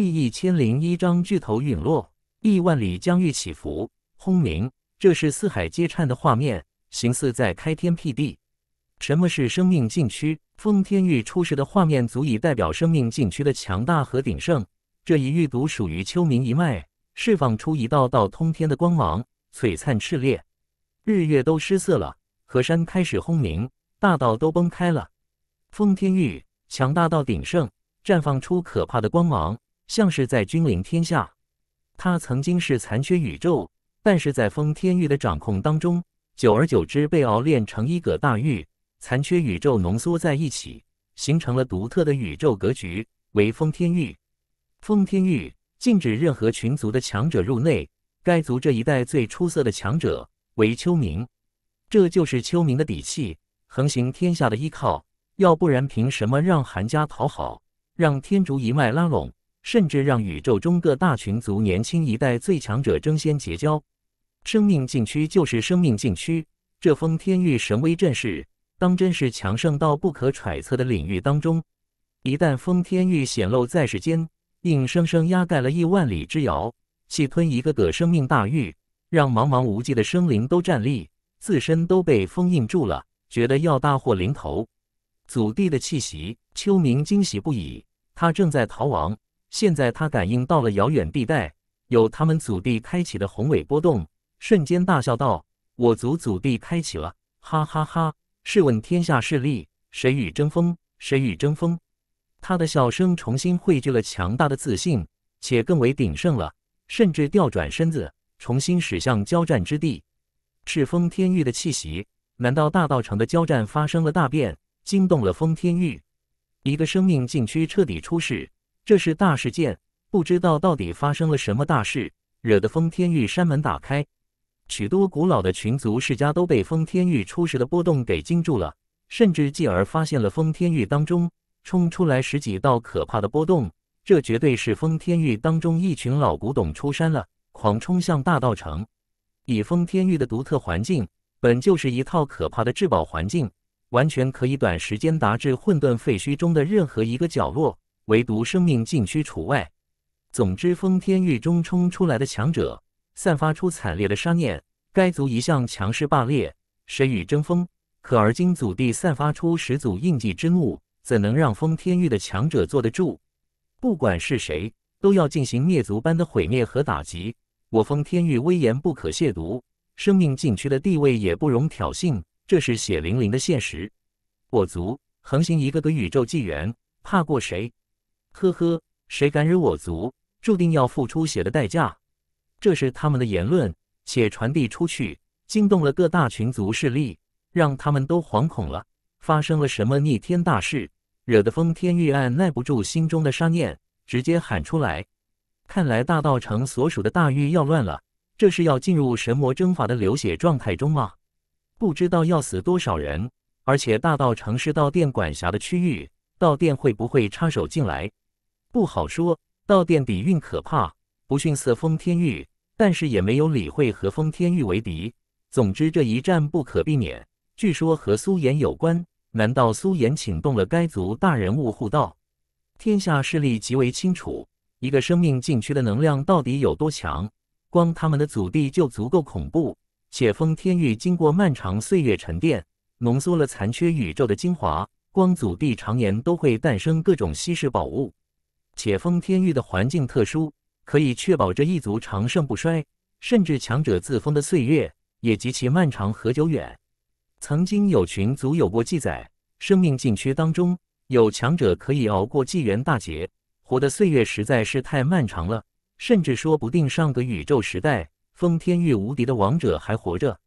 第一千零一章巨头陨落，亿万里疆域起伏，轰鸣，这是四海皆颤的画面，形似在开天辟地。什么是生命禁区？封天域初始的画面足以代表生命禁区的强大和鼎盛。这一域毒属于秋明一脉，释放出一道道通天的光芒，璀璨炽烈，日月都失色了，河山开始轰鸣，大道都崩开了。封天域强大到鼎盛，绽放出可怕的光芒。像是在君临天下，他曾经是残缺宇宙，但是在封天域的掌控当中，久而久之被熬炼成一个大域，残缺宇宙浓缩在一起，形成了独特的宇宙格局，为封天域。封天域禁止任何群族的强者入内。该族这一代最出色的强者为秋明，这就是秋明的底气，横行天下的依靠。要不然凭什么让韩家讨好，让天竺一脉拉拢？甚至让宇宙中各大群族年轻一代最强者争先结交。生命禁区就是生命禁区，这封天域神威阵势，当真是强盛到不可揣测的领域当中。一旦封天域显露在世间，硬生生压盖了亿万里之遥，气吞一个个生命大域，让茫茫无际的生灵都站立，自身都被封印住了，觉得要大祸临头。祖地的气息，秋明惊喜不已，他正在逃亡。现在他感应到了遥远地带有他们祖地开启的宏伟波动，瞬间大笑道：“我族祖地开启了，哈哈哈！试问天下势力，谁与争锋？谁与争锋？”他的笑声重新汇聚了强大的自信，且更为鼎盛了，甚至调转身子，重新驶向交战之地。赤峰天域的气息，难道大道城的交战发生了大变，惊动了封天域？一个生命禁区彻底出世。这是大事件，不知道到底发生了什么大事，惹得封天域山门打开，许多古老的群族世家都被封天域初始的波动给惊住了，甚至继而发现了封天域当中冲出来十几道可怕的波动，这绝对是封天域当中一群老古董出山了，狂冲向大道城。以封天域的独特环境，本就是一套可怕的质保环境，完全可以短时间达至混沌废墟中的任何一个角落。唯独生命禁区除外。总之，封天域中冲出来的强者，散发出惨烈的杀念。该族一向强势霸烈，谁与争锋？可而今祖地散发出始祖印记之怒，怎能让封天域的强者坐得住？不管是谁，都要进行灭族般的毁灭和打击。我封天域威严不可亵渎，生命禁区的地位也不容挑衅。这是血淋淋的现实。我族横行一个个宇宙纪元，怕过谁？呵呵，谁敢惹我族，注定要付出血的代价。这是他们的言论，且传递出去，惊动了各大群族势力，让他们都惶恐了。发生了什么逆天大事，惹得封天玉暗耐不住心中的杀念，直接喊出来。看来大道城所属的大域要乱了，这是要进入神魔征伐的流血状态中吗？不知道要死多少人，而且大道城是道殿管辖的区域，道殿会不会插手进来？不好说，道殿底蕴可怕，不逊色封天域，但是也没有理会和封天域为敌。总之这一战不可避免，据说和苏岩有关，难道苏岩请动了该族大人物护道？天下势力极为清楚，一个生命禁区的能量到底有多强？光他们的祖地就足够恐怖，且封天域经过漫长岁月沉淀，浓缩了残缺宇宙的精华，光祖地常年都会诞生各种稀世宝物。且封天域的环境特殊，可以确保这一族长盛不衰，甚至强者自封的岁月也极其漫长和久远。曾经有群族有过记载，生命禁区当中有强者可以熬过纪元大劫，活的岁月实在是太漫长了，甚至说不定上个宇宙时代，封天域无敌的王者还活着。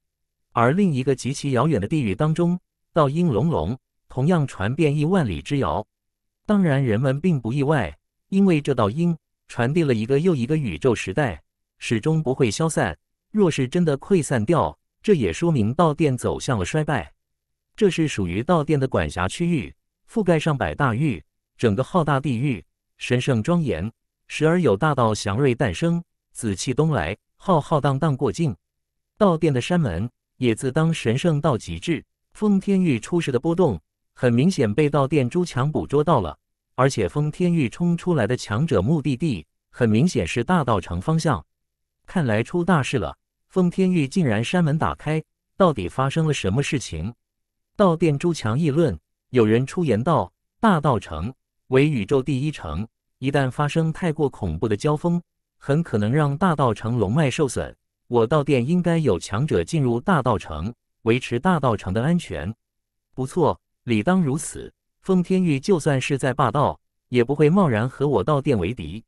而另一个极其遥远的地域当中，道音隆隆，同样传遍亿万里之遥。当然，人们并不意外。因为这道音传递了一个又一个宇宙时代，始终不会消散。若是真的溃散掉，这也说明道殿走向了衰败。这是属于道殿的管辖区域，覆盖上百大域，整个浩大地域，神圣庄严。时而有大道祥瑞诞生，紫气东来，浩浩荡荡过境。道殿的山门也自当神圣到极致。封天域初时的波动，很明显被道殿诸强捕捉到了。而且封天域冲出来的强者，目的地很明显是大道城方向。看来出大事了，封天域竟然山门打开，到底发生了什么事情？道殿诸强议论，有人出言道：“大道城为宇宙第一城，一旦发生太过恐怖的交锋，很可能让大道城龙脉受损。我道殿应该有强者进入大道城，维持大道城的安全。”不错，理当如此。封天玉就算是在霸道，也不会贸然和我道殿为敌。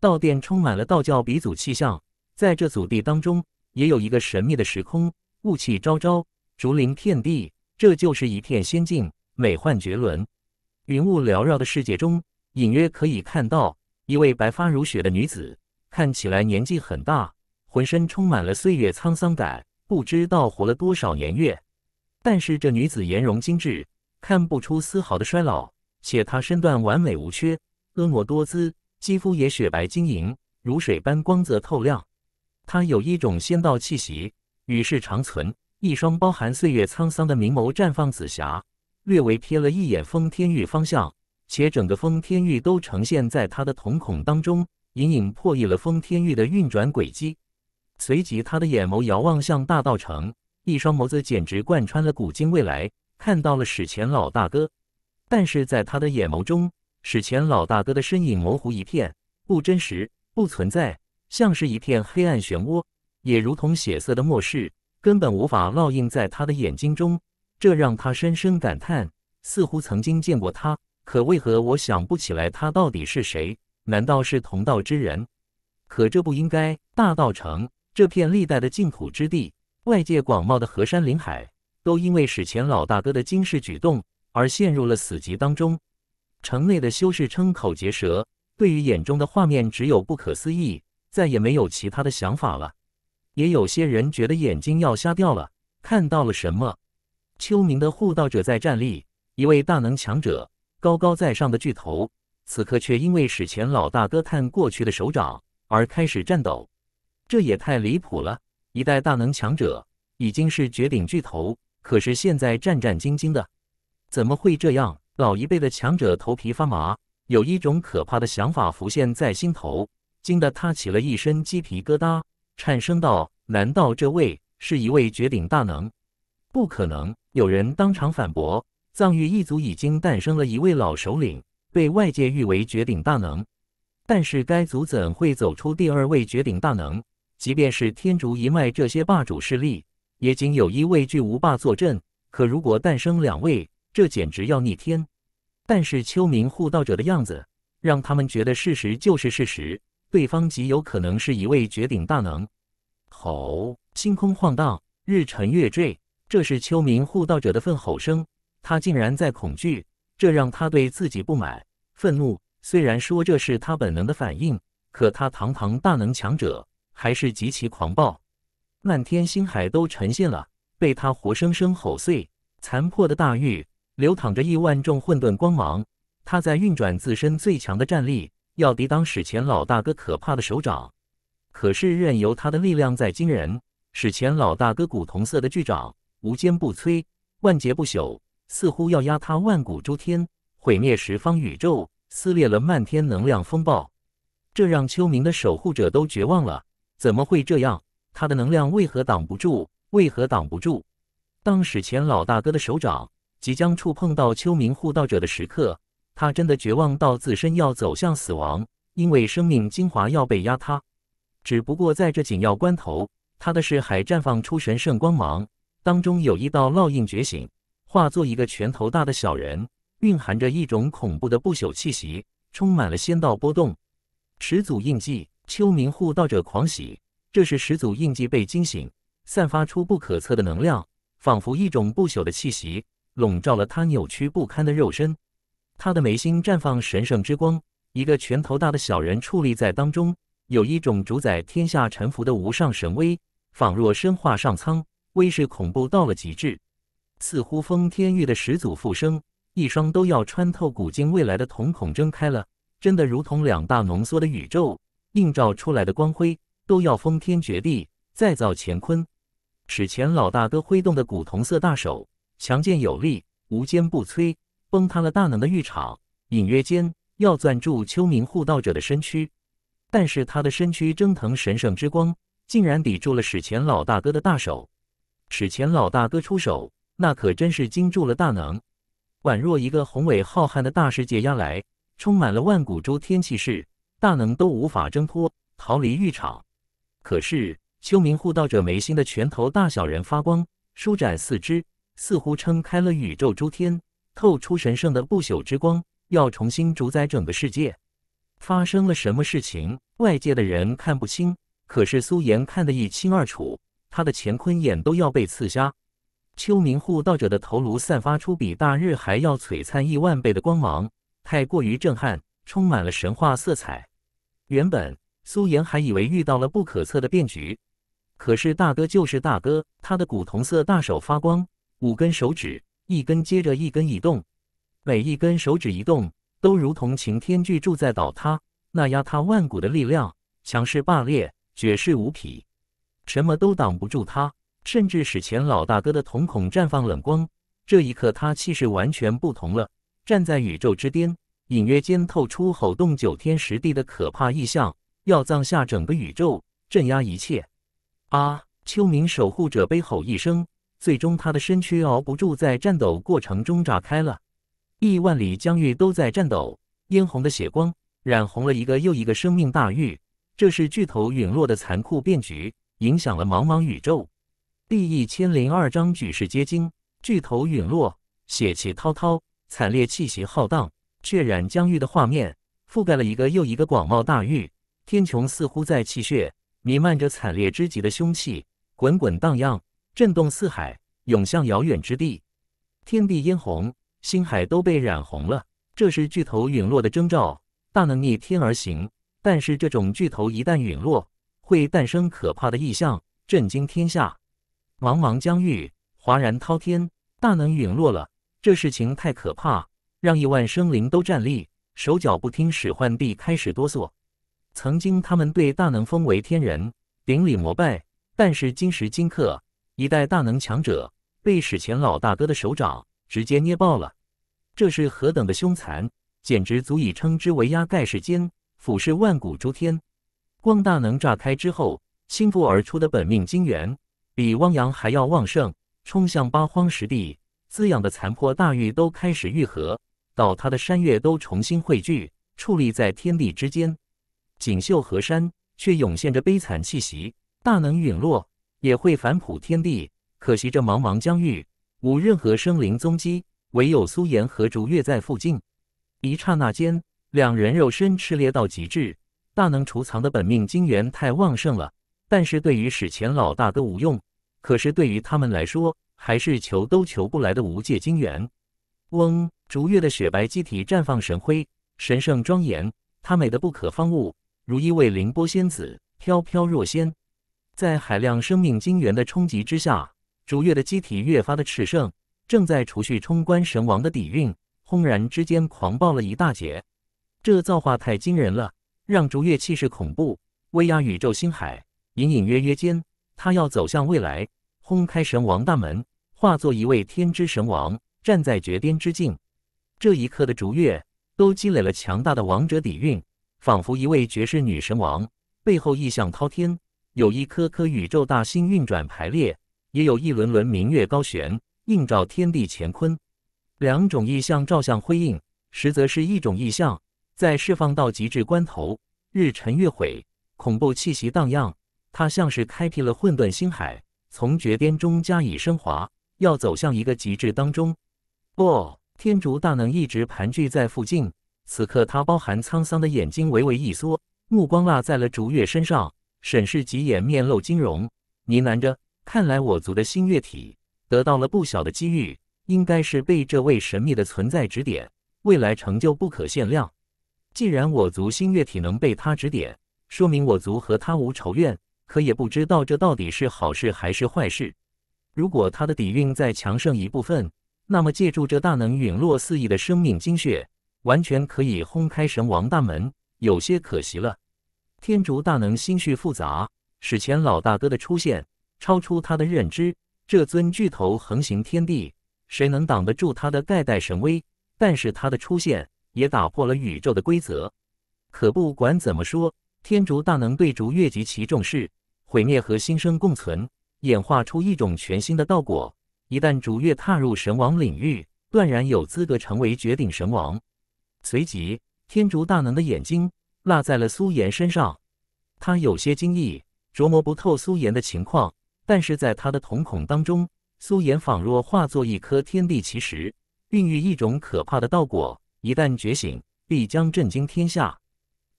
道殿充满了道教鼻祖气象，在这祖地当中，也有一个神秘的时空。雾气昭昭，竹林遍地，这就是一片仙境，美幻绝伦。云雾缭绕的世界中，隐约可以看到一位白发如雪的女子，看起来年纪很大，浑身充满了岁月沧桑感，不知道活了多少年月。但是这女子颜容精致。看不出丝毫的衰老，且她身段完美无缺，婀娜多姿，肌肤也雪白晶莹，如水般光泽透亮。她有一种仙道气息，与世长存。一双包含岁月沧桑的明眸绽放紫霞，略微瞥了一眼封天域方向，且整个封天域都呈现在她的瞳孔当中，隐隐破译了封天域的运转轨迹。随即，他的眼眸遥望向大道城，一双眸子简直贯穿了古今未来。看到了史前老大哥，但是在他的眼眸中，史前老大哥的身影模糊一片，不真实，不存在，像是一片黑暗漩涡，也如同血色的末世，根本无法烙印在他的眼睛中。这让他深深感叹：似乎曾经见过他，可为何我想不起来他到底是谁？难道是同道之人？可这不应该。大道城这片历代的净土之地，外界广袤的河山林海。都因为史前老大哥的惊世举动而陷入了死局当中。城内的修士称口结舌，对于眼中的画面只有不可思议，再也没有其他的想法了。也有些人觉得眼睛要瞎掉了，看到了什么？秋明的护道者在站立，一位大能强者，高高在上的巨头，此刻却因为史前老大哥探过去的手掌而开始颤抖，这也太离谱了！一代大能强者已经是绝顶巨头。可是现在战战兢兢的，怎么会这样？老一辈的强者头皮发麻，有一种可怕的想法浮现在心头，惊得他起了一身鸡皮疙瘩，颤声道：“难道这位是一位绝顶大能？”“不可能！”有人当场反驳。藏域一族已经诞生了一位老首领，被外界誉为绝顶大能，但是该族怎会走出第二位绝顶大能？即便是天竺一脉这些霸主势力。也仅有一位巨无霸坐镇，可如果诞生两位，这简直要逆天。但是秋明护道者的样子，让他们觉得事实就是事实，对方极有可能是一位绝顶大能。吼！星空晃荡，日沉月坠，这是秋明护道者的愤吼声。他竟然在恐惧，这让他对自己不满、愤怒。虽然说这是他本能的反应，可他堂堂大能强者，还是极其狂暴。漫天星海都沉陷了，被他活生生吼碎。残破的大玉流淌着亿万重混沌光芒，他在运转自身最强的战力，要抵挡史前老大哥可怕的手掌。可是，任由他的力量再惊人，史前老大哥古铜色的巨掌无坚不摧，万劫不朽，似乎要压塌万古诸天，毁灭十方宇宙，撕裂了漫天能量风暴。这让秋明的守护者都绝望了。怎么会这样？他的能量为何挡不住？为何挡不住？当史前老大哥的手掌即将触碰到秋明护道者的时刻，他真的绝望到自身要走向死亡，因为生命精华要被压塌。只不过在这紧要关头，他的是还绽放出神圣光芒，当中有一道烙印觉醒，化作一个拳头大的小人，蕴含着一种恐怖的不朽气息，充满了仙道波动。始祖印记，秋明护道者狂喜。这是始祖印记被惊醒，散发出不可测的能量，仿佛一种不朽的气息笼罩了他扭曲不堪的肉身。他的眉心绽放神圣之光，一个拳头大的小人矗立在当中，有一种主宰天下臣服的无上神威，仿若身化上苍，威势恐怖到了极致。似乎封天域的始祖复生，一双都要穿透古今未来的瞳孔睁开了，真的如同两大浓缩的宇宙映照出来的光辉。都要封天绝地，再造乾坤。史前老大哥挥动的古铜色大手，强健有力，无坚不摧，崩塌了大能的浴场。隐约间，要攥住秋明护道者的身躯，但是他的身躯蒸腾神圣之光，竟然抵住了史前老大哥的大手。史前老大哥出手，那可真是惊住了大能，宛若一个宏伟浩瀚的大世界压来，充满了万古诸天气势，大能都无法挣脱逃离浴场。可是秋明护道者眉心的拳头大小人发光，舒展四肢，似乎撑开了宇宙诸天，透出神圣的不朽之光，要重新主宰整个世界。发生了什么事情？外界的人看不清，可是苏颜看得一清二楚。他的乾坤眼都要被刺瞎。秋明护道者的头颅散发出比大日还要璀璨亿万倍的光芒，太过于震撼，充满了神话色彩。原本。苏岩还以为遇到了不可测的变局，可是大哥就是大哥，他的古铜色大手发光，五根手指一根接着一根移动，每一根手指移动都如同擎天巨柱在倒塌，那压塌万古的力量，强势霸裂，绝世无匹，什么都挡不住他，甚至使前老大哥的瞳孔绽放冷光。这一刻，他气势完全不同了，站在宇宙之巅，隐约间透出吼动九天十地的可怕意象。要葬下整个宇宙，镇压一切！啊！秋明守护者悲吼一声，最终他的身躯熬不住，在战斗过程中炸开了。亿万里疆域都在战斗，殷红的血光染红了一个又一个生命大域。这是巨头陨落的残酷变局，影响了茫茫宇宙。第一千零二章：举世皆惊，巨头陨落，血气滔滔，惨烈气息浩荡，血染疆域的画面覆盖了一个又一个广袤大域。天穹似乎在泣血，弥漫着惨烈之极的凶气，滚滚荡漾，震动四海，涌向遥远之地。天地嫣红，星海都被染红了。这是巨头陨落的征兆。大能逆天而行，但是这种巨头一旦陨落，会诞生可怕的异象，震惊天下。茫茫疆域，哗然滔天。大能陨落了，这事情太可怕，让亿万生灵都站立，手脚不听使唤地开始哆嗦。曾经，他们对大能封为天人，顶礼膜拜。但是今时今刻，一代大能强者被史前老大哥的手掌直接捏爆了，这是何等的凶残！简直足以称之为压盖世间，俯视万古诸天。光大能炸开之后，倾覆而出的本命金元比汪洋还要旺盛，冲向八荒十地，滋养的残破大域都开始愈合，倒塌的山岳都重新汇聚，矗立在天地之间。锦绣河山却涌现着悲惨气息，大能陨落也会反哺天地。可惜这茫茫疆域无任何生灵踪迹，唯有苏岩和竹月在附近。一刹那间，两人肉身炽烈到极致，大能储藏的本命金元太旺盛了，但是对于史前老大哥无用，可是对于他们来说，还是求都求不来的无界精元。嗡，竹月的雪白机体绽放神辉，神圣庄严，她美得不可方物。如一位凌波仙子，飘飘若仙，在海量生命精元的冲击之下，逐月的机体越发的炽盛，正在储蓄冲关神王的底蕴。轰然之间，狂暴了一大截，这造化太惊人了，让逐月气势恐怖，威压宇宙星海。隐隐约约间，他要走向未来，轰开神王大门，化作一位天之神王，站在绝巅之境。这一刻的逐月，都积累了强大的王者底蕴。仿佛一位绝世女神王，背后意象滔天，有一颗颗宇宙大星运转排列，也有一轮轮明月高悬，映照天地乾坤。两种意象照相辉映，实则是一种意象在释放到极致关头，日沉月毁，恐怖气息荡漾。它像是开辟了混沌星海，从绝巅中加以升华，要走向一个极致当中。不，天竺大能一直盘踞在附近。此刻，他包含沧桑的眼睛微微一缩，目光落在了逐月身上，审视几眼，面露惊容，呢喃着：“看来我族的星月体得到了不小的机遇，应该是被这位神秘的存在指点，未来成就不可限量。既然我族星月体能被他指点，说明我族和他无仇怨，可也不知道这到底是好事还是坏事。如果他的底蕴再强盛一部分，那么借助这大能陨落四亿的生命精血。”完全可以轰开神王大门，有些可惜了。天竺大能心绪复杂，史前老大哥的出现超出他的认知。这尊巨头横行天地，谁能挡得住他的盖代神威？但是他的出现也打破了宇宙的规则。可不管怎么说，天竺大能对逐月极其重视，毁灭和新生共存，演化出一种全新的道果。一旦逐月踏入神王领域，断然有资格成为绝顶神王。随即，天竺大能的眼睛落在了苏岩身上，他有些惊异，琢磨不透苏岩的情况。但是在他的瞳孔当中，苏岩仿若化作一颗天地奇石，孕育一种可怕的道果，一旦觉醒，必将震惊天下。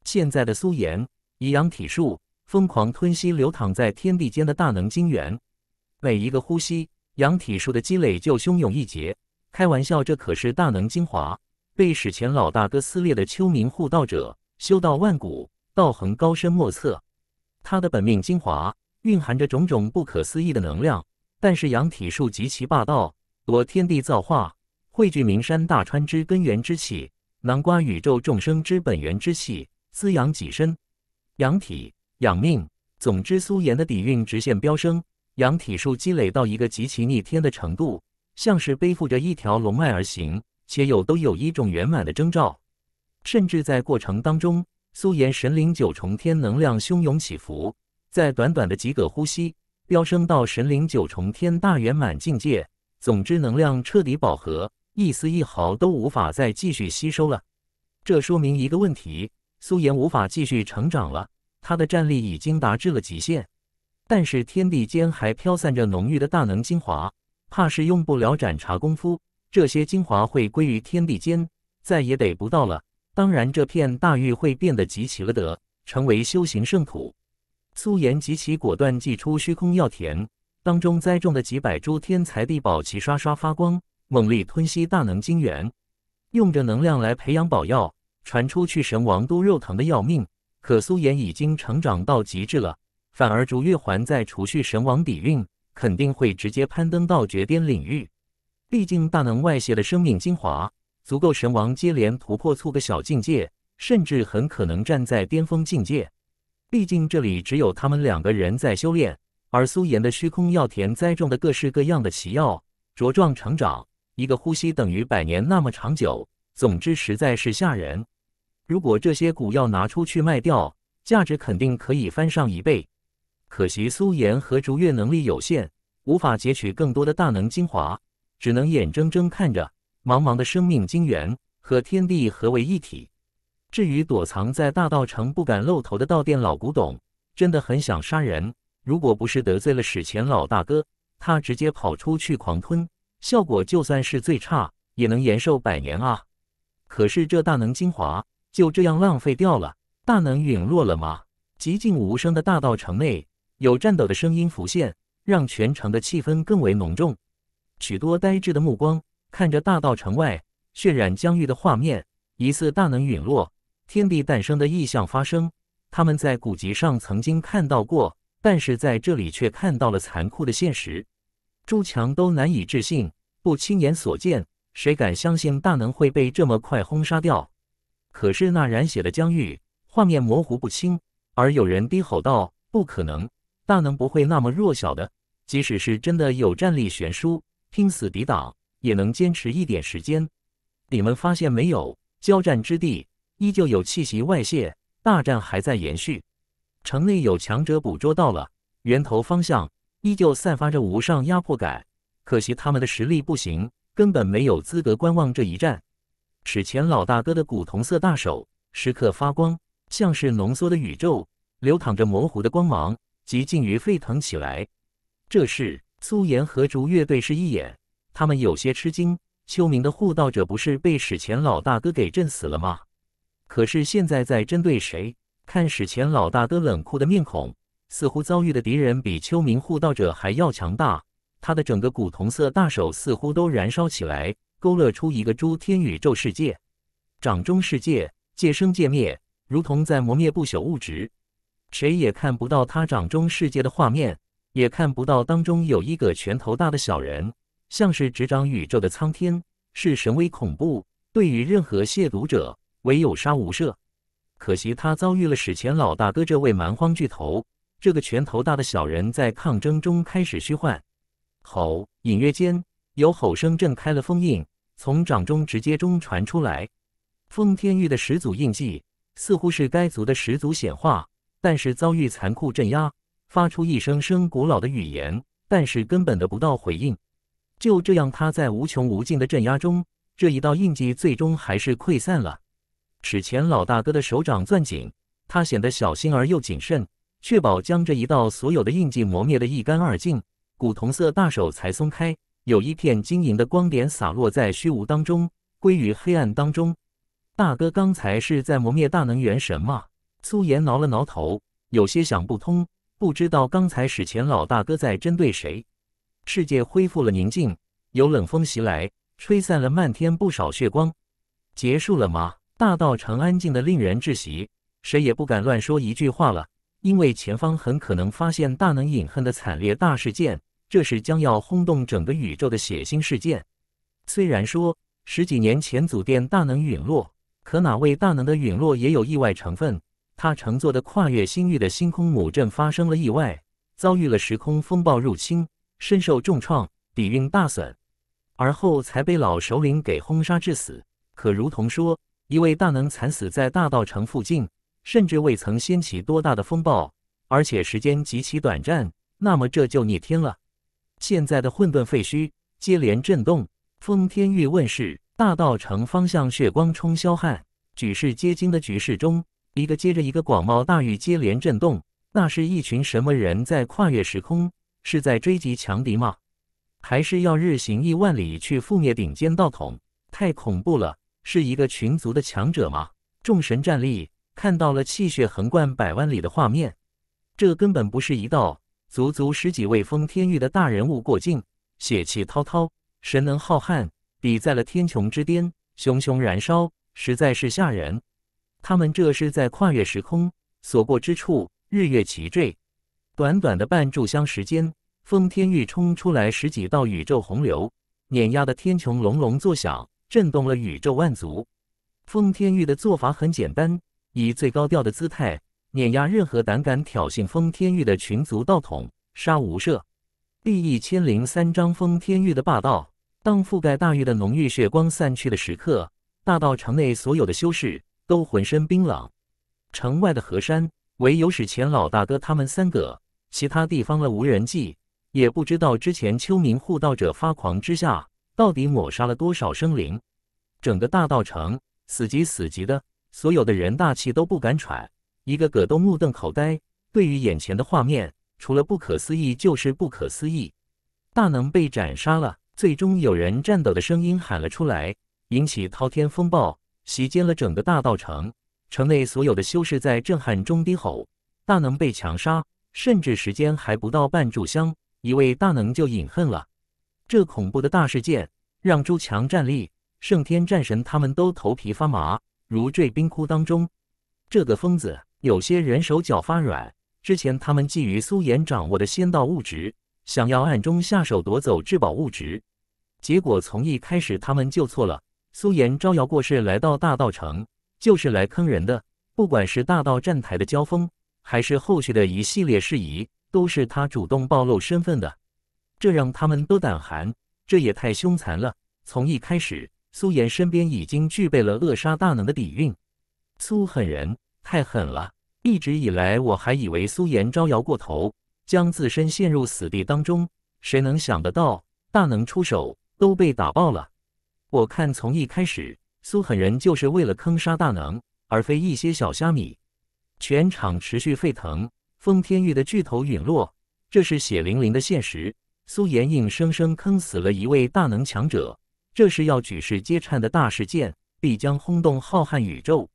现在的苏岩以阳体术疯狂吞吸流淌在天地间的大能精元，每一个呼吸，阳体术的积累就汹涌一截。开玩笑，这可是大能精华。被史前老大哥撕裂的秋明护道者，修道万古，道恒高深莫测。他的本命精华蕴含着种种不可思议的能量，但是阳体术极其霸道，夺天地造化，汇聚名山大川之根源之气，南瓜宇宙众生之本源之气，滋养己身，阳体养命。总之，苏岩的底蕴直线飙升，阳体术积累到一个极其逆天的程度，像是背负着一条龙脉而行。且有都有一种圆满的征兆，甚至在过程当中，苏岩神灵九重天能量汹涌起伏，在短短的几个呼吸，飙升到神灵九重天大圆满境界。总之，能量彻底饱和，一丝一毫都无法再继续吸收了。这说明一个问题：苏岩无法继续成长了，他的战力已经达至了极限。但是天地间还飘散着浓郁的大能精华，怕是用不了盏茶功夫。这些精华会归于天地间，再也得不到了。当然，这片大域会变得极其了得，成为修行圣土。苏颜极其果断祭出虚空药田，当中栽种的几百株天才地宝齐刷刷发光，猛力吞吸大能精元，用着能量来培养宝药。传出去，神王都肉疼的要命。可苏颜已经成长到极致了，反而逐月环在储蓄神王底蕴，肯定会直接攀登到绝巅领域。毕竟，大能外泄的生命精华足够神王接连突破出个小境界，甚至很可能站在巅峰境界。毕竟，这里只有他们两个人在修炼，而苏岩的虚空药田栽种的各式各样的奇药茁壮成长，一个呼吸等于百年那么长久，总之实在是吓人。如果这些古药拿出去卖掉，价值肯定可以翻上一倍。可惜，苏岩和逐月能力有限，无法截取更多的大能精华。只能眼睁睁看着茫茫的生命晶源和天地合为一体。至于躲藏在大道城不敢露头的道店老古董，真的很想杀人。如果不是得罪了史前老大哥，他直接跑出去狂吞，效果就算是最差，也能延寿百年啊！可是这大能精华就这样浪费掉了，大能陨落了吗？寂静无声的大道城内，有战斗的声音浮现，让全城的气氛更为浓重。许多呆滞的目光看着大道城外血染疆域的画面，疑似大能陨落、天地诞生的异象发生。他们在古籍上曾经看到过，但是在这里却看到了残酷的现实。朱强都难以置信，不亲眼所见，谁敢相信大能会被这么快轰杀掉？可是那染血的疆域画面模糊不清，而有人低吼道：“不可能，大能不会那么弱小的，即使是真的有战力悬殊。”拼死抵挡也能坚持一点时间，你们发现没有？交战之地依旧有气息外泄，大战还在延续。城内有强者捕捉到了源头方向，依旧散发着无上压迫感。可惜他们的实力不行，根本没有资格观望这一战。史前老大哥的古铜色大手时刻发光，像是浓缩的宇宙，流淌着模糊的光芒，极近于沸腾起来。这是。苏岩和竹月对视一眼，他们有些吃惊。秋明的护道者不是被史前老大哥给震死了吗？可是现在在针对谁？看史前老大哥冷酷的面孔，似乎遭遇的敌人比秋明护道者还要强大。他的整个古铜色大手似乎都燃烧起来，勾勒出一个诸天宇宙世界，掌中世界，界生界灭，如同在磨灭不朽物质。谁也看不到他掌中世界的画面。也看不到当中有一个拳头大的小人，像是执掌宇宙的苍天，是神威恐怖，对于任何亵渎者，唯有杀无赦。可惜他遭遇了史前老大哥这位蛮荒巨头，这个拳头大的小人在抗争中开始虚幻，吼，隐约间有吼声震开了封印，从掌中直接中传出来。封天域的始祖印记，似乎是该族的始祖显化，但是遭遇残酷镇压。发出一声声古老的语言，但是根本得不到回应。就这样，他在无穷无尽的镇压中，这一道印记最终还是溃散了。史前老大哥的手掌攥紧，他显得小心而又谨慎，确保将这一道所有的印记磨灭的一干二净。古铜色大手才松开，有一片晶莹的光点洒落在虚无当中，归于黑暗当中。大哥刚才是在磨灭大能源神吗？苏岩挠了挠头，有些想不通。不知道刚才史前老大哥在针对谁？世界恢复了宁静，有冷风袭来，吹散了漫天不少血光。结束了吗？大道城安静的令人窒息，谁也不敢乱说一句话了，因为前方很可能发现大能隐恨的惨烈大事件，这是将要轰动整个宇宙的血腥事件。虽然说十几年前祖殿大能陨落，可哪位大能的陨落也有意外成分。他乘坐的跨越星域的星空母镇发生了意外，遭遇了时空风暴入侵，深受重创，底蕴大损，而后才被老首领给轰杀致死。可如同说一位大能惨死在大道城附近，甚至未曾掀起多大的风暴，而且时间极其短暂，那么这就逆天了。现在的混沌废墟接连震动，封天域问世，大道城方向血光冲霄汉，举世皆惊的局势中。一个接着一个，广袤大域接连震动。那是一群什么人在跨越时空？是在追击强敌吗？还是要日行亿万里去覆灭顶尖道统？太恐怖了！是一个群族的强者吗？众神站立，看到了气血横贯百万里的画面。这根本不是一道，足足十几位封天域的大人物过境，血气滔滔，神能浩瀚，抵在了天穹之巅，熊熊燃烧，实在是吓人。他们这是在跨越时空，所过之处，日月齐坠。短短的半炷香时间，封天域冲出来十几道宇宙洪流，碾压的天穹隆隆作响，震动了宇宙万族。封天域的做法很简单，以最高调的姿态碾压任何胆敢挑衅封天域的群族道统，杀无赦。第一千零三章：封天域的霸道。当覆盖大域的浓郁血光散去的时刻，大道城内所有的修士。都浑身冰冷，城外的河山唯有史前老大哥他们三个，其他地方的无人迹，也不知道之前秋明护道者发狂之下到底抹杀了多少生灵。整个大道城死极死极的，所有的人大气都不敢喘，一个个都目瞪口呆，对于眼前的画面，除了不可思议就是不可思议。大能被斩杀了，最终有人颤抖的声音喊了出来，引起滔天风暴。袭击了整个大道城，城内所有的修士在震撼中低吼。大能被强杀，甚至时间还不到半炷香，一位大能就饮恨了。这恐怖的大事件让朱强、站立、圣天、战神他们都头皮发麻，如坠冰窟当中。这个疯子，有些人手脚发软。之前他们觊觎苏岩掌握的仙道物质，想要暗中下手夺走至宝物质，结果从一开始他们就错了。苏颜招摇过市来到大道城，就是来坑人的。不管是大道站台的交锋，还是后续的一系列事宜，都是他主动暴露身份的。这让他们都胆寒，这也太凶残了。从一开始，苏岩身边已经具备了扼杀大能的底蕴。苏狠人太狠了。一直以来，我还以为苏岩招摇过头，将自身陷入死地当中，谁能想得到，大能出手都被打爆了。我看，从一开始，苏狠人就是为了坑杀大能，而非一些小虾米。全场持续沸腾，封天域的巨头陨落，这是血淋淋的现实。苏岩硬生生坑死了一位大能强者，这是要举世皆颤的大事件，必将轰动浩瀚宇宙。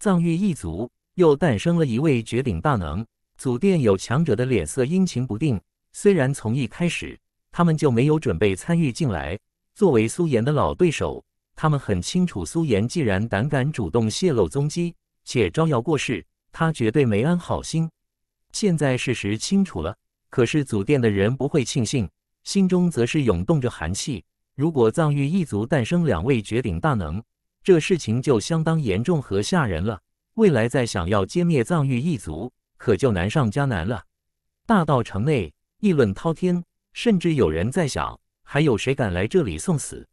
藏域一族又诞生了一位绝顶大能，祖殿有强者的脸色阴晴不定。虽然从一开始，他们就没有准备参与进来。作为苏妍的老对手，他们很清楚，苏妍既然胆敢主动泄露踪迹且招摇过市，他绝对没安好心。现在事实清楚了，可是祖殿的人不会庆幸，心中则是涌动着寒气。如果藏域一族诞生两位绝顶大能，这事情就相当严重和吓人了。未来再想要歼灭藏域一族，可就难上加难了。大道城内议论滔天，甚至有人在想。还有谁敢来这里送死？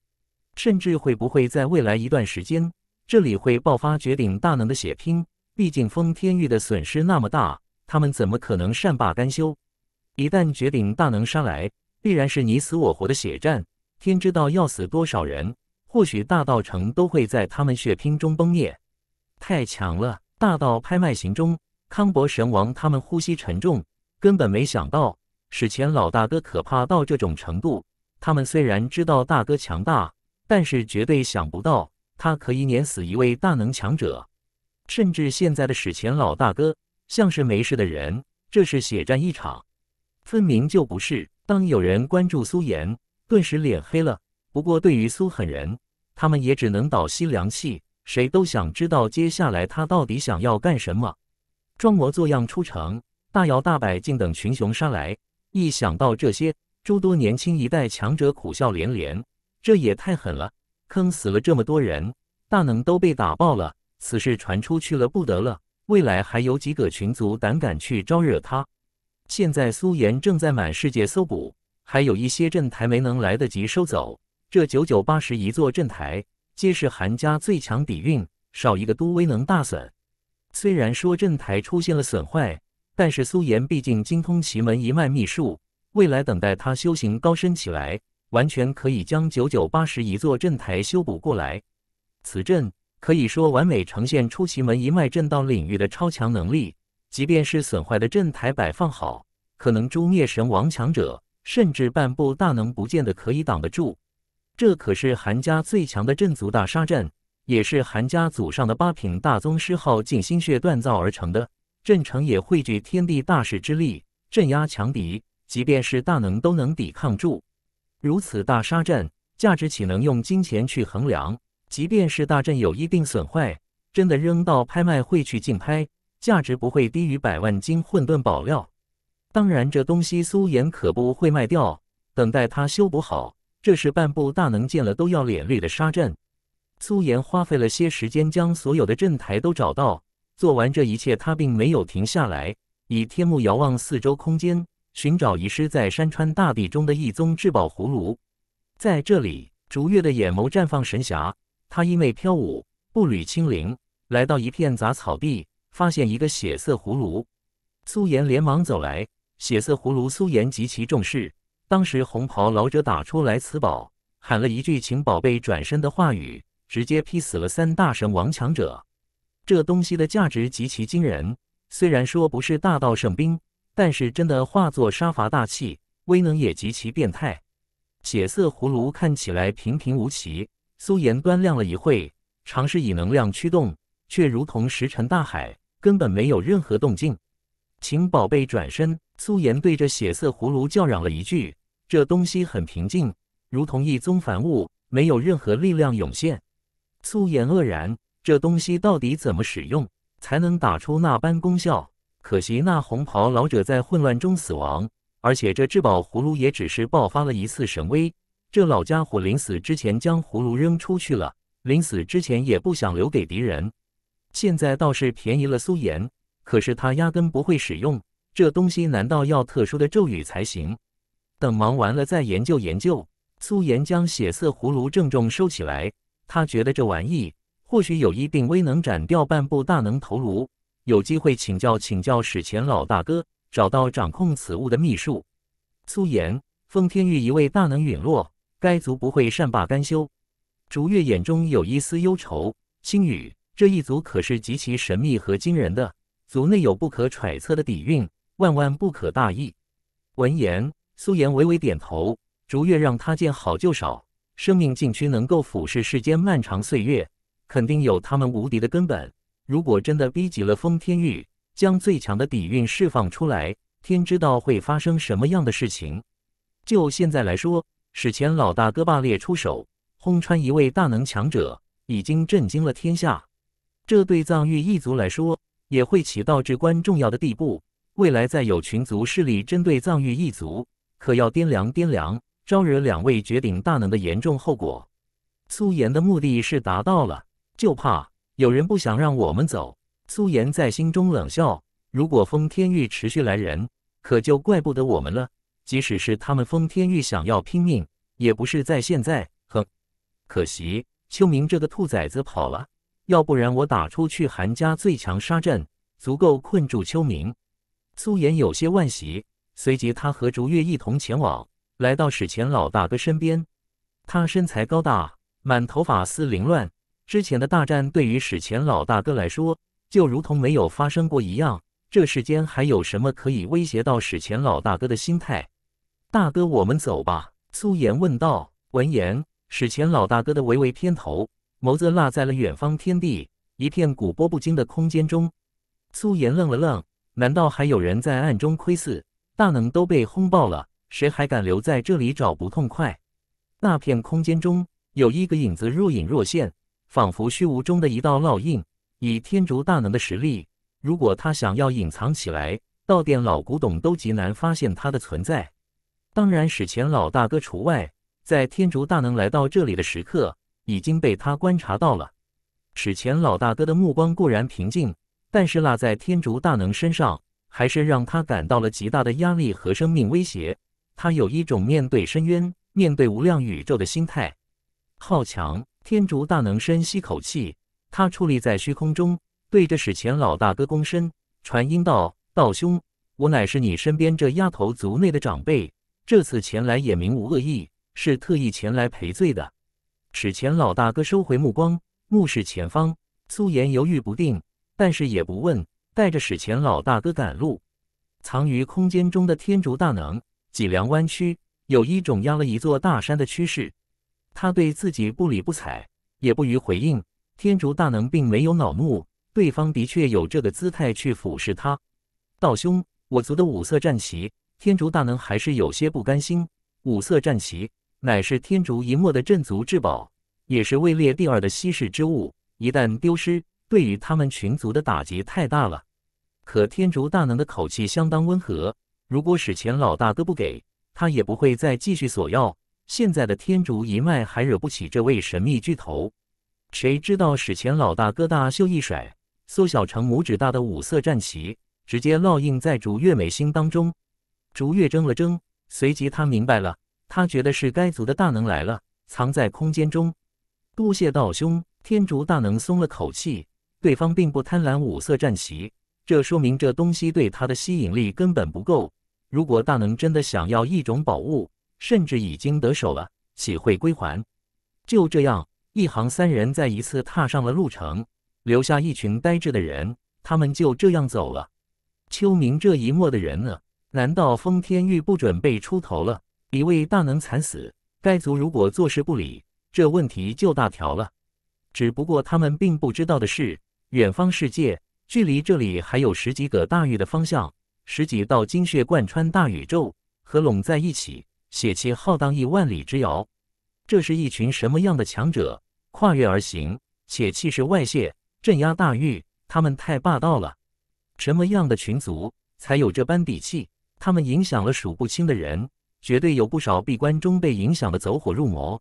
甚至会不会在未来一段时间，这里会爆发绝顶大能的血拼？毕竟封天域的损失那么大，他们怎么可能善罢甘休？一旦绝顶大能杀来，必然是你死我活的血战。天知道要死多少人，或许大道城都会在他们血拼中崩灭。太强了！大道拍卖行中，康博神王他们呼吸沉重，根本没想到史前老大哥可怕到这种程度。他们虽然知道大哥强大，但是绝对想不到他可以碾死一位大能强者，甚至现在的史前老大哥像是没事的人，这是血战一场，分明就不是。当有人关注苏岩，顿时脸黑了。不过对于苏狠人，他们也只能倒吸凉气。谁都想知道接下来他到底想要干什么，装模作样出城，大摇大摆静等群雄杀来。一想到这些。诸多年轻一代强者苦笑连连，这也太狠了，坑死了这么多人，大能都被打爆了，此事传出去了不得了，未来还有几个群族胆敢去招惹他？现在苏岩正在满世界搜捕，还有一些镇台没能来得及收走，这九九八十一座镇台皆是韩家最强底蕴，少一个都威能大损。虽然说镇台出现了损坏，但是苏岩毕竟精通奇门一脉秘术。未来等待他修行高深起来，完全可以将九九八十一座阵台修补过来。此阵可以说完美呈现出奇门一脉阵道领域的超强能力，即便是损坏的阵台摆放好，可能诛灭神王强者，甚至半步大能不见得可以挡得住。这可是韩家最强的镇族大杀阵，也是韩家祖上的八品大宗师耗尽心血锻造而成的。阵成也汇聚天地大势之力，镇压强敌。即便是大能都能抵抗住如此大沙阵，价值岂能用金钱去衡量？即便是大阵有一定损坏，真的扔到拍卖会去竞拍，价值不会低于百万斤混沌宝料。当然，这东西苏岩可不会卖掉，等待他修补好。这是半步大能见了都要脸绿的沙阵。苏岩花费了些时间将所有的阵台都找到，做完这一切，他并没有停下来，以天目遥望四周空间。寻找遗失在山川大地中的一宗至宝葫芦，在这里，逐月的眼眸绽放神霞。他因为飘舞，步履轻灵，来到一片杂草地，发现一个血色葫芦。苏颜连忙走来，血色葫芦，苏颜极其重视。当时红袍老者打出来此宝，喊了一句“请宝贝转身”的话语，直接劈死了三大神王强者。这东西的价值极其惊人，虽然说不是大道圣兵。但是真的化作杀伐大气，威能也极其变态。血色葫芦看起来平平无奇，苏颜端量了一会，尝试以能量驱动，却如同石沉大海，根本没有任何动静。秦宝贝转身，苏颜对着血色葫芦叫嚷了一句：“这东西很平静，如同一宗凡物，没有任何力量涌现。”苏颜愕然，这东西到底怎么使用才能打出那般功效？可惜那红袍老者在混乱中死亡，而且这至宝葫芦也只是爆发了一次神威。这老家伙临死之前将葫芦扔出去了，临死之前也不想留给敌人。现在倒是便宜了苏岩，可是他压根不会使用这东西，难道要特殊的咒语才行？等忙完了再研究研究。苏岩将血色葫芦郑重收起来，他觉得这玩意或许有一定威能，斩掉半部大能头颅。有机会请教请教史前老大哥，找到掌控此物的秘术。苏岩，封天域一位大能陨落，该族不会善罢甘休。竹月眼中有一丝忧愁，星宇这一族可是极其神秘和惊人的，族内有不可揣测的底蕴，万万不可大意。闻言，苏岩微微点头。竹月让他见好就少，生命禁区能够俯视世间漫长岁月，肯定有他们无敌的根本。如果真的逼急了封天域，将最强的底蕴释放出来，天知道会发生什么样的事情。就现在来说，史前老大哥霸烈出手轰穿一位大能强者，已经震惊了天下。这对藏域一族来说，也会起到至关重要的地步。未来再有群族势力针对藏域一族，可要掂量掂量招惹两位绝顶大能的严重后果。苏岩的目的是达到了，就怕。有人不想让我们走，苏岩在心中冷笑。如果封天域持续来人，可就怪不得我们了。即使是他们封天域想要拼命，也不是在现在。哼！可惜秋明这个兔崽子跑了，要不然我打出去韩家最强杀阵，足够困住秋明。苏岩有些惋惜，随即他和竹月一同前往，来到史前老大哥身边。他身材高大，满头发丝凌乱。之前的大战对于史前老大哥来说，就如同没有发生过一样。这世间还有什么可以威胁到史前老大哥的心态？大哥，我们走吧。”苏言问道。闻言，史前老大哥的微微偏头，眸子落在了远方天地一片古波不惊的空间中。苏言愣了愣，难道还有人在暗中窥伺？大能都被轰爆了，谁还敢留在这里找不痛快？那片空间中有一个影子若隐若现。仿佛虚无中的一道烙印。以天竺大能的实力，如果他想要隐藏起来，到点老古董都极难发现他的存在。当然，史前老大哥除外。在天竺大能来到这里的时刻，已经被他观察到了。史前老大哥的目光固然平静，但是落在天竺大能身上，还是让他感到了极大的压力和生命威胁。他有一种面对深渊、面对无量宇宙的心态。好强。天竺大能深吸口气，他矗立在虚空中，对着史前老大哥躬身，传音道：“道兄，我乃是你身边这丫头族内的长辈，这次前来也明无恶意，是特意前来赔罪的。”史前老大哥收回目光，目视前方。苏颜犹豫不定，但是也不问，带着史前老大哥赶路。藏于空间中的天竺大能，脊梁弯曲，有一种压了一座大山的趋势。他对自己不理不睬，也不予回应。天竺大能并没有恼怒，对方的确有这个姿态去俯视他。道兄，我族的五色战旗，天竺大能还是有些不甘心。五色战旗乃是天竺一脉的镇族至宝，也是位列第二的稀世之物，一旦丢失，对于他们群族的打击太大了。可天竺大能的口气相当温和，如果史前老大都不给，他也不会再继续索要。现在的天竺一脉还惹不起这位神秘巨头，谁知道史前老大哥大袖一甩，缩小成拇指大的五色战旗，直接烙印在竹月美心当中。竹月怔了怔，随即他明白了，他觉得是该族的大能来了，藏在空间中。多谢道兄，天竺大能松了口气，对方并不贪婪五色战旗，这说明这东西对他的吸引力根本不够。如果大能真的想要一种宝物，甚至已经得手了，岂会归还？就这样，一行三人再一次踏上了路程，留下一群呆滞的人。他们就这样走了。秋明这一幕的人呢？难道封天玉不准备出头了？一位大能惨死，该族如果坐视不理，这问题就大条了。只不过他们并不知道的是，远方世界距离这里还有十几个大域的方向，十几道精血贯穿大宇宙，合拢在一起。血气浩荡，一万里之遥。这是一群什么样的强者？跨越而行，血气是外泄，镇压大域。他们太霸道了。什么样的群族才有这般底气？他们影响了数不清的人，绝对有不少闭关中被影响的走火入魔。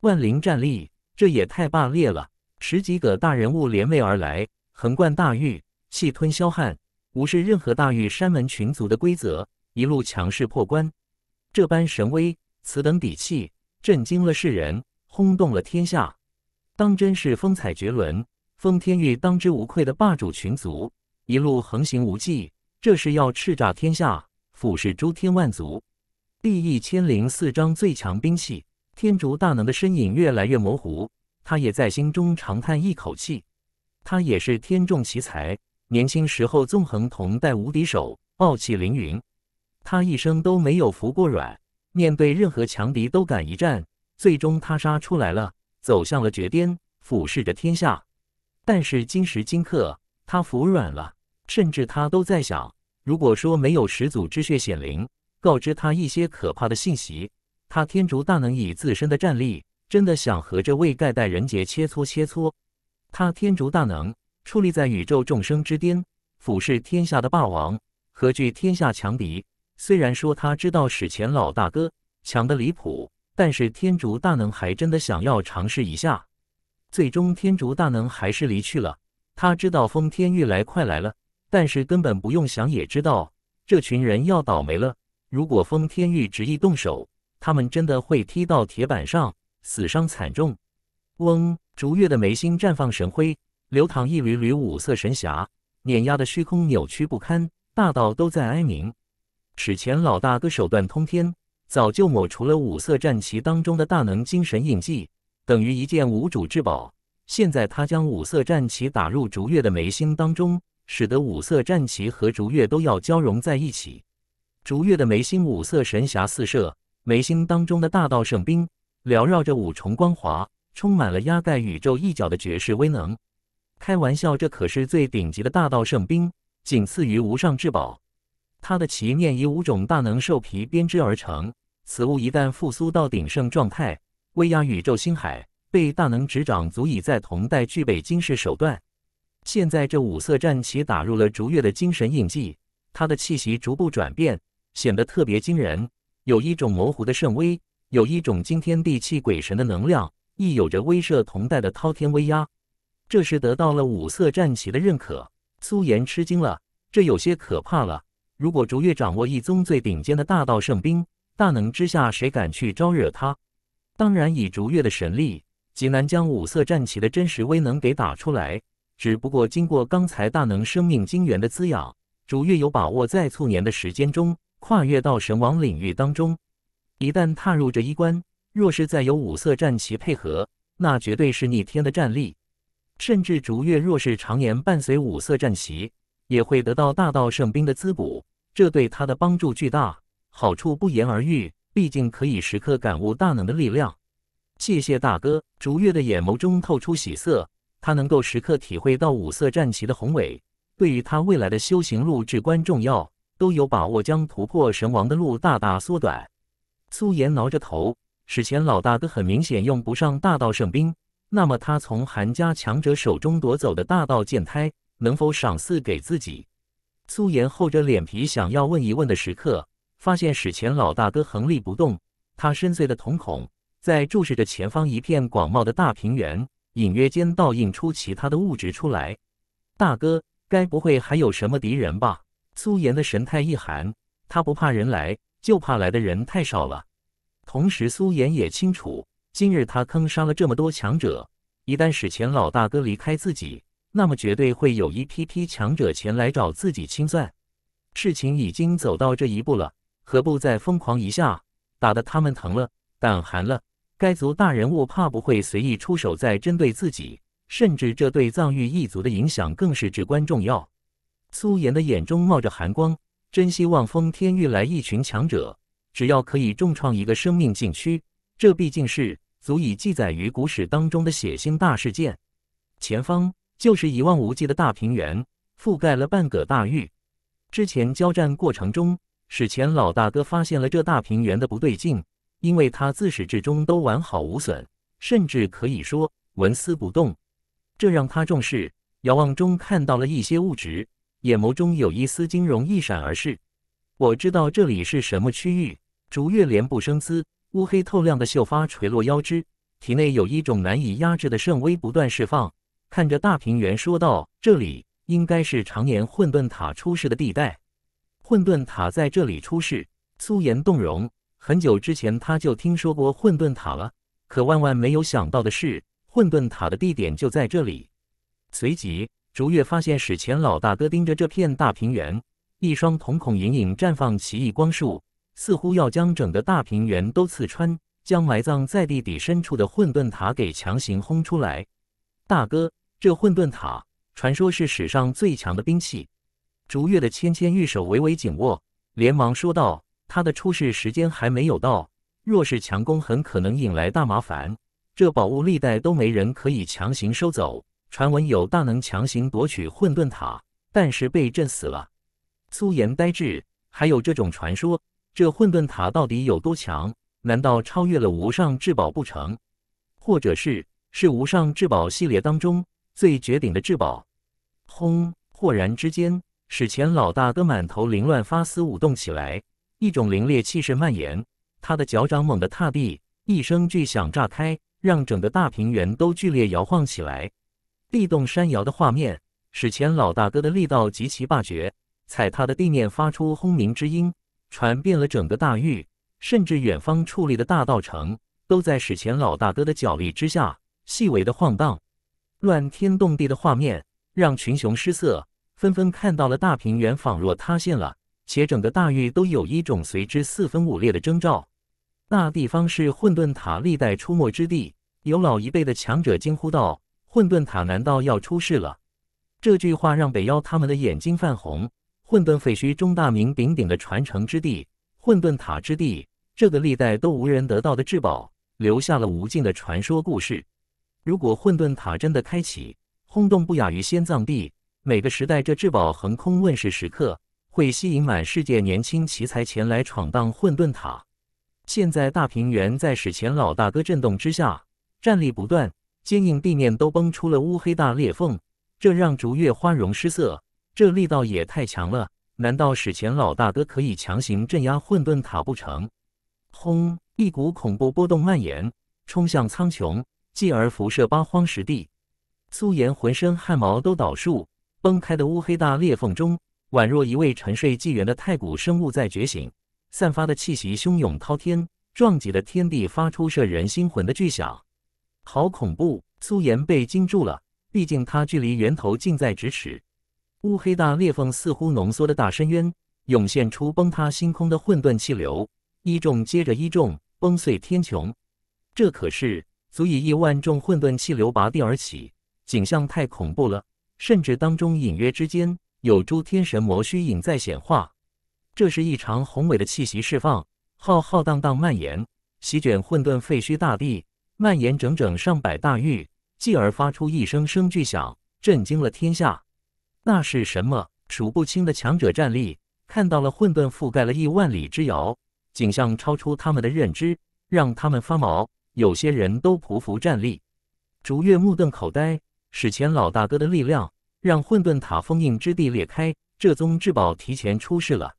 万灵战力，这也太霸烈了。十几个大人物联袂而来，横贯大域，气吞霄汉，无视任何大域山门群族的规则，一路强势破关。这般神威，此等底气，震惊了世人，轰动了天下，当真是风采绝伦，封天域当之无愧的霸主群族，一路横行无忌，这是要叱咤天下，俯视诸天万族。第一千零四章最强兵器。天竺大能的身影越来越模糊，他也在心中长叹一口气。他也是天纵奇才，年轻时候纵横同代无敌手，傲气凌云。他一生都没有服过软，面对任何强敌都敢一战。最终他杀出来了，走向了绝巅，俯视着天下。但是今时今刻，他服软了，甚至他都在想：如果说没有始祖之血显灵，告知他一些可怕的信息，他天竺大能以自身的战力，真的想和这位盖代人杰切磋切磋。他天竺大能矗立在宇宙众生之巅，俯视天下的霸王，何惧天下强敌？虽然说他知道史前老大哥强的离谱，但是天竺大能还真的想要尝试一下。最终，天竺大能还是离去了。他知道封天玉来快来了，但是根本不用想也知道这群人要倒霉了。如果封天玉执意动手，他们真的会踢到铁板上，死伤惨重。嗡，逐月的眉心绽放神辉，流淌一缕缕五色神霞，碾压的虚空扭曲不堪，大道都在哀鸣。史前老大哥手段通天，早就抹除了五色战旗当中的大能精神印记，等于一件无主之宝。现在他将五色战旗打入逐月的眉心当中，使得五色战旗和逐月都要交融在一起。逐月的眉心五色神霞四射，眉心当中的大道圣兵缭绕着五重光华，充满了压盖宇宙一角的绝世威能。开玩笑，这可是最顶级的大道圣兵，仅次于无上至宝。它的旗面以五种大能兽皮编织而成，此物一旦复苏到鼎盛状态，威压宇宙星海，被大能执掌，足以在同代具备惊世手段。现在这五色战旗打入了逐月的精神印记，他的气息逐步转变，显得特别惊人，有一种模糊的圣威，有一种惊天地泣鬼神的能量，亦有着威慑同代的滔天威压。这是得到了五色战旗的认可，苏颜吃惊了，这有些可怕了。如果逐月掌握一宗最顶尖的大道圣兵，大能之下谁敢去招惹他？当然，以逐月的神力，极难将五色战旗的真实威能给打出来。只不过，经过刚才大能生命精元的滋养，逐月有把握在数年的时间中跨越到神王领域当中。一旦踏入这一关，若是在有五色战旗配合，那绝对是逆天的战力。甚至逐月若是常年伴随五色战旗。也会得到大道圣兵的滋补，这对他的帮助巨大，好处不言而喻。毕竟可以时刻感悟大能的力量。谢谢大哥，逐月的眼眸中透出喜色，他能够时刻体会到五色战旗的宏伟，对于他未来的修行路至关重要，都有把握将突破神王的路大大缩短。苏岩挠着头，史前老大哥很明显用不上大道圣兵，那么他从韩家强者手中夺走的大道剑胎。能否赏赐给自己？苏颜厚着脸皮想要问一问的时刻，发现史前老大哥横立不动。他深邃的瞳孔在注视着前方一片广袤的大平原，隐约间倒映出其他的物质出来。大哥，该不会还有什么敌人吧？苏颜的神态一寒，他不怕人来，就怕来的人太少了。同时，苏颜也清楚，今日他坑杀了这么多强者，一旦史前老大哥离开自己。那么绝对会有一批批强者前来找自己清算。事情已经走到这一步了，何不再疯狂一下，打得他们疼了，胆寒了？该族大人物怕不会随意出手再针对自己，甚至这对藏域一族的影响更是至关重要。苏岩的眼中冒着寒光，真希望封天域来一群强者，只要可以重创一个生命禁区，这毕竟是足以记载于古史当中的血腥大事件。前方。就是一望无际的大平原，覆盖了半个大域。之前交战过程中，史前老大哥发现了这大平原的不对劲，因为他自始至终都完好无损，甚至可以说纹丝不动。这让他重视，遥望中看到了一些物质，眼眸中有一丝金容一闪而逝。我知道这里是什么区域。竹月莲不生姿，乌黑透亮的秀发垂落腰肢，体内有一种难以压制的圣威不断释放。看着大平原，说道：“这里应该是常年混沌塔出世的地带。混沌塔在这里出世。”苏岩动容。很久之前他就听说过混沌塔了，可万万没有想到的是，混沌塔的地点就在这里。随即，逐月发现史前老大哥盯着这片大平原，一双瞳孔隐隐绽放奇异光束，似乎要将整个大平原都刺穿，将埋葬在地底深处的混沌塔给强行轰出来。大哥，这混沌塔传说是史上最强的兵器。逐月的芊芊玉手微微紧握，连忙说道：“他的出世时间还没有到，若是强攻，很可能引来大麻烦。这宝物历代都没人可以强行收走，传闻有大能强行夺取混沌塔，但是被震死了。”苏颜呆滞，还有这种传说？这混沌塔到底有多强？难道超越了无上至宝不成？或者是？是无上至宝系列当中最绝顶的至宝。轰！豁然之间，史前老大哥满头凌乱发丝舞动起来，一种凌冽气势蔓延。他的脚掌猛地踏地，一声巨响炸开，让整个大平原都剧烈摇晃起来。地动山摇的画面，史前老大哥的力道极其霸绝，踩踏的地面发出轰鸣之音，传遍了整个大域，甚至远方矗立的大道城，都在史前老大哥的脚力之下。细微的晃荡，乱天动地的画面让群雄失色，纷纷看到了大平原仿若塌陷了，且整个大域都有一种随之四分五裂的征兆。那地方是混沌塔历代出没之地，有老一辈的强者惊呼道：“混沌塔难道要出事了？”这句话让北妖他们的眼睛泛红。混沌废墟中大名鼎鼎的传承之地，混沌塔之地，这个历代都无人得到的至宝，留下了无尽的传说故事。如果混沌塔真的开启，轰动不亚于仙藏地。每个时代，这至宝横空问世时刻，会吸引满世界年轻奇才前来闯荡混沌塔。现在大平原在史前老大哥震动之下，战力不断，坚硬地面都崩出了乌黑大裂缝，这让逐月花容失色。这力道也太强了，难道史前老大哥可以强行镇压混沌塔不成？轰！一股恐怖波动蔓延，冲向苍穹。继而辐射八荒十地，苏岩浑身汗毛都倒竖，崩开的乌黑大裂缝中，宛若一位沉睡纪元的太古生物在觉醒，散发的气息汹涌滔天，撞击了天地，发出摄人心魂的巨响。好恐怖！苏岩被惊住了，毕竟他距离源头近在咫尺。乌黑大裂缝似乎浓缩的大深渊，涌现出崩塌星空的混沌气流，一重接着一重，崩碎天穹。这可是。足以亿万众混沌气流拔地而起，景象太恐怖了，甚至当中隐约之间有诸天神魔虚影在显化。这是一场宏伟的气息释放，浩浩荡荡蔓延，席卷混沌废墟大地，蔓延整整上百大域，继而发出一声声巨响，震惊了天下。那是什么？数不清的强者战力？看到了混沌覆盖了亿万里之遥，景象超出他们的认知，让他们发毛。有些人都匍匐站立，逐月目瞪口呆。史前老大哥的力量让混沌塔封印之地裂开，这宗至宝提前出世了。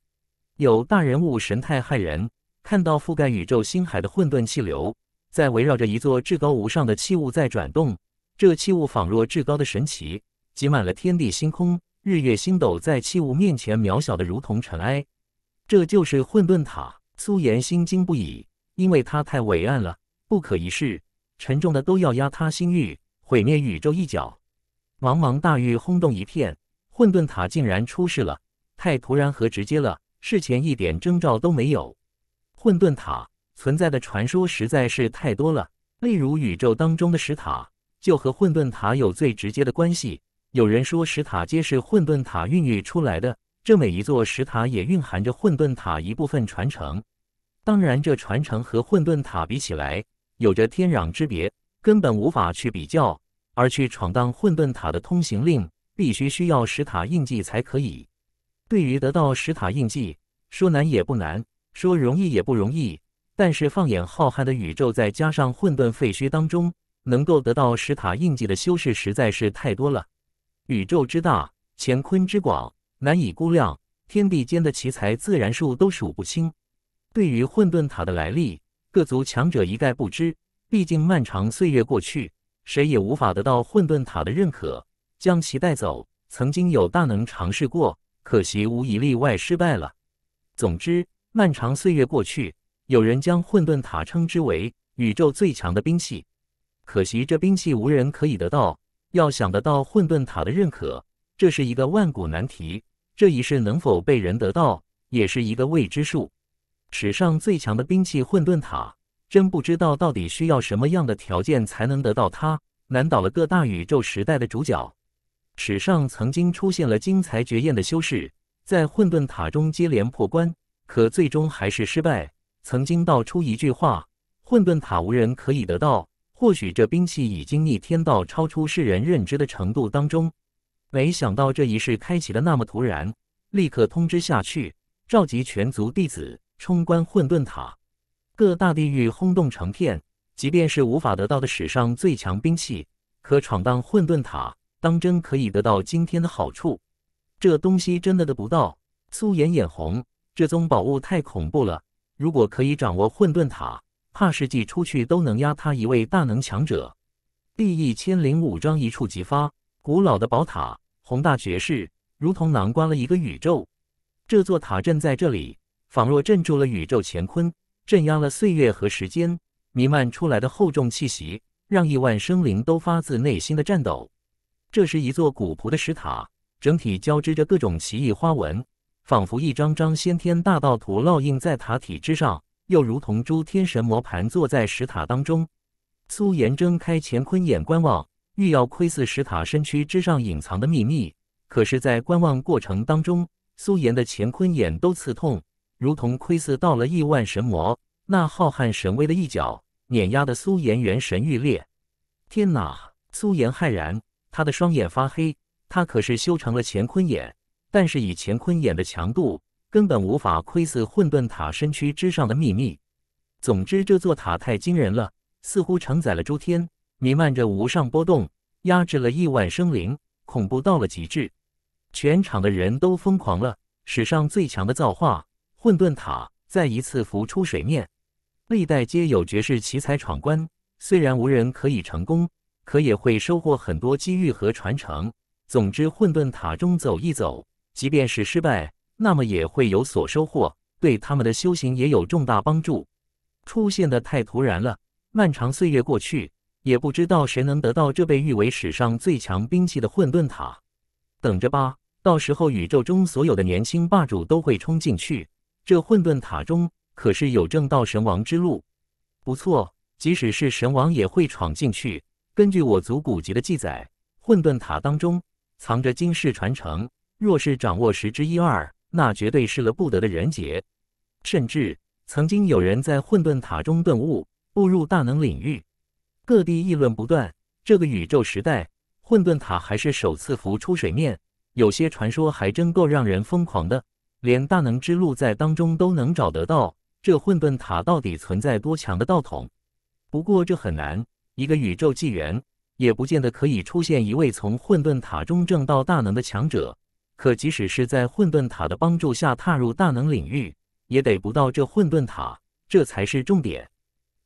有大人物神态骇人，看到覆盖宇宙星海的混沌气流，在围绕着一座至高无上的器物在转动。这器物仿若至高的神奇，挤满了天地星空，日月星斗在器物面前渺小的如同尘埃。这就是混沌塔，苏岩心惊不已，因为它太伟岸了。不可一世，沉重的都要压塌星域，毁灭宇宙一角。茫茫大域轰动一片，混沌塔竟然出事了，太突然和直接了，事前一点征兆都没有。混沌塔存在的传说实在是太多了，例如宇宙当中的石塔，就和混沌塔有最直接的关系。有人说石塔皆是混沌塔孕育出来的，这每一座石塔也蕴含着混沌塔一部分传承。当然，这传承和混沌塔比起来。有着天壤之别，根本无法去比较。而去闯荡混沌塔的通行令，必须需要石塔印记才可以。对于得到石塔印记，说难也不难，说容易也不容易。但是放眼浩瀚的宇宙，再加上混沌废墟当中，能够得到石塔印记的修士实在是太多了。宇宙之大，乾坤之广，难以估量。天地间的奇才，自然数都数不清。对于混沌塔的来历，各族强者一概不知，毕竟漫长岁月过去，谁也无法得到混沌塔的认可，将其带走。曾经有大能尝试过，可惜无一例外失败了。总之，漫长岁月过去，有人将混沌塔称之为宇宙最强的兵器，可惜这兵器无人可以得到。要想得到混沌塔的认可，这是一个万古难题。这一世能否被人得到，也是一个未知数。史上最强的兵器混沌塔，真不知道到底需要什么样的条件才能得到它，难倒了各大宇宙时代的主角。史上曾经出现了精彩绝艳的修士，在混沌塔中接连破关，可最终还是失败。曾经道出一句话：“混沌塔无人可以得到。”或许这兵器已经逆天到超出世人认知的程度当中。没想到这一世开启的那么突然，立刻通知下去，召集全族弟子。冲关混沌塔，各大地域轰动成片。即便是无法得到的史上最强兵器，可闯荡混沌塔，当真可以得到惊天的好处。这东西真的得不到，苏颜眼红。这宗宝物太恐怖了，如果可以掌握混沌塔，怕是寄出去都能压他一位大能强者。第一千零五章一触即发。古老的宝塔，宏大绝世，如同囊括了一个宇宙。这座塔镇在这里。仿若镇住了宇宙乾坤，镇压了岁月和时间，弥漫出来的厚重气息，让亿万生灵都发自内心的颤抖。这是一座古朴的石塔，整体交织着各种奇异花纹，仿佛一张张先天大道图烙印在塔体之上，又如同诸天神魔盘坐在石塔当中。苏颜睁开乾坤眼观望，欲要窥伺石塔身躯之上隐藏的秘密，可是，在观望过程当中，苏颜的乾坤眼都刺痛。如同窥视到了亿万神魔那浩瀚神威的一角，碾压的苏颜元神欲裂。天哪！苏颜骇然，他的双眼发黑。他可是修成了乾坤眼，但是以乾坤眼的强度，根本无法窥视混沌塔身躯之上的秘密。总之，这座塔太惊人了，似乎承载了诸天，弥漫着无上波动，压制了亿万生灵，恐怖到了极致。全场的人都疯狂了，史上最强的造化！混沌塔再一次浮出水面，历代皆有绝世奇才闯关，虽然无人可以成功，可也会收获很多机遇和传承。总之，混沌塔中走一走，即便是失败，那么也会有所收获，对他们的修行也有重大帮助。出现的太突然了，漫长岁月过去，也不知道谁能得到这被誉为史上最强兵器的混沌塔。等着吧，到时候宇宙中所有的年轻霸主都会冲进去。这混沌塔中可是有正道神王之路，不错，即使是神王也会闯进去。根据我族古籍的记载，混沌塔当中藏着经世传承，若是掌握十之一二，那绝对是了不得的人杰。甚至曾经有人在混沌塔中顿悟，步入大能领域。各地议论不断，这个宇宙时代，混沌塔还是首次浮出水面，有些传说还真够让人疯狂的。连大能之路在当中都能找得到，这混沌塔到底存在多强的道统？不过这很难，一个宇宙纪元也不见得可以出现一位从混沌塔中正到大能的强者。可即使是在混沌塔的帮助下踏入大能领域，也得不到这混沌塔，这才是重点。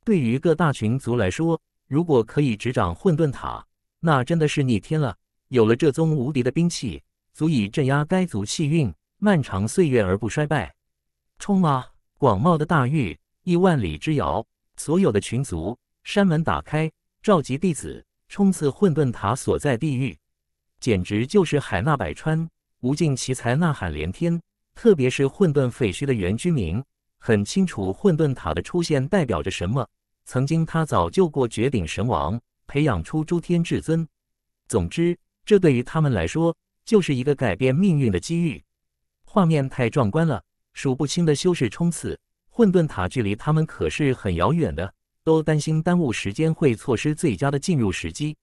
对于各大群族来说，如果可以执掌混沌塔，那真的是逆天了。有了这宗无敌的兵器，足以镇压该族气运。漫长岁月而不衰败，冲啊！广袤的大域，亿万里之遥，所有的群族山门打开，召集弟子，冲刺混沌塔所在地域，简直就是海纳百川，无尽奇才呐喊连天。特别是混沌废墟的原居民，很清楚混沌塔的出现代表着什么。曾经他造就过绝顶神王，培养出诸天至尊。总之，这对于他们来说就是一个改变命运的机遇。画面太壮观了，数不清的修士冲刺，混沌塔距离他们可是很遥远的，都担心耽误时间会错失最佳的进入时机。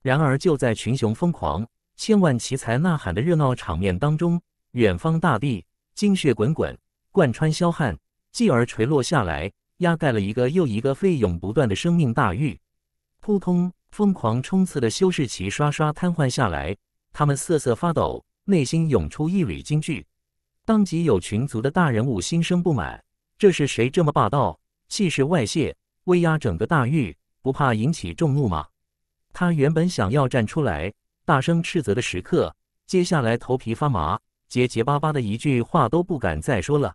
然而就在群雄疯狂、千万奇才呐喊的热闹场面当中，远方大地精血滚滚，贯穿霄汉，继而垂落下来，压盖了一个又一个沸涌不断的生命大域。扑通！疯狂冲刺的修士齐刷刷瘫痪下来，他们瑟瑟发抖，内心涌出一缕惊惧。当即有群族的大人物心生不满，这是谁这么霸道，气势外泄，威压整个大域，不怕引起众怒吗？他原本想要站出来，大声斥责的时刻，接下来头皮发麻，结结巴巴的一句话都不敢再说了。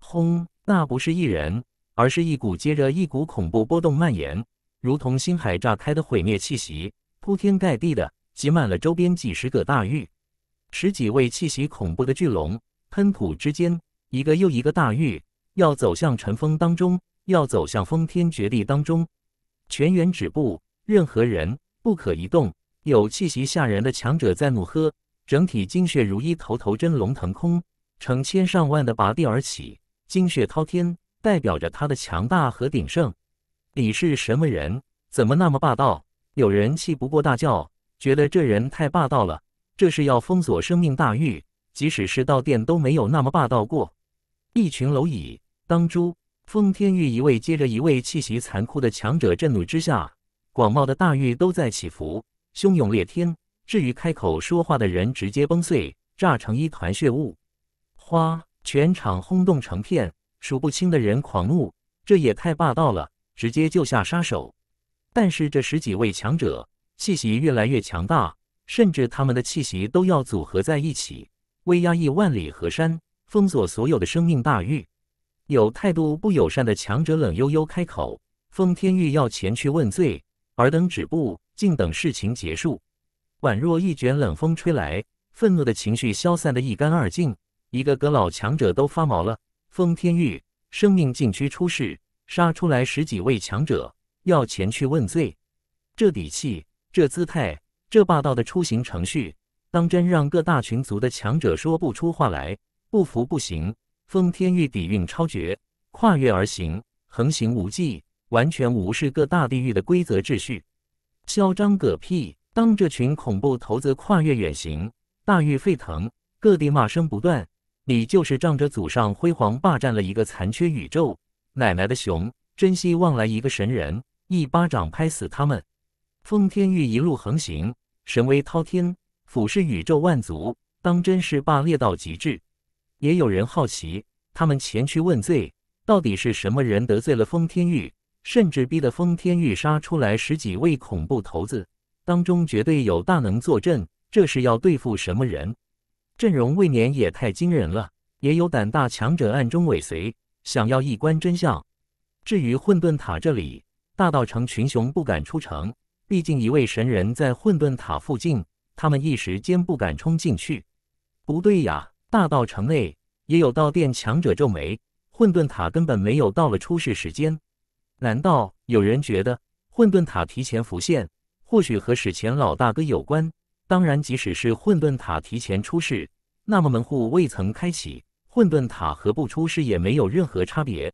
轰！那不是一人，而是一股接着一股恐怖波动蔓延，如同星海炸开的毁灭气息，铺天盖地的挤满了周边几十个大域，十几位气息恐怖的巨龙。喷吐之间，一个又一个大域要走向尘封当中，要走向封天绝地当中。全员止步，任何人不可移动。有气息吓人的强者在怒喝，整体精血如一头头真龙腾空，成千上万的拔地而起，精血滔天，代表着他的强大和鼎盛。你是什么人？怎么那么霸道？有人气不过大叫，觉得这人太霸道了，这是要封锁生命大域。即使是到店都没有那么霸道过，一群蝼蚁。当诛！封天域一位接着一位气息残酷的强者震怒之下，广袤的大域都在起伏，汹涌裂天。至于开口说话的人，直接崩碎，炸成一团血雾。哗！全场轰动成片，数不清的人狂怒，这也太霸道了，直接就下杀手。但是这十几位强者气息越来越强大，甚至他们的气息都要组合在一起。威压抑万里河山，封锁所有的生命大域，有态度不友善的强者冷悠悠开口：“封天域要前去问罪，尔等止步，静等事情结束。”宛若一卷冷风吹来，愤怒的情绪消散的一干二净。一个个老强者都发毛了：“封天域生命禁区出事，杀出来十几位强者要前去问罪，这底气，这姿态，这霸道的出行程序。”当真让各大群族的强者说不出话来，不服不行！封天域底蕴超绝，跨越而行，横行无忌，完全无视各大地域的规则秩序，嚣张个屁！当这群恐怖头子跨越远行，大域沸腾，各地骂声不断。你就是仗着祖上辉煌，霸占了一个残缺宇宙，奶奶的熊！真希望来一个神人，一巴掌拍死他们！封天域一路横行，神威滔天。俯视宇宙万族，当真是霸烈到极致。也有人好奇，他们前去问罪，到底是什么人得罪了封天玉，甚至逼得封天玉杀出来十几位恐怖头子，当中绝对有大能坐镇，这是要对付什么人？阵容未免也太惊人了。也有胆大强者暗中尾随，想要一观真相。至于混沌塔这里，大道城群雄不敢出城，毕竟一位神人在混沌塔附近。他们一时间不敢冲进去。不对呀，大道城内也有道殿强者皱眉。混沌塔根本没有到了出世时间。难道有人觉得混沌塔提前浮现，或许和史前老大哥有关？当然，即使是混沌塔提前出世，那么门户未曾开启，混沌塔和不出世也没有任何差别。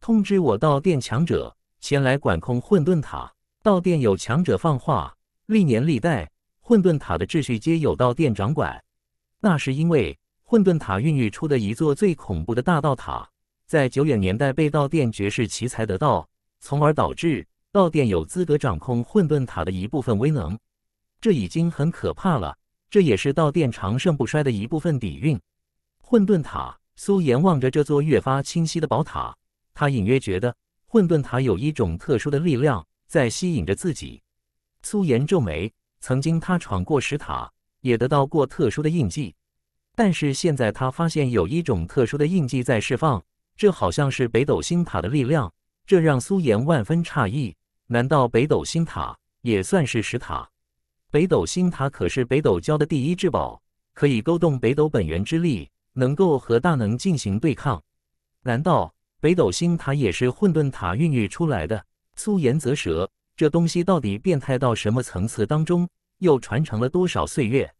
通知我道殿强者前来管控混沌塔。道殿有强者放话：历年历代。混沌塔的秩序皆由道殿掌管，那是因为混沌塔孕育出的一座最恐怖的大道塔，在久远年代被道殿绝世奇才得到，从而导致道殿有资格掌控混沌塔的一部分威能。这已经很可怕了，这也是道殿长盛不衰的一部分底蕴。混沌塔，苏岩望着这座越发清晰的宝塔，他隐约觉得混沌塔有一种特殊的力量在吸引着自己。苏岩皱眉。曾经他闯过石塔，也得到过特殊的印记，但是现在他发现有一种特殊的印记在释放，这好像是北斗星塔的力量，这让苏岩万分诧异。难道北斗星塔也算是石塔？北斗星塔可是北斗教的第一至宝，可以勾动北斗本源之力，能够和大能进行对抗。难道北斗星塔也是混沌塔孕育出来的？苏岩则舌。这东西到底变态到什么层次当中，又传承了多少岁月？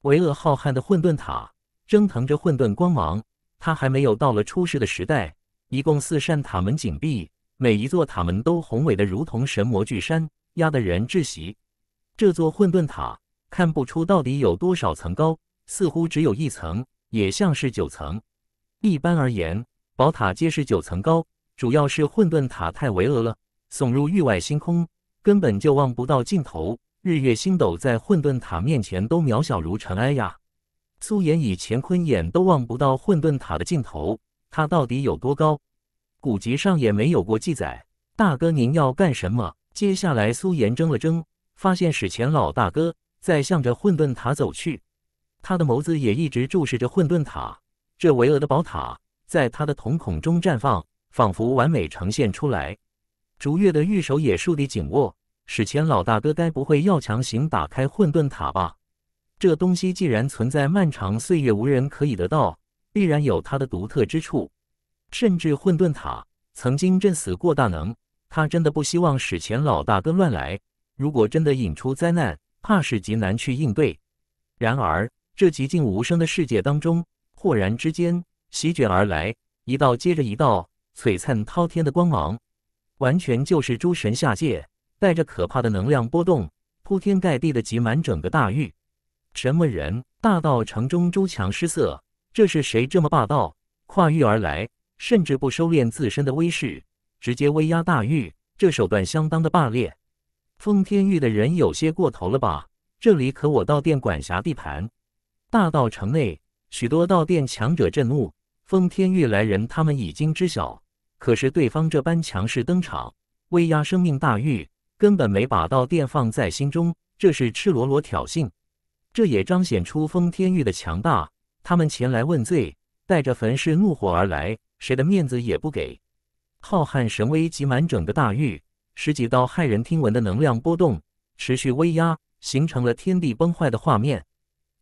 巍峨浩瀚的混沌塔，蒸腾着混沌光芒。它还没有到了出世的时代。一共四扇塔门紧闭，每一座塔门都宏伟的如同神魔巨山，压得人窒息。这座混沌塔看不出到底有多少层高，似乎只有一层，也像是九层。一般而言，宝塔皆是九层高，主要是混沌塔太巍峨了，耸入域外星空。根本就望不到尽头，日月星斗在混沌塔面前都渺小如尘埃呀！苏岩以乾坤眼都望不到混沌塔的尽头，它到底有多高？古籍上也没有过记载。大哥，您要干什么？接下来，苏岩怔了怔，发现史前老大哥在向着混沌塔走去，他的眸子也一直注视着混沌塔。这巍峨的宝塔在他的瞳孔中绽放，仿佛完美呈现出来。逐月的玉手也竖地紧握。史前老大哥该不会要强行打开混沌塔吧？这东西既然存在漫长岁月无人可以得到，必然有它的独特之处。甚至混沌塔曾经镇死过大能，他真的不希望史前老大哥乱来。如果真的引出灾难，怕是极难去应对。然而，这寂静无声的世界当中，豁然之间席卷而来，一道接着一道璀璨滔天的光芒，完全就是诸神下界。带着可怕的能量波动，铺天盖地的挤满整个大域。什么人？大道城中周强失色。这是谁这么霸道，跨域而来，甚至不收敛自身的威势，直接威压大域？这手段相当的霸烈。封天域的人有些过头了吧？这里可我道殿管辖地盘。大道城内许多道殿强者震怒。封天域来人，他们已经知晓，可是对方这般强势登场，威压生命大域。根本没把到电放在心中，这是赤裸裸挑衅。这也彰显出封天域的强大。他们前来问罪，带着焚世怒火而来，谁的面子也不给。浩瀚神威挤满整个大域，十几道骇人听闻的能量波动持续威压，形成了天地崩坏的画面。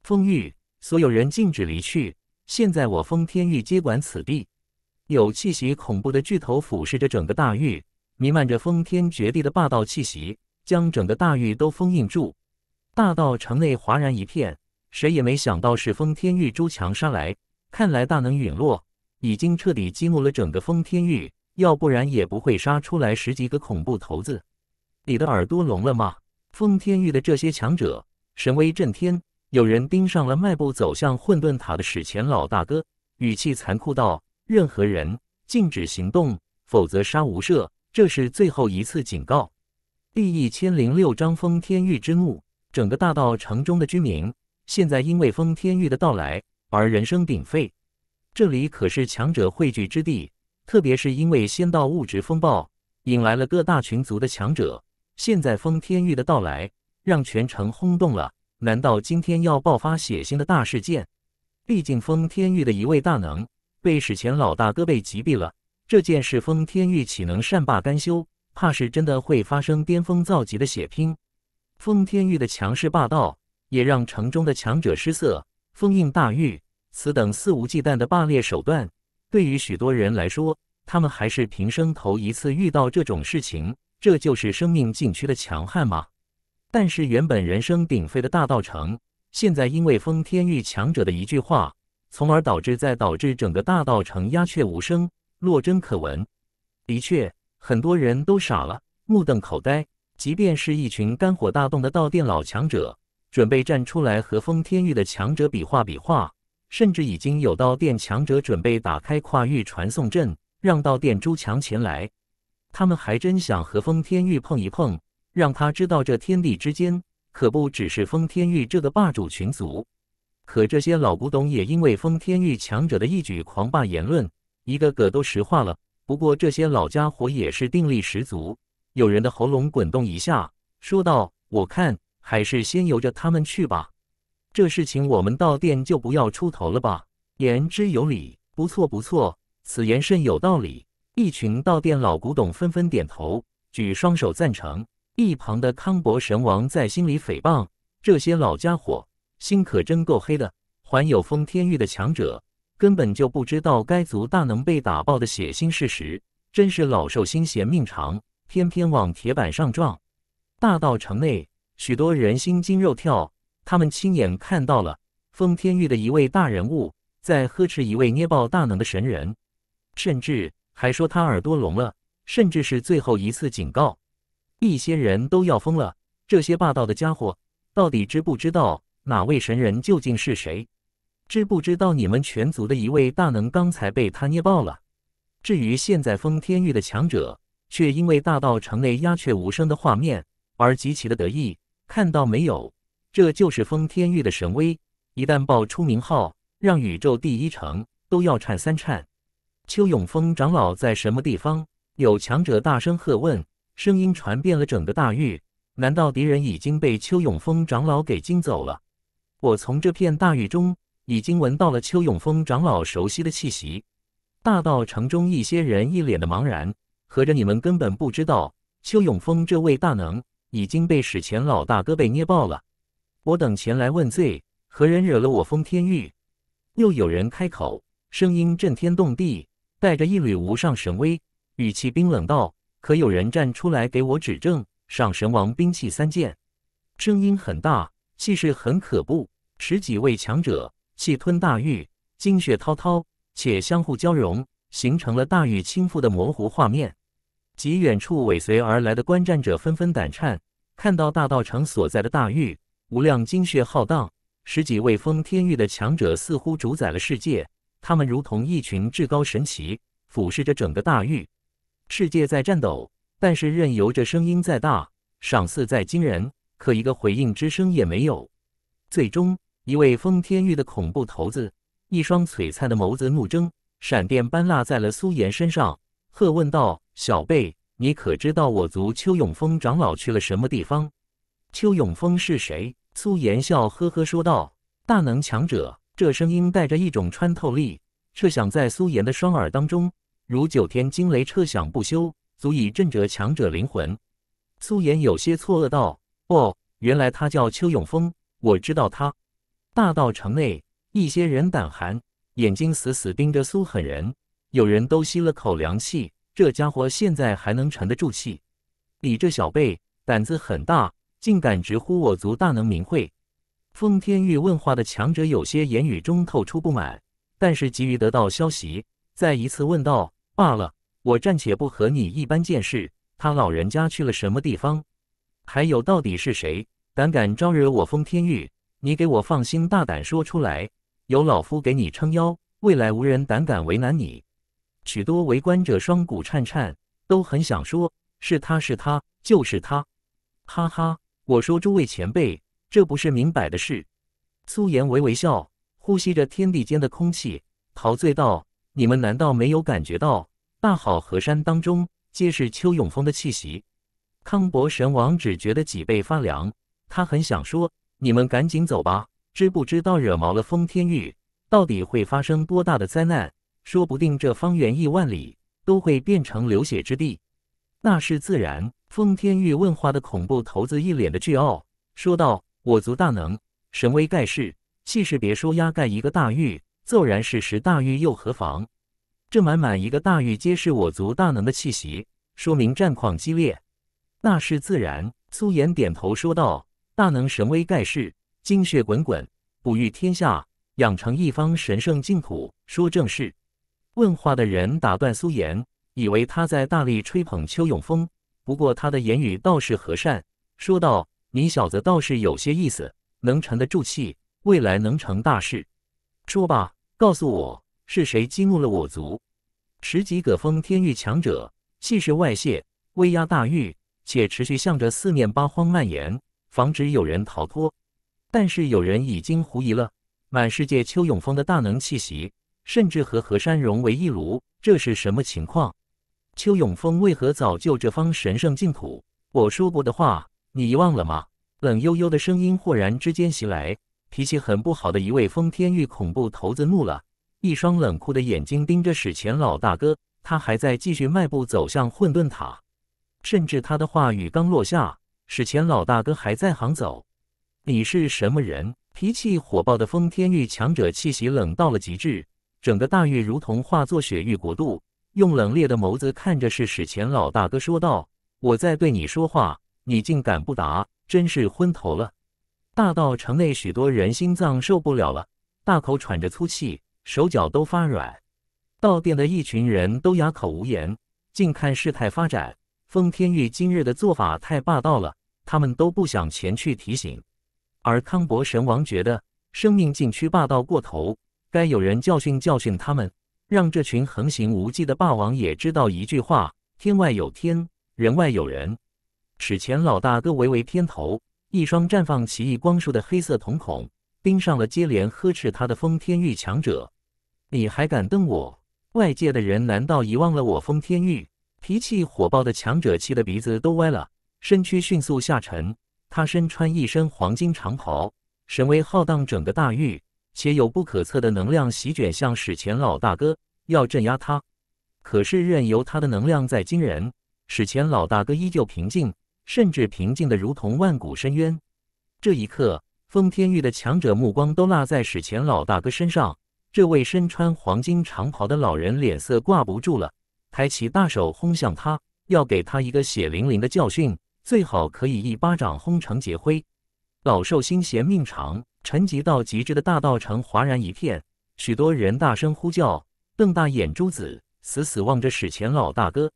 封域，所有人禁止离去！现在我封天域接管此地。有气息恐怖的巨头俯视着整个大域。弥漫着封天绝地的霸道气息，将整个大域都封印住。大道城内哗然一片，谁也没想到是封天域朱强杀来。看来大能陨落已经彻底激怒了整个封天域，要不然也不会杀出来十几个恐怖头子。你的耳朵聋了吗？封天域的这些强者神威震天，有人盯上了迈步走向混沌塔的史前老大哥，语气残酷道：“任何人禁止行动，否则杀无赦。”这是最后一次警告。第一千零六章封天域之怒。整个大道城中的居民，现在因为封天域的到来而人声鼎沸。这里可是强者汇聚之地，特别是因为仙道物质风暴，引来了各大群族的强者。现在封天域的到来，让全城轰动了。难道今天要爆发血腥的大事件？毕竟封天域的一位大能，被史前老大哥被击毙了。这件事，封天域岂能善罢甘休？怕是真的会发生巅峰造极的血拼。封天域的强势霸道，也让城中的强者失色。封印大狱，此等肆无忌惮的霸裂手段，对于许多人来说，他们还是平生头一次遇到这种事情。这就是生命禁区的强悍吗？但是原本人声鼎沸的大道城，现在因为封天域强者的一句话，从而导致在导致整个大道城鸦雀无声。落针可闻，的确，很多人都傻了，目瞪口呆。即便是一群肝火大动的道殿老强者，准备站出来和封天域的强者比划比划，甚至已经有道殿强者准备打开跨域传送阵，让道殿诸强前来。他们还真想和封天域碰一碰，让他知道这天地之间可不只是封天域这个霸主群族。可这些老古董也因为封天域强者的一举狂霸言论。一个个都石化了，不过这些老家伙也是定力十足。有人的喉咙滚动一下，说道：“我看还是先由着他们去吧，这事情我们到店就不要出头了吧。”言之有理，不错不错，此言甚有道理。一群到店老古董纷纷点头，举双手赞成。一旁的康伯神王在心里诽谤：这些老家伙心可真够黑的，还有封天域的强者。根本就不知道该族大能被打爆的血腥事实，真是老寿星嫌命长，偏偏往铁板上撞。大道城内许多人心惊肉跳，他们亲眼看到了封天域的一位大人物在呵斥一位捏爆大能的神人，甚至还说他耳朵聋了，甚至是最后一次警告。一些人都要疯了，这些霸道的家伙到底知不知道哪位神人究竟是谁？知不知道你们全族的一位大能刚才被他捏爆了？至于现在封天域的强者，却因为大道城内鸦雀无声的画面而极其的得意。看到没有？这就是封天域的神威，一旦爆出名号，让宇宙第一城都要颤三颤。邱永峰长老在什么地方？有强者大声喝问，声音传遍了整个大域。难道敌人已经被邱永峰长老给惊走了？我从这片大域中。已经闻到了邱永峰长老熟悉的气息，大道城中一些人一脸的茫然，合着你们根本不知道邱永峰这位大能已经被史前老大哥被捏爆了。我等前来问罪，何人惹了我封天玉？又有人开口，声音震天动地，带着一缕无上神威，语气冰冷道：“可有人站出来给我指证？”上神王兵器三件，声音很大，气势很可怖，十几位强者。气吞大玉，精血滔滔，且相互交融，形成了大域倾覆的模糊画面。及远处尾随而来的观战者纷纷胆颤。看到大道城所在的大域，无量精血浩荡，十几位封天域的强者似乎主宰了世界。他们如同一群至高神奇，俯视着整个大域。世界在颤抖，但是任由着声音再大，赏赐再惊人，可一个回应之声也没有。最终。一位封天域的恐怖头子，一双璀璨的眸子怒睁，闪电般落在了苏岩身上，喝问道：“小辈，你可知道我族邱永峰长老去了什么地方？”“邱永峰是谁？”苏岩笑呵呵说道：“大能强者。”这声音带着一种穿透力，彻响在苏岩的双耳当中，如九天惊雷彻响不休，足以震折强者灵魂。苏岩有些错愕道：“哦，原来他叫邱永峰，我知道他。”大道城内，一些人胆寒，眼睛死死盯着苏狠人，有人都吸了口凉气。这家伙现在还能沉得住气，你这小辈胆子很大，竟敢直呼我族大能名讳。封天域问话的强者有些言语中透出不满，但是急于得到消息，再一次问道罢了，我暂且不和你一般见识。他老人家去了什么地方？还有，到底是谁胆敢招惹我封天域？你给我放心大胆说出来，有老夫给你撑腰，未来无人胆敢为难你。许多围观者双骨颤颤，都很想说：“是他是他就是他！”哈哈，我说诸位前辈，这不是明摆的事。苏颜微微笑，呼吸着天地间的空气，陶醉道：“你们难道没有感觉到，大好河山当中皆是秋永风的气息？”康伯神王只觉得脊背发凉，他很想说。你们赶紧走吧！知不知道惹毛了封天玉，到底会发生多大的灾难？说不定这方圆亿万里都会变成流血之地。那是自然。封天玉问话的恐怖头子一脸的惧傲，说道：“我族大能，神威盖世，气势别说压盖一个大域，骤然是十大域又何妨？这满满一个大域皆是我族大能的气息，说明战况激烈。”那是自然。苏颜点头说道。大能神威盖世，精血滚滚，哺育天下，养成一方神圣净土。说正事，问话的人打断苏岩，以为他在大力吹捧邱永峰。不过他的言语倒是和善，说道：“你小子倒是有些意思，能沉得住气，未来能成大事。”说吧，告诉我是谁激怒了我族。十几个封天域强者气势外泄，威压大域，且持续向着四面八荒蔓延。防止有人逃脱，但是有人已经狐疑了。满世界邱永峰的大能气息，甚至和何山融为一炉，这是什么情况？邱永峰为何早就这方神圣净土？我说过的话，你遗忘了吗？冷悠悠的声音豁然之间袭来，脾气很不好的一位封天域恐怖头子怒了，一双冷酷的眼睛盯着史前老大哥，他还在继续迈步走向混沌塔，甚至他的话语刚落下。史前老大哥还在行走，你是什么人？脾气火爆的封天域强者气息冷到了极致，整个大域如同化作雪域国度，用冷冽的眸子看着，是史前老大哥说道：“我在对你说话，你竟敢不答，真是昏头了！”大道城内许多人心脏受不了了，大口喘着粗气，手脚都发软。到店的一群人都哑口无言，静看事态发展。封天域今日的做法太霸道了，他们都不想前去提醒。而康伯神王觉得生命禁区霸道过头，该有人教训教训他们，让这群横行无忌的霸王也知道一句话：天外有天，人外有人。史前老大哥微微偏头，一双绽放奇异光束的黑色瞳孔盯上了接连呵斥他的封天域强者。你还敢瞪我？外界的人难道遗忘了我封天域？脾气火爆的强者气得鼻子都歪了，身躯迅速下沉。他身穿一身黄金长袍，神威浩荡，整个大域，且有不可测的能量席卷向史前老大哥，要镇压他。可是任由他的能量再惊人，史前老大哥依旧平静，甚至平静的如同万古深渊。这一刻，封天域的强者目光都落在史前老大哥身上。这位身穿黄金长袍的老人脸色挂不住了。抬起大手轰向他，要给他一个血淋淋的教训，最好可以一巴掌轰成劫灰。老寿星嫌命长，沉寂到极致的大道城哗然一片，许多人大声呼叫，瞪大眼珠子，死死望着史前老大哥。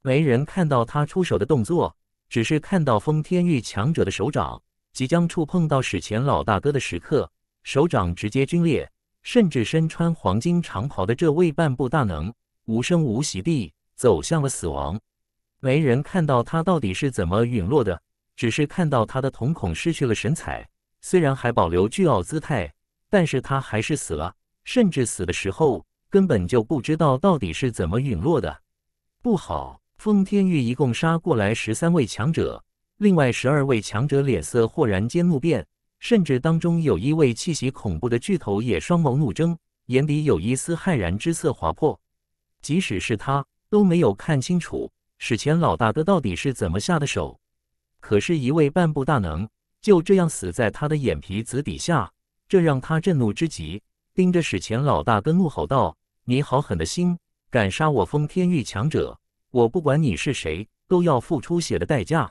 没人看到他出手的动作，只是看到封天域强者的手掌即将触碰到史前老大哥的时刻，手掌直接龟裂，甚至身穿黄金长袍的这位半步大能。无声无息地走向了死亡，没人看到他到底是怎么陨落的，只是看到他的瞳孔失去了神采。虽然还保留巨傲姿态，但是他还是死了，甚至死的时候根本就不知道到底是怎么陨落的。不好！封天域一共杀过来十三位强者，另外十二位强者脸色豁然间怒变，甚至当中有一位气息恐怖的巨头也双眸怒睁，眼底有一丝骇然之色划破。即使是他都没有看清楚史前老大哥到底是怎么下的手，可是一位半步大能就这样死在他的眼皮子底下，这让他震怒之极，盯着史前老大哥怒吼道：“你好狠的心，敢杀我封天域强者！我不管你是谁，都要付出血的代价！”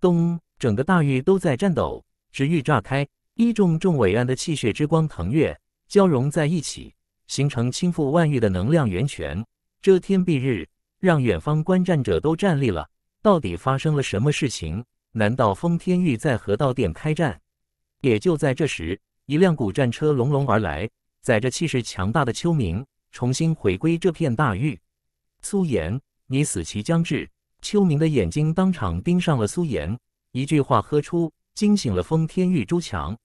咚，整个大域都在颤抖，直欲炸开，一重重伟岸的气血之光腾跃，交融在一起，形成倾覆万域的能量源泉。遮天蔽日，让远方观战者都站立了。到底发生了什么事情？难道封天玉在河道殿开战？也就在这时，一辆古战车隆隆而来，载着气势强大的秋明，重新回归这片大域。苏岩，你死期将至！秋明的眼睛当场盯上了苏岩，一句话喝出，惊醒了封天玉朱强。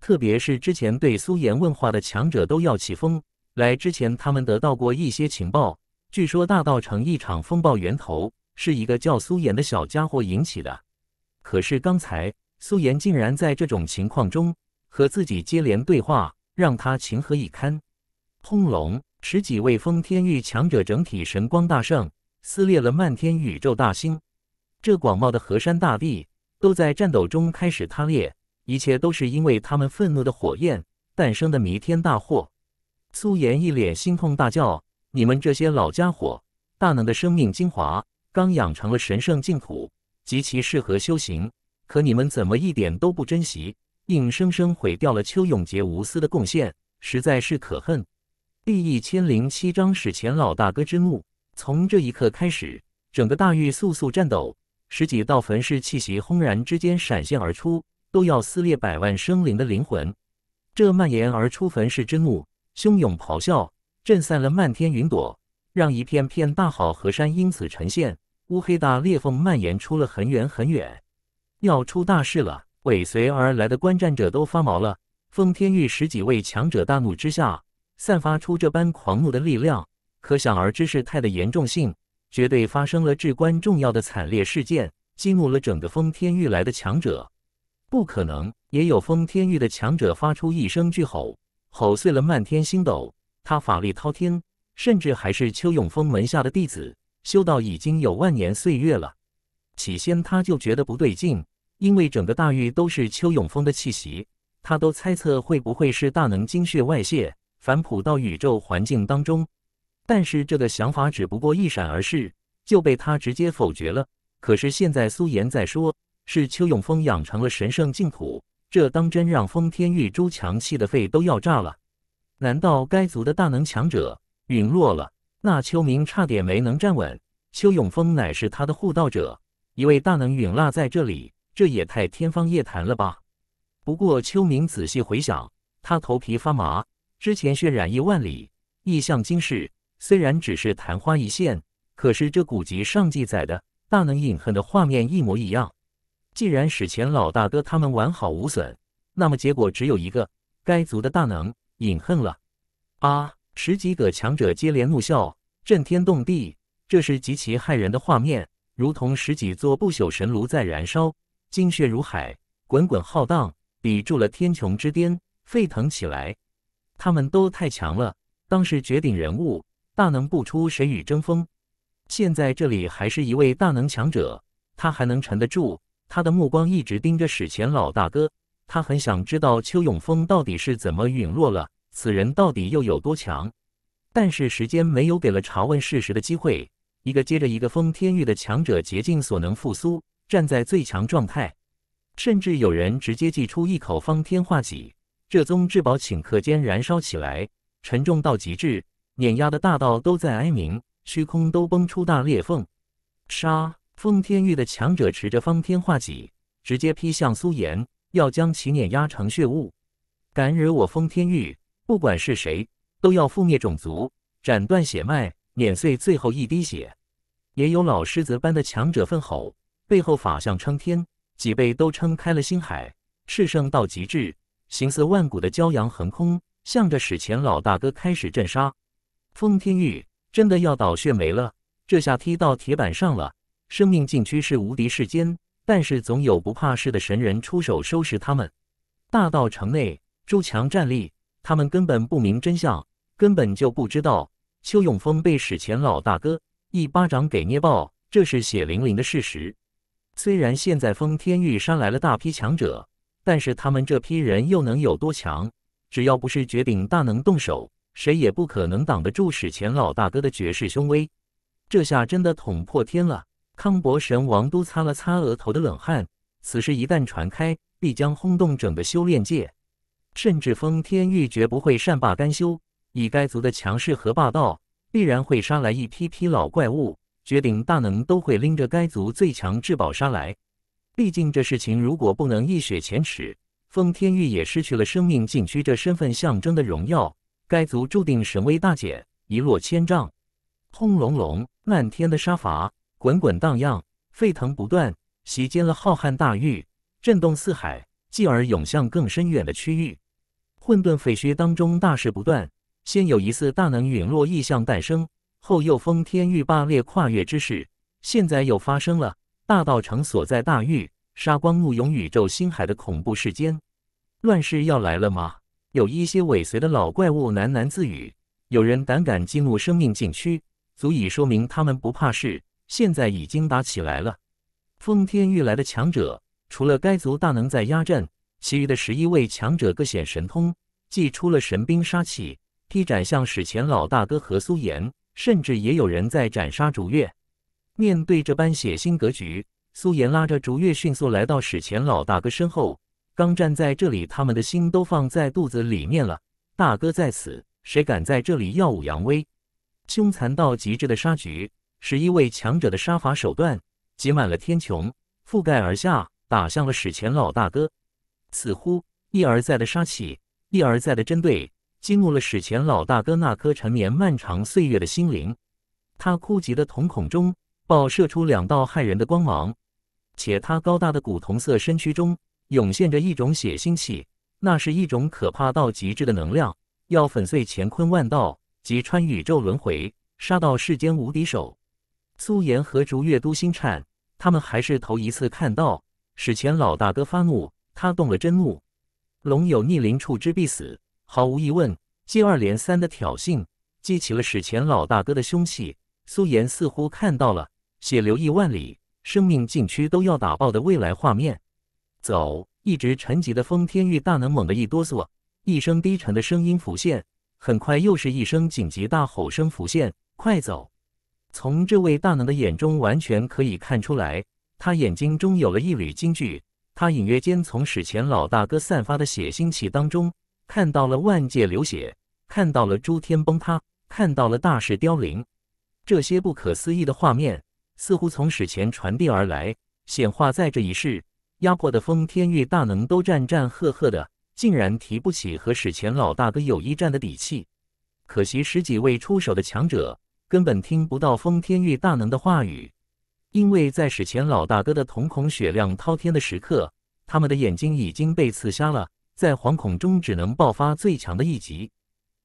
特别是之前对苏岩问话的强者都要起风。来之前，他们得到过一些情报。据说大道成一场风暴，源头是一个叫苏岩的小家伙引起的。可是刚才苏岩竟然在这种情况中和自己接连对话，让他情何以堪！轰隆！十几位封天域强者整体神光大盛，撕裂了漫天宇宙大星。这广袤的河山大地都在战斗中开始塌裂，一切都是因为他们愤怒的火焰诞生的弥天大祸。苏岩一脸心痛大叫。你们这些老家伙，大能的生命精华刚养成了神圣净土，极其适合修行。可你们怎么一点都不珍惜，硬生生毁掉了邱永杰无私的贡献，实在是可恨。第一千零七章史前老大哥之怒。从这一刻开始，整个大狱簌簌颤抖，十几道焚世气息轰然之间闪现而出，都要撕裂百万生灵的灵魂。这蔓延而出焚世之怒，汹涌咆哮。震散了漫天云朵，让一片片大好河山因此呈现乌黑大裂缝，蔓延出了很远很远，要出大事了！尾随而来的观战者都发毛了。封天域十几位强者大怒之下，散发出这般狂怒的力量，可想而知事态的严重性。绝对发生了至关重要的惨烈事件，激怒了整个封天域来的强者。不可能！也有封天域的强者发出一声巨吼，吼碎了漫天星斗。他法力滔天，甚至还是邱永峰门下的弟子，修道已经有万年岁月了。起先他就觉得不对劲，因为整个大域都是邱永峰的气息，他都猜测会不会是大能精血外泄，反哺到宇宙环境当中。但是这个想法只不过一闪而逝，就被他直接否决了。可是现在苏岩在说，是邱永峰养成了神圣净土，这当真让封天玉周强气的肺都要炸了。难道该族的大能强者陨落了？那秋明差点没能站稳。邱永峰乃是他的护道者，一位大能陨落在这里，这也太天方夜谭了吧？不过秋明仔细回想，他头皮发麻。之前血染一万里，异象惊世，虽然只是昙花一现，可是这古籍上记载的大能隐恨的画面一模一样。既然史前老大哥他们完好无损，那么结果只有一个：该族的大能。饮恨了，啊！十几个强者接连怒笑，震天动地。这是极其骇人的画面，如同十几座不朽神炉在燃烧，精血如海，滚滚浩荡，抵住了天穹之巅，沸腾起来。他们都太强了，当是绝顶人物，大能不出，谁与争锋？现在这里还是一位大能强者，他还能沉得住？他的目光一直盯着史前老大哥。他很想知道邱永峰到底是怎么陨落了，此人到底又有多强？但是时间没有给了查问事实的机会。一个接着一个封天域的强者竭尽所能复苏，站在最强状态，甚至有人直接祭出一口方天画戟，这宗至宝顷刻间燃烧起来，沉重到极致，碾压的大道都在哀鸣，虚空都崩出大裂缝。杀！封天域的强者持着方天画戟，直接劈向苏岩。要将其碾压成血雾！敢惹我封天域，不管是谁，都要覆灭种族，斩断血脉，碾碎最后一滴血！也有老狮子般的强者奋吼，背后法相撑天，脊背都撑开了星海，赤盛到极致，形似万古的骄阳横空，向着史前老大哥开始震杀。封天域真的要倒血霉了，这下踢到铁板上了。生命禁区是无敌世间。但是总有不怕事的神人出手收拾他们。大道城内朱强站立，他们根本不明真相，根本就不知道邱永峰被史前老大哥一巴掌给捏爆，这是血淋淋的事实。虽然现在封天玉山来了大批强者，但是他们这批人又能有多强？只要不是绝顶大能动手，谁也不可能挡得住史前老大哥的绝世凶威。这下真的捅破天了。康伯神王都擦了擦额头的冷汗，此事一旦传开，必将轰动整个修炼界。甚至封天域绝不会善罢甘休，以该族的强势和霸道，必然会杀来一批批老怪物，绝顶大能都会拎着该族最强至宝杀来。毕竟这事情如果不能一雪前耻，封天域也失去了生命禁区这身份象征的荣耀，该族注定神威大减，一落千丈。轰隆隆，漫天的杀伐。滚滚荡漾，沸腾不断，席卷了浩瀚大域，震动四海，继而涌向更深远的区域。混沌废墟当中，大事不断。先有一次大能陨落意象诞生，后又封天域霸裂跨越之势，现在又发生了大道城所在大域杀光怒涌宇宙星海的恐怖事件。乱世要来了吗？有一些尾随的老怪物喃喃自语。有人胆敢进入生命禁区，足以说明他们不怕事。现在已经打起来了。奉天域来的强者，除了该族大能在压阵，其余的十一位强者各显神通，祭出了神兵杀气，劈斩向史前老大哥和苏岩，甚至也有人在斩杀竹月。面对这般血腥格局，苏岩拉着竹月迅速来到史前老大哥身后。刚站在这里，他们的心都放在肚子里面了。大哥在此，谁敢在这里耀武扬威？凶残到极致的杀局。十一位强者的杀伐手段挤满了天穹，覆盖而下，打向了史前老大哥。似乎一而再的杀气，一而再的针对，激怒了史前老大哥那颗沉眠漫长岁月的心灵。他枯竭的瞳孔中爆射出两道骇人的光芒，且他高大的古铜色身躯中涌现着一种血腥气，那是一种可怕到极致的能量，要粉碎乾坤万道，击穿宇宙轮回，杀到世间无敌手。苏颜和竹月都心颤，他们还是头一次看到史前老大哥发怒，他动了真怒。龙有逆鳞处之必死，毫无疑问，接二连三的挑衅激起了史前老大哥的凶气。苏颜似乎看到了血流亿万里，生命禁区都要打爆的未来画面。走！一直沉寂的封天域大能猛地一哆嗦，一声低沉的声音浮现，很快又是一声紧急大吼声浮现，快走！从这位大能的眼中，完全可以看出来，他眼睛中有了一缕金句。他隐约间从史前老大哥散发的血腥气当中，看到了万界流血，看到了诸天崩塌，看到了大势凋零。这些不可思议的画面，似乎从史前传递而来，显化在这一世。压迫的封天域大能都战战赫赫的，竟然提不起和史前老大哥有一战的底气。可惜十几位出手的强者。根本听不到封天域大能的话语，因为在史前老大哥的瞳孔血量滔天的时刻，他们的眼睛已经被刺瞎了，在惶恐中只能爆发最强的一击。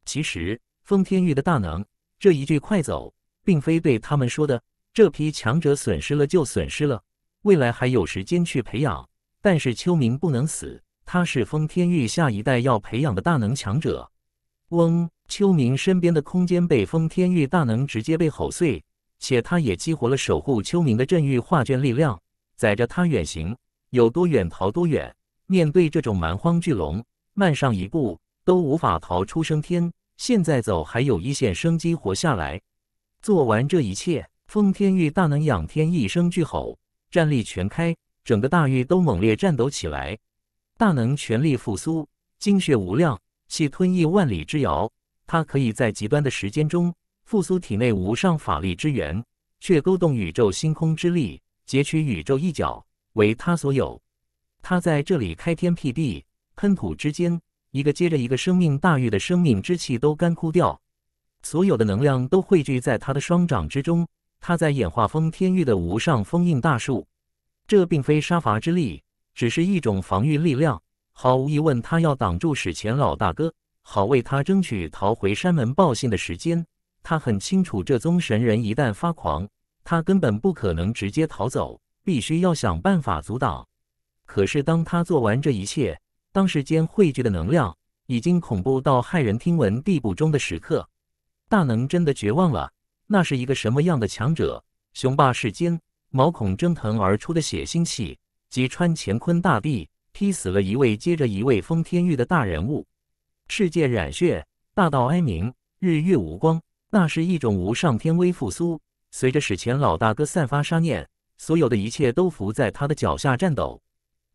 其实，封天域的大能这一句“快走”并非对他们说的，这批强者损失了就损失了，未来还有时间去培养。但是秋明不能死，他是封天域下一代要培养的大能强者。嗡。秋明身边的空间被封，天域大能直接被吼碎，且他也激活了守护秋明的镇域画卷力量，载着他远行，有多远逃多远。面对这种蛮荒巨龙，慢上一步都无法逃出生天，现在走还有一线生机活下来。做完这一切，封天域大能仰天一声巨吼，战力全开，整个大域都猛烈战斗起来。大能全力复苏，精血无量，气吞亿万里之遥。他可以在极端的时间中复苏体内无上法力之源，却勾动宇宙星空之力，截取宇宙一角为他所有。他在这里开天辟地，喷吐之间，一个接着一个生命大域的生命之气都干枯掉，所有的能量都汇聚在他的双掌之中。他在演化封天域的无上封印大树，这并非杀伐之力，只是一种防御力量。毫无疑问，他要挡住史前老大哥。好为他争取逃回山门报信的时间。他很清楚，这宗神人一旦发狂，他根本不可能直接逃走，必须要想办法阻挡。可是，当他做完这一切，当时间汇聚的能量已经恐怖到骇人听闻地步中的时刻，大能真的绝望了。那是一个什么样的强者？雄霸世间，毛孔蒸腾而出的血腥气，击穿乾坤大地，劈死了一位接着一位封天域的大人物。世界染血，大道哀鸣，日月无光。那是一种无上天威复苏。随着史前老大哥散发杀念，所有的一切都伏在他的脚下颤抖。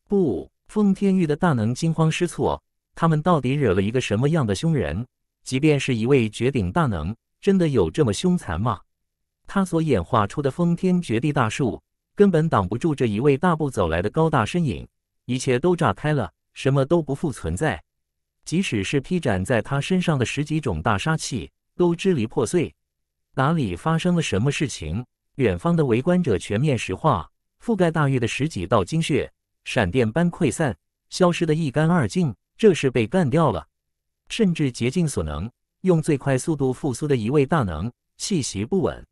不，封天域的大能惊慌失措，他们到底惹了一个什么样的凶人？即便是一位绝顶大能，真的有这么凶残吗？他所演化出的封天绝地大树，根本挡不住这一位大步走来的高大身影。一切都炸开了，什么都不复存在。即使是披斩在他身上的十几种大杀器都支离破碎，哪里发生了什么事情？远方的围观者全面石化，覆盖大域的十几道精血闪电般溃散，消失得一干二净。这是被干掉了。甚至竭尽所能，用最快速度复苏的一位大能气息不稳，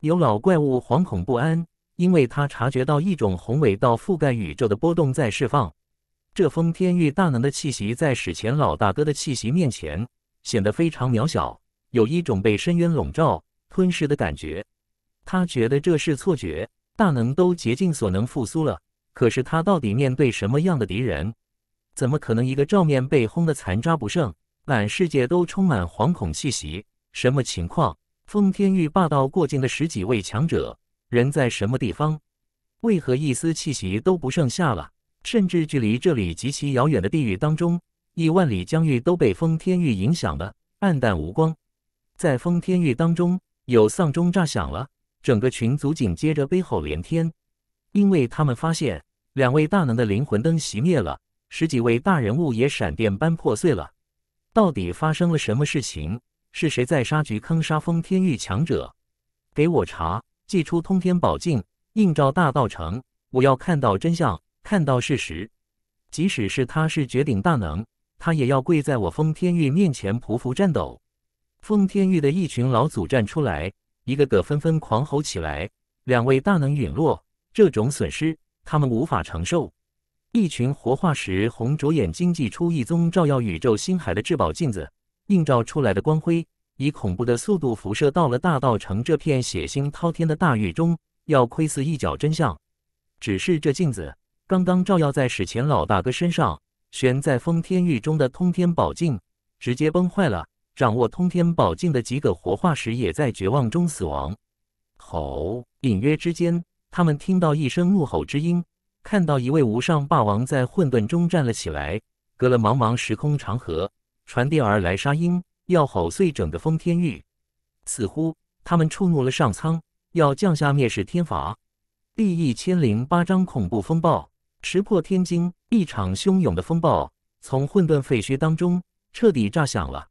有老怪物惶恐不安，因为他察觉到一种宏伟到覆盖宇宙的波动在释放。这封天域大能的气息，在史前老大哥的气息面前，显得非常渺小，有一种被深渊笼罩、吞噬的感觉。他觉得这是错觉。大能都竭尽所能复苏了，可是他到底面对什么样的敌人？怎么可能一个照面被轰得残渣不剩？满世界都充满惶恐气息。什么情况？封天域霸道过境的十几位强者，人在什么地方？为何一丝气息都不剩下了？甚至距离这里极其遥远的地域当中，亿万里疆域都被封天域影响的暗淡无光。在封天域当中，有丧钟炸响了，整个群族紧接着悲吼连天，因为他们发现两位大能的灵魂灯熄灭了，十几位大人物也闪电般破碎了。到底发生了什么事情？是谁在沙局坑杀封天域强者？给我查！祭出通天宝镜，映照大道城，我要看到真相。看到事实，即使是他是绝顶大能，他也要跪在我封天玉面前匍匐战斗。封天域的一群老祖站出来，一个个纷纷狂吼起来。两位大能陨落，这种损失他们无法承受。一群活化石红着眼，睛祭出一宗照耀宇宙星海的至宝镜子，映照出来的光辉以恐怖的速度辐射到了大道城这片血腥滔天的大狱中，要窥伺一角真相。只是这镜子。刚刚照耀在史前老大哥身上，悬在封天狱中的通天宝镜直接崩坏了。掌握通天宝镜的几个活化石也在绝望中死亡。吼！隐约之间，他们听到一声怒吼之音，看到一位无上霸王在混沌中站了起来。隔了茫茫时空长河，传递而来杀音，要吼碎整个封天狱。似乎他们触怒了上苍，要降下灭世天罚。第一千零八章恐怖风暴。石破天惊，一场汹涌的风暴从混沌废墟当中彻底炸响了。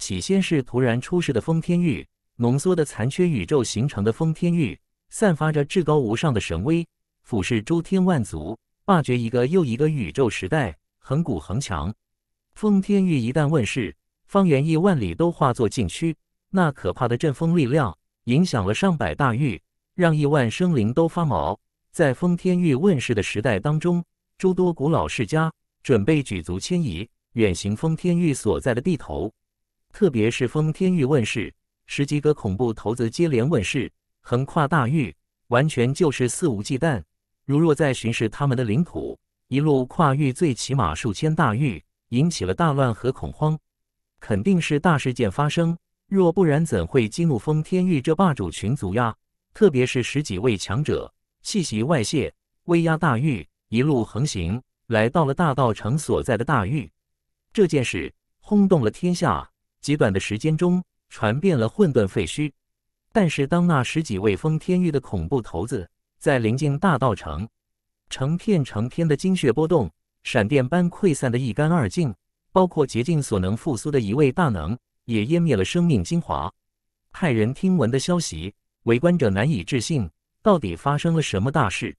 起先是突然出世的封天玉，浓缩的残缺宇宙形成的封天玉，散发着至高无上的神威，俯视诸天万族，霸绝一个又一个宇宙时代，恒古恒强。封天玉一旦问世，方圆亿万里都化作禁区。那可怕的阵风力量，影响了上百大域，让亿万生灵都发毛。在封天域问世的时代当中，诸多古老世家准备举足迁移，远行封天域所在的地头。特别是封天域问世，十几个恐怖头子接连问世，横跨大域，完全就是肆无忌惮。如若再巡视他们的领土，一路跨域，最起码数千大域，引起了大乱和恐慌，肯定是大事件发生。若不然，怎会激怒封天域这霸主群族呀？特别是十几位强者。气息外泄，威压大狱，一路横行，来到了大道城所在的大狱。这件事轰动了天下，极短的时间中传遍了混沌废墟。但是，当那十几位封天域的恐怖头子在临近大道城，成片成片的精血波动，闪电般溃散的一干二净，包括竭尽所能复苏的一位大能，也湮灭了生命精华。骇人听闻的消息，围观者难以置信。到底发生了什么大事？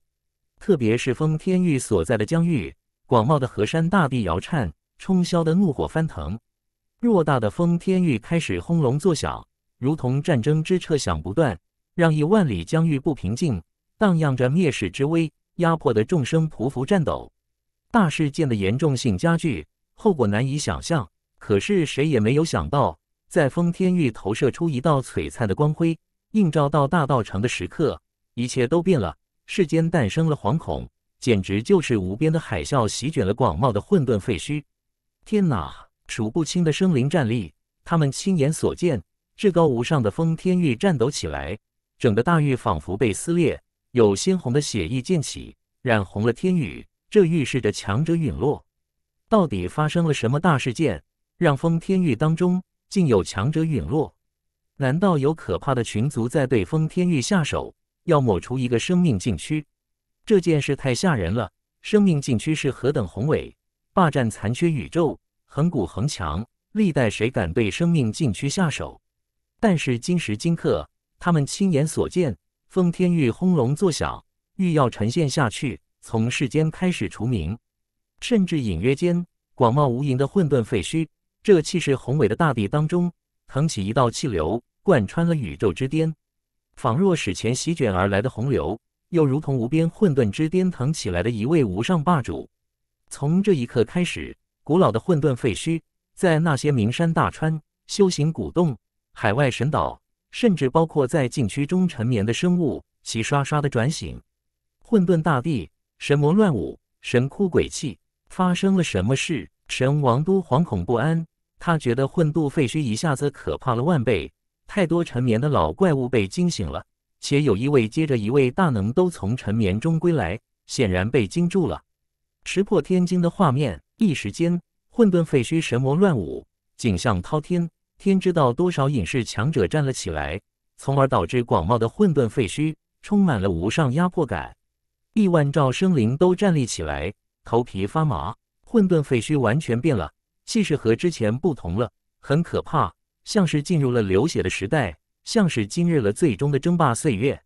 特别是封天域所在的疆域，广袤的河山大地摇颤，冲霄的怒火翻腾，偌大的封天域开始轰隆作响，如同战争之彻响不断，让一万里疆域不平静，荡漾着灭世之威，压迫的众生匍匐颤抖。大事件的严重性加剧，后果难以想象。可是谁也没有想到，在封天域投射出一道璀璨的光辉，映照到大道城的时刻。一切都变了，世间诞生了惶恐，简直就是无边的海啸席卷了广袤的混沌废墟。天哪，数不清的生灵站立，他们亲眼所见，至高无上的封天玉颤抖起来，整个大域仿佛被撕裂，有鲜红的血液溅起，染红了天宇。这预示着强者陨落。到底发生了什么大事件，让封天玉当中竟有强者陨落？难道有可怕的群族在对封天域下手？要抹除一个生命禁区，这件事太吓人了。生命禁区是何等宏伟，霸占残缺宇宙，恒古恒强，历代谁敢对生命禁区下手？但是今时今刻，他们亲眼所见，封天玉轰隆作响，欲要沉陷下去，从世间开始除名。甚至隐约间，广袤无垠的混沌废墟，这气势宏伟的大地当中，腾起一道气流，贯穿了宇宙之巅。仿若史前席卷而来的洪流，又如同无边混沌之巅腾起来的一位无上霸主。从这一刻开始，古老的混沌废墟，在那些名山大川、修行古洞、海外神岛，甚至包括在禁区中沉眠的生物，齐刷刷的转醒。混沌大地，神魔乱舞，神哭鬼泣，发生了什么事？神王都惶恐不安，他觉得混沌废墟一下子可怕了万倍。太多沉眠的老怪物被惊醒了，且有一位接着一位大能都从沉眠中归来，显然被惊住了。石破天惊的画面，一时间，混沌废墟神魔乱舞，景象滔天。天知道多少隐世强者站了起来，从而导致广袤的混沌废墟充满了无上压迫感。亿万兆生灵都站立起来，头皮发麻。混沌废墟完全变了，气势和之前不同了，很可怕。像是进入了流血的时代，像是经历了最终的争霸岁月。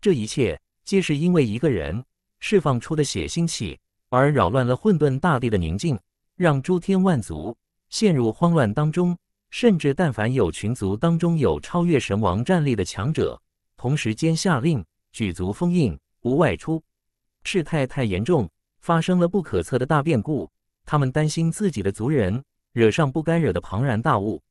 这一切皆是因为一个人释放出的血腥气而扰乱了混沌大地的宁静，让诸天万族陷入慌乱当中。甚至，但凡有群族当中有超越神王战力的强者，同时间下令举族封印，不外出。事态太严重，发生了不可测的大变故。他们担心自己的族人惹上不该惹的庞然大物。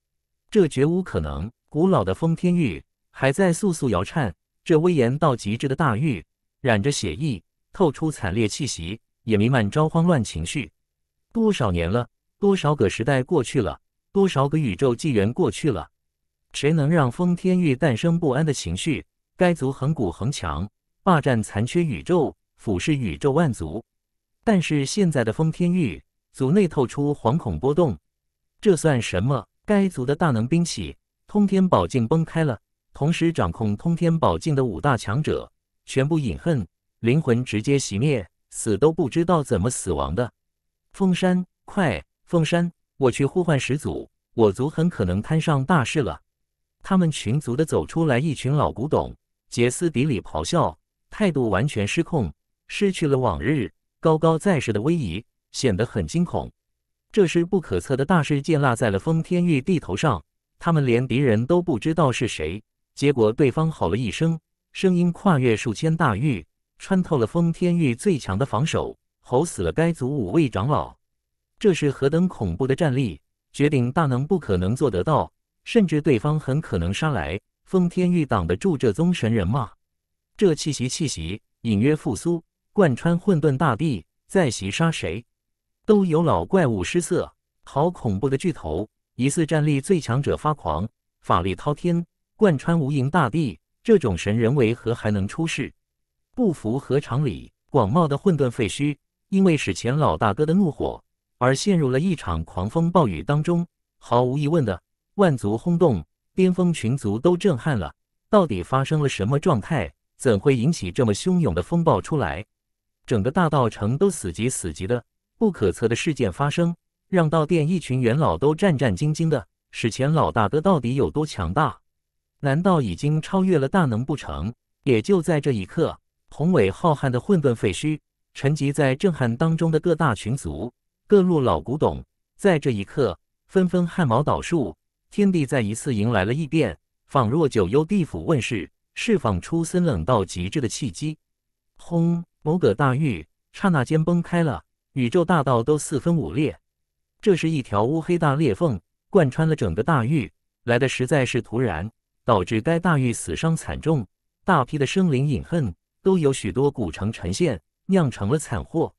这绝无可能！古老的封天玉还在簌簌摇颤，这威严到极致的大玉染着血意，透出惨烈气息，也弥漫着慌乱情绪。多少年了，多少个时代过去了，多少个宇宙纪元过去了，谁能让封天玉诞生不安的情绪？该族恒古恒强，霸占残缺宇宙，俯视宇宙万族。但是现在的封天玉族内透出惶恐波动，这算什么？该族的大能兵器通天宝镜崩开了，同时掌控通天宝镜的五大强者全部饮恨，灵魂直接熄灭，死都不知道怎么死亡的。凤山，快！凤山，我去呼唤始祖，我族很可能摊上大事了。他们群族的走出来一群老古董，歇斯底里咆哮，态度完全失控，失去了往日高高在上的威仪，显得很惊恐。这时，不可测的大事件落在了封天域地头上，他们连敌人都不知道是谁。结果对方吼了一声，声音跨越数千大域，穿透了封天域最强的防守，吼死了该族五位长老。这是何等恐怖的战力？绝顶大能不可能做得到，甚至对方很可能杀来。封天域挡得住这宗神人吗？这气息，气息隐约复苏，贯穿混沌大地，在袭杀谁？都有老怪物失色，好恐怖的巨头！疑似战力最强者发狂，法力滔天，贯穿无垠大地。这种神人为何还能出世？不符合常理。广袤的混沌废墟，因为史前老大哥的怒火，而陷入了一场狂风暴雨当中。毫无疑问的，万族轰动，巅峰群族都震撼了。到底发生了什么状态？怎会引起这么汹涌的风暴出来？整个大道城都死寂死寂的。不可测的事件发生，让道殿一群元老都战战兢兢的。史前老大哥到底有多强大？难道已经超越了大能不成？也就在这一刻，宏伟浩瀚的混沌废墟，沉寂在震撼当中的各大群族、各路老古董，在这一刻纷纷汗毛倒竖。天地再一次迎来了异变，仿若九幽地府问世，释放出森冷到极致的气机。轰！某个大域刹那间崩开了。宇宙大道都四分五裂，这是一条乌黑大裂缝，贯穿了整个大域。来的实在是突然，导致该大域死伤惨重，大批的生灵饮恨，都有许多古城沉陷，酿成了惨祸。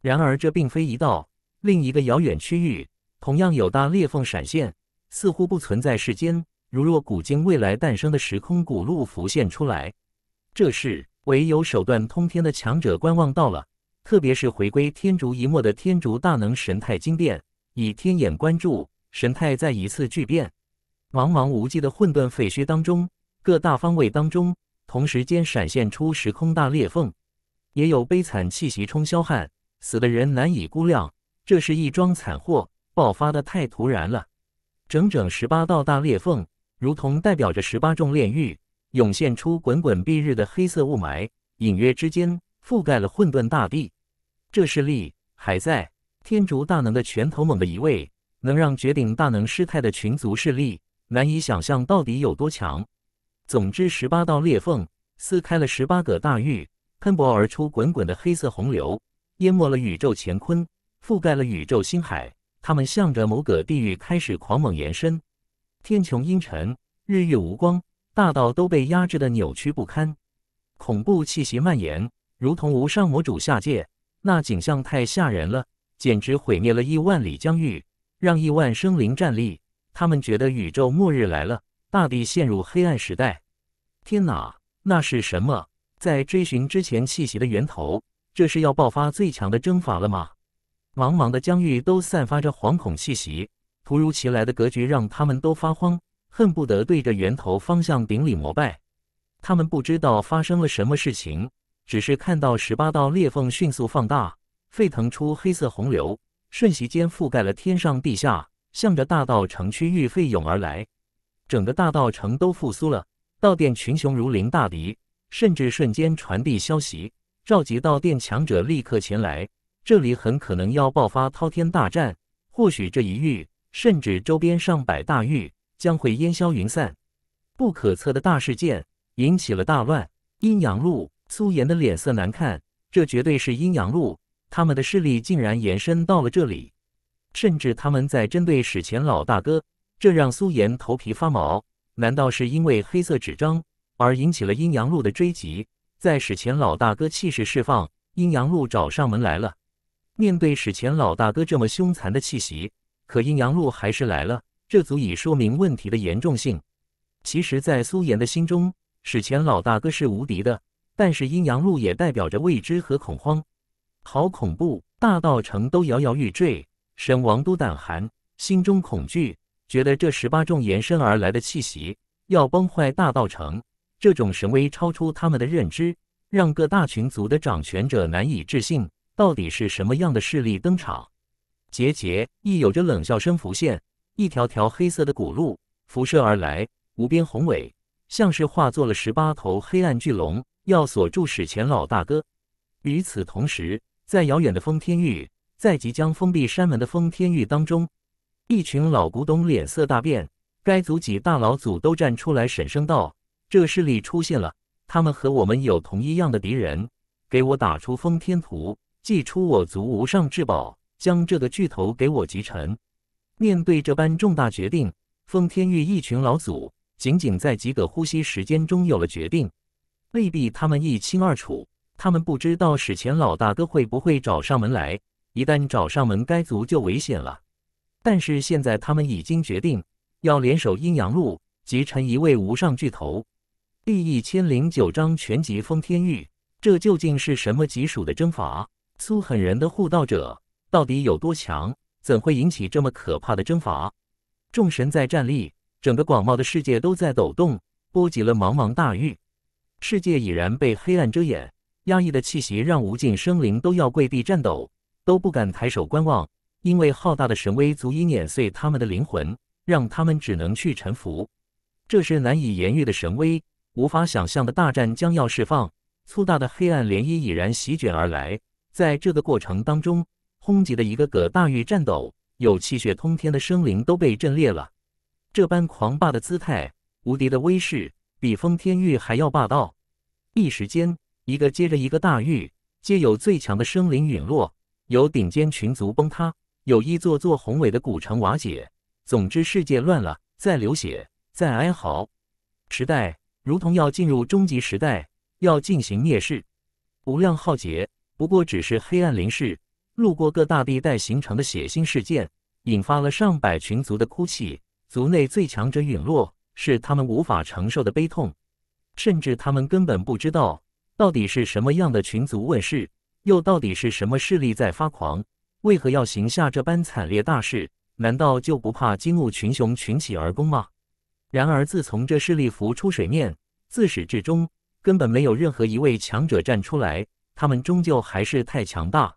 然而这并非一道，另一个遥远区域同样有大裂缝闪现，似乎不存在世间，如若古今未来诞生的时空古路浮现出来，这是唯有手段通天的强者观望到了。特别是回归天竺一墨的天竺大能神态惊变，以天眼关注，神态再一次巨变。茫茫无际的混沌废墟当中，各大方位当中，同时间闪现出时空大裂缝，也有悲惨气息冲霄汉，死的人难以估量，这是一桩惨祸，爆发的太突然了。整整十八道大裂缝，如同代表着十八重炼狱，涌现出滚滚蔽日的黑色雾霾，隐约之间覆盖了混沌大地。这势力还在天竺大能的拳头猛的一位，能让绝顶大能师太的群族势力难以想象到底有多强。总之，十八道裂缝撕开了十八个大域，喷薄而出滚滚的黑色洪流，淹没了宇宙乾坤，覆盖了宇宙星海。他们向着某个地域开始狂猛延伸。天穹阴沉，日月无光，大道都被压制的扭曲不堪，恐怖气息蔓延，如同无上魔主下界。那景象太吓人了，简直毁灭了亿万里疆域，让亿万生灵站立。他们觉得宇宙末日来了，大地陷入黑暗时代。天哪，那是什么？在追寻之前气息的源头，这是要爆发最强的征伐了吗？茫茫的疆域都散发着惶恐气息，突如其来的格局让他们都发慌，恨不得对着源头方向顶礼膜拜。他们不知道发生了什么事情。只是看到十八道裂缝迅速放大，沸腾出黑色洪流，瞬息间覆盖了天上地下，向着大道城区域飞涌而来。整个大道城都复苏了，道殿群雄如临大敌，甚至瞬间传递消息，召集道殿强者立刻前来。这里很可能要爆发滔天大战，或许这一域甚至周边上百大域将会烟消云散。不可测的大事件引起了大乱，阴阳路。苏颜的脸色难看，这绝对是阴阳路。他们的势力竟然延伸到了这里，甚至他们在针对史前老大哥，这让苏颜头皮发毛。难道是因为黑色纸张而引起了阴阳路的追击？在史前老大哥气势释放，阴阳路找上门来了。面对史前老大哥这么凶残的气息，可阴阳路还是来了，这足以说明问题的严重性。其实，在苏岩的心中，史前老大哥是无敌的。但是阴阳路也代表着未知和恐慌，好恐怖！大道城都摇摇欲坠，神王都胆寒，心中恐惧，觉得这十八重延伸而来的气息要崩坏大道城。这种神威超出他们的认知，让各大群族的掌权者难以置信，到底是什么样的势力登场？结节亦有着冷笑声浮现，一条条黑色的古路辐射而来，无边宏伟，像是化作了十八头黑暗巨龙。要锁住史前老大哥。与此同时，在遥远的封天域，在即将封闭山门的封天域当中，一群老古董脸色大变。该族几大老祖都站出来，沈声道：“这势力出现了，他们和我们有同一样的敌人。给我打出封天图，祭出我族无上至宝，将这个巨头给我击沉。”面对这般重大决定，封天域一群老祖仅仅在几个呼吸时间中有了决定。未必他们一清二楚，他们不知道史前老大哥会不会找上门来。一旦找上门，该族就危险了。但是现在他们已经决定要联手阴阳路，集成一位无上巨头。第一千零九章全集封天域，这究竟是什么级数的征伐？苏狠人的护道者到底有多强？怎会引起这么可怕的征伐？众神在站立，整个广袤的世界都在抖动，波及了茫茫大域。世界已然被黑暗遮掩，压抑的气息让无尽生灵都要跪地颤抖，都不敢抬手观望，因为浩大的神威足以碾碎他们的灵魂，让他们只能去臣服。这是难以言喻的神威，无法想象的大战将要释放，粗大的黑暗涟漪已然席卷而来，在这个过程当中，轰击的一个个大域战斗，有气血通天的生灵都被震裂了。这般狂霸的姿态，无敌的威势。比封天域还要霸道，一时间，一个接着一个大域，皆有最强的生灵陨落，有顶尖群族崩塌，有一座座宏伟的古城瓦解。总之，世界乱了，在流血，在哀嚎，时代如同要进入终极时代，要进行灭世，无量浩劫。不过，只是黑暗临世，路过各大地带形成的血腥事件，引发了上百群族的哭泣，族内最强者陨落。是他们无法承受的悲痛，甚至他们根本不知道到底是什么样的群族问世，又到底是什么势力在发狂？为何要行下这般惨烈大事？难道就不怕激怒群雄群起而攻吗？然而，自从这势力浮出水面，自始至终根本没有任何一位强者站出来。他们终究还是太强大。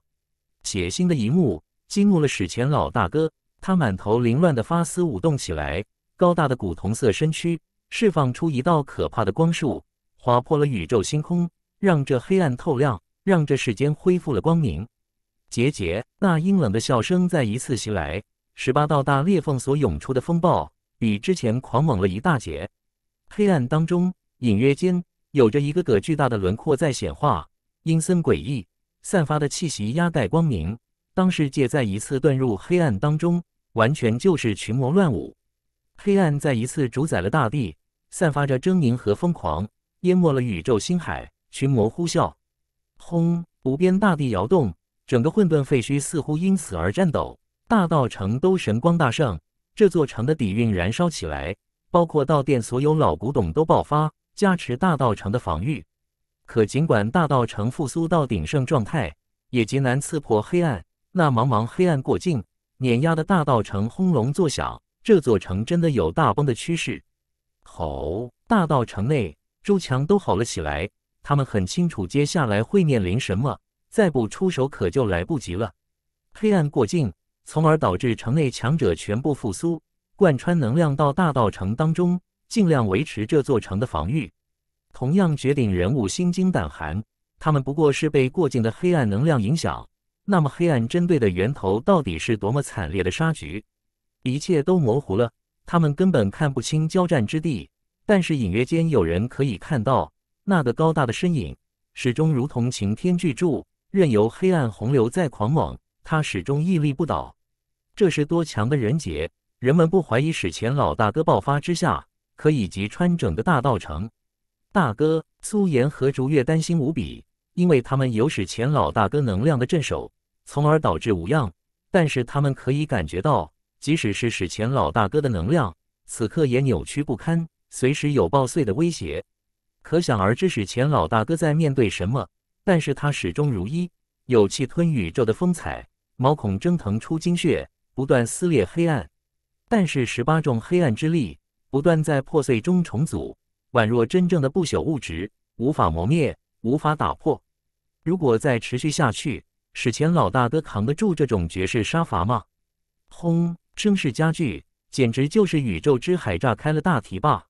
血腥的一幕激怒了史前老大哥，他满头凌乱的发丝舞动起来。高大的古铜色身躯释放出一道可怕的光束，划破了宇宙星空，让这黑暗透亮，让这世间恢复了光明。杰杰，那阴冷的笑声再一次袭来。十八道大裂缝所涌出的风暴，比之前狂猛了一大截。黑暗当中，隐约间有着一个个巨大的轮廓在显化，阴森诡异，散发的气息压盖光明。当世界再一次遁入黑暗当中，完全就是群魔乱舞。黑暗再一次主宰了大地，散发着狰狞和疯狂，淹没了宇宙星海。群魔呼啸，轰！无边大地摇动，整个混沌废墟似乎因此而颤抖。大道城都神光大盛，这座城的底蕴燃烧起来，包括道殿所有老古董都爆发，加持大道城的防御。可尽管大道城复苏到鼎盛状态，也极难刺破黑暗。那茫茫黑暗过境，碾压的大道城轰隆作响。这座城真的有大崩的趋势，吼！大道城内周强都吼了起来，他们很清楚接下来会面临什么，再不出手可就来不及了。黑暗过境，从而导致城内强者全部复苏，贯穿能量到大道城当中，尽量维持这座城的防御。同样绝顶人物心惊胆寒，他们不过是被过境的黑暗能量影响，那么黑暗针对的源头到底是多么惨烈的杀局？一切都模糊了，他们根本看不清交战之地。但是隐约间，有人可以看到那个高大的身影，始终如同擎天巨柱，任由黑暗洪流再狂猛，他始终屹立不倒。这是多强的人杰？人们不怀疑史前老大哥爆发之下可以击穿整个大道城。大哥苏岩和竹月担心无比，因为他们有史前老大哥能量的镇守，从而导致无恙。但是他们可以感觉到。即使是史前老大哥的能量，此刻也扭曲不堪，随时有爆碎的威胁。可想而知，史前老大哥在面对什么，但是他始终如一，有气吞宇宙的风采，毛孔蒸腾出精血，不断撕裂黑暗。但是十八种黑暗之力不断在破碎中重组，宛若真正的不朽物质，无法磨灭，无法打破。如果再持续下去，史前老大哥扛得住这种绝世杀伐吗？轰！声势加剧，简直就是宇宙之海炸开了大堤坝，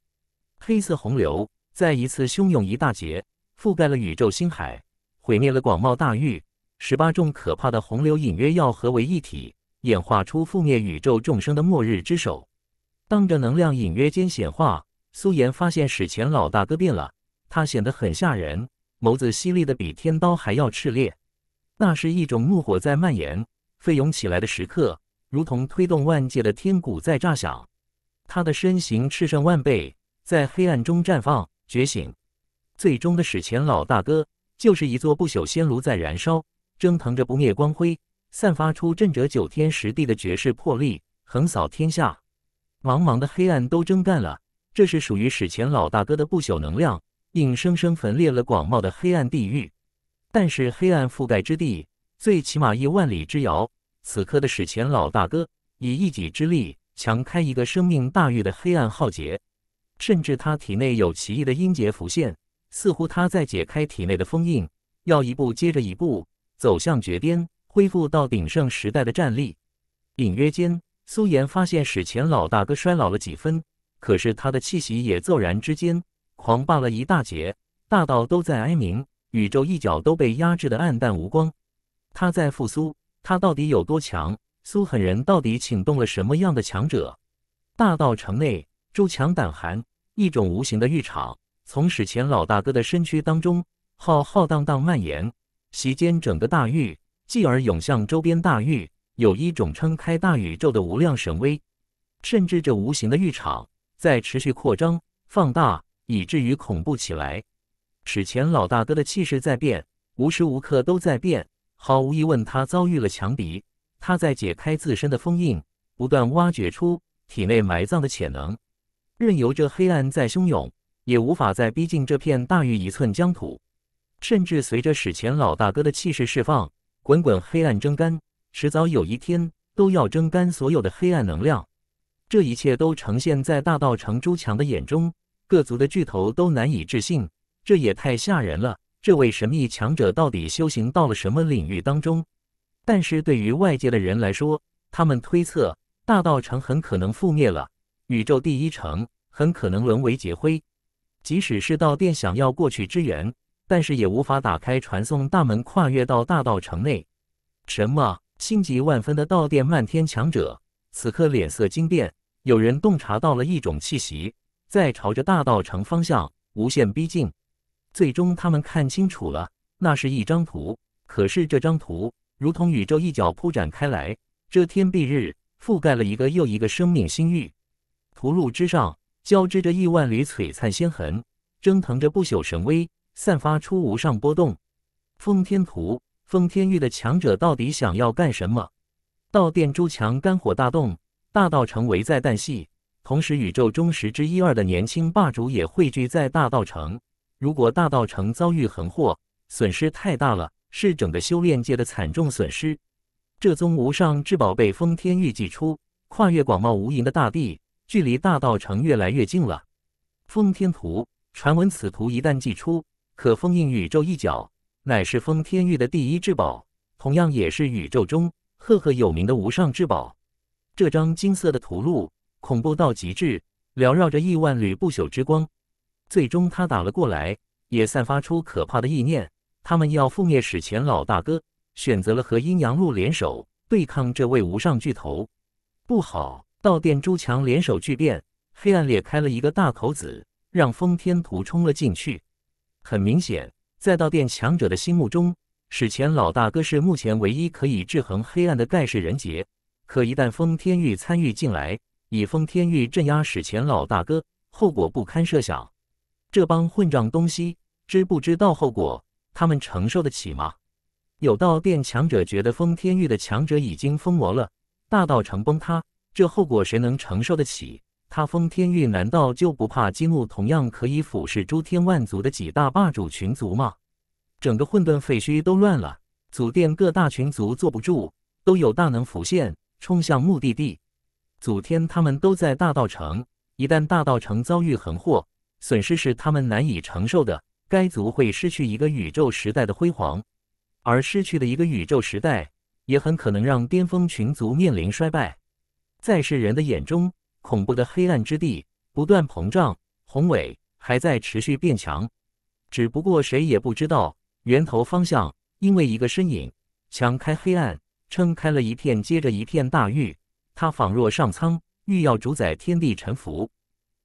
黑色洪流再一次汹涌一大截，覆盖了宇宙星海，毁灭了广袤大域。十八种可怕的洪流隐约要合为一体，演化出覆灭宇宙众生的末日之手。当着能量隐约间显化，苏岩发现史前老大哥变了，他显得很吓人，眸子犀利的比天刀还要炽烈，那是一种怒火在蔓延、飞涌起来的时刻。如同推动万界的天鼓在炸响，他的身形炽盛万倍，在黑暗中绽放觉醒。最终的史前老大哥就是一座不朽仙炉在燃烧，蒸腾着不灭光辉，散发出震者九天十地的绝世魄力，横扫天下。茫茫的黑暗都蒸干了，这是属于史前老大哥的不朽能量，硬生生焚裂了广袤的黑暗地狱。但是黑暗覆盖之地，最起码一万里之遥。此刻的史前老大哥以一己之力强开一个生命大域的黑暗浩劫，甚至他体内有奇异的音节浮现，似乎他在解开体内的封印，要一步接着一步走向绝巅，恢复到鼎盛时代的战力。隐约间，苏岩发现史前老大哥衰老了几分，可是他的气息也骤然之间狂霸了一大截，大道都在哀鸣，宇宙一角都被压制的暗淡无光。他在复苏。他到底有多强？苏狠人到底请动了什么样的强者？大道城内，周强胆寒。一种无形的浴场从史前老大哥的身躯当中浩浩荡荡蔓延，席间整个大域，继而涌向周边大域，有一种撑开大宇宙的无量神威。甚至这无形的浴场在持续扩张、放大，以至于恐怖起来。史前老大哥的气势在变，无时无刻都在变。毫无疑问，他遭遇了强敌。他在解开自身的封印，不断挖掘出体内埋藏的潜能，任由这黑暗再汹涌，也无法再逼近这片大于一寸疆土。甚至随着史前老大哥的气势释放，滚滚黑暗蒸干，迟早有一天都要蒸干所有的黑暗能量。这一切都呈现在大道城朱强的眼中，各族的巨头都难以置信，这也太吓人了。这位神秘强者到底修行到了什么领域当中？但是对于外界的人来说，他们推测大道城很可能覆灭了，宇宙第一城很可能沦为劫灰。即使是道殿想要过去支援，但是也无法打开传送大门，跨越到大道城内。什么？心急万分的道殿漫天强者此刻脸色惊变，有人洞察到了一种气息，在朝着大道城方向无限逼近。最终，他们看清楚了，那是一张图。可是这张图如同宇宙一角铺展开来，遮天蔽日，覆盖了一个又一个生命星域。图路之上交织着亿万缕璀璨仙痕，蒸腾着不朽神威，散发出无上波动。封天图，封天域的强者到底想要干什么？道殿诸强肝火大动，大道城为在旦夕。同时，宇宙中十之一二的年轻霸主也汇聚在大道城。如果大道城遭遇横祸，损失太大了，是整个修炼界的惨重损失。这宗无上至宝被封天玉祭出，跨越广袤无垠的大地，距离大道城越来越近了。封天图，传闻此图一旦祭出，可封印宇宙一角，乃是封天域的第一至宝，同样也是宇宙中赫赫有名的无上至宝。这张金色的图录恐怖到极致，缭绕着亿万缕不朽之光。最终他打了过来，也散发出可怕的意念。他们要覆灭史前老大哥，选择了和阴阳路联手对抗这位无上巨头。不好！道殿诸强联手巨变，黑暗裂开了一个大口子，让封天图冲了进去。很明显，在道殿强者的心目中，史前老大哥是目前唯一可以制衡黑暗的盖世人杰。可一旦封天域参与进来，以封天域镇压史前老大哥，后果不堪设想。这帮混账东西，知不知道后果？他们承受得起吗？有道殿强者觉得封天域的强者已经疯魔了，大道城崩塌，这后果谁能承受得起？他封天域难道就不怕激怒同样可以俯视诸天万族的几大霸主群族吗？整个混沌废墟都乱了，祖殿各大群族坐不住，都有大能浮现，冲向目的地。祖天他们都在大道城，一旦大道城遭遇横祸。损失是他们难以承受的，该族会失去一个宇宙时代的辉煌，而失去的一个宇宙时代，也很可能让巅峰群族面临衰败。在世人的眼中，恐怖的黑暗之地不断膨胀、宏伟，还在持续变强。只不过谁也不知道源头方向。因为一个身影，抢开黑暗，撑开了一片接着一片大域，他仿若上苍，欲要主宰天地沉浮。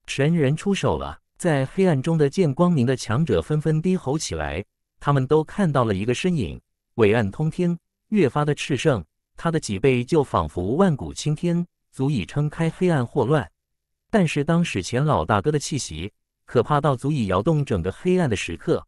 神人出手了。在黑暗中的见光明的强者纷纷低吼起来，他们都看到了一个身影，伟岸通天，越发的炽盛。他的脊背就仿佛万古青天，足以撑开黑暗祸乱。但是当史前老大哥的气息可怕到足以摇动整个黑暗的时刻，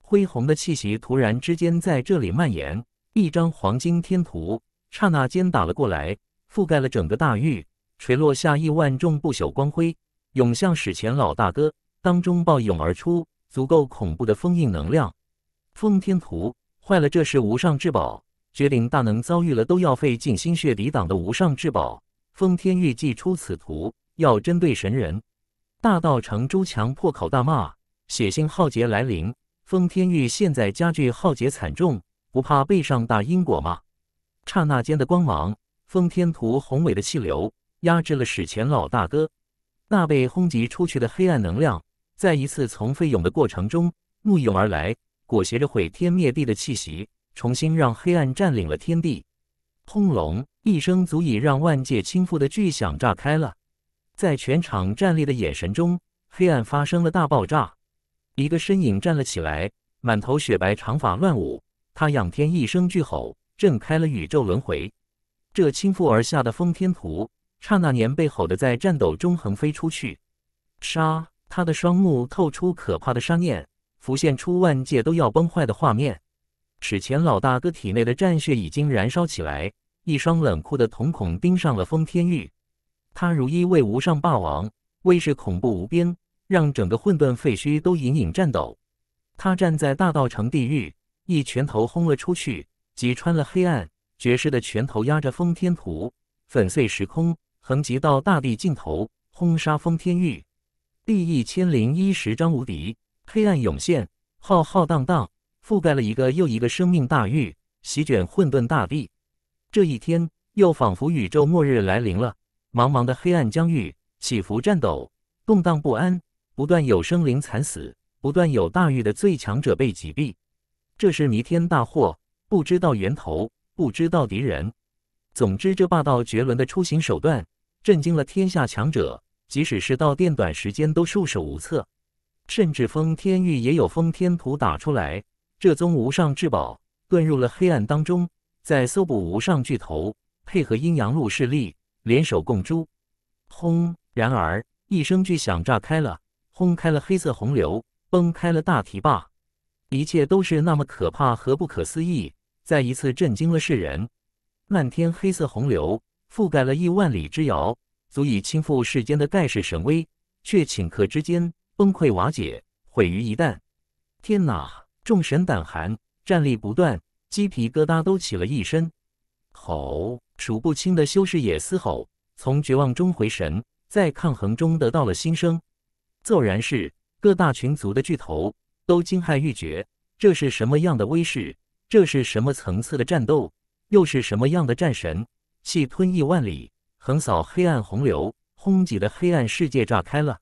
恢宏的气息突然之间在这里蔓延，一张黄金天图刹那间打了过来，覆盖了整个大域，垂落下亿万众不朽光辉，涌向史前老大哥。当中暴涌而出，足够恐怖的封印能量。封天图坏了，这是无上至宝，绝顶大能遭遇了都要费尽心血抵挡的无上至宝。封天玉祭出此图，要针对神人。大道城周强破口大骂：血腥浩劫来临，封天玉现在加剧浩劫惨重，不怕背上大因果吗？刹那间的光芒，封天图宏伟的气流压制了史前老大哥那被轰击出去的黑暗能量。在一次从飞涌的过程中怒涌而来，裹挟着毁天灭地的气息，重新让黑暗占领了天地。轰隆一声，足以让万界倾覆的巨响炸开了。在全场战栗的眼神中，黑暗发生了大爆炸。一个身影站了起来，满头雪白长发乱舞，他仰天一声巨吼，震开了宇宙轮回。这倾覆而下的封天图，刹那间被吼得在战斗中横飞出去。杀！他的双目透出可怕的杀念，浮现出万界都要崩坏的画面。史前老大哥体内的战血已经燃烧起来，一双冷酷的瞳孔盯上了封天域。他如一位无上霸王，威势恐怖无边，让整个混沌废墟都隐隐颤抖。他站在大道城地狱，一拳头轰了出去，击穿了黑暗。绝世的拳头压着封天图，粉碎时空，横击到大地尽头，轰杀封天域。第一千零一十章无敌。黑暗涌现，浩浩荡荡，覆盖了一个又一个生命大域，席卷混沌大地。这一天，又仿佛宇宙末日来临了。茫茫的黑暗疆域起伏颤抖，动荡不安，不断有生灵惨死，不断有大域的最强者被击毙。这是弥天大祸，不知道源头，不知道敌人。总之，这霸道绝伦的出行手段，震惊了天下强者。即使是到电短时间都束手无策，甚至封天狱也有封天图打出来。这宗无上至宝遁入了黑暗当中，在搜捕无上巨头，配合阴阳路势力联手共诛。轰！然而一声巨响炸开了，轰开了黑色洪流，崩开了大堤坝。一切都是那么可怕和不可思议，再一次震惊了世人。漫天黑色洪流覆盖了亿万里之遥。足以倾覆世间的盖世神威，却顷刻之间崩溃瓦解，毁于一旦。天哪！众神胆寒，战栗不断，鸡皮疙瘩都起了一身。吼！数不清的修士也嘶吼，从绝望中回神，在抗衡中得到了新生。骤然是各大群族的巨头都惊骇欲绝，这是什么样的威势？这是什么层次的战斗？又是什么样的战神？气吞亿万里！横扫黑暗洪流，轰击的黑暗世界炸开了。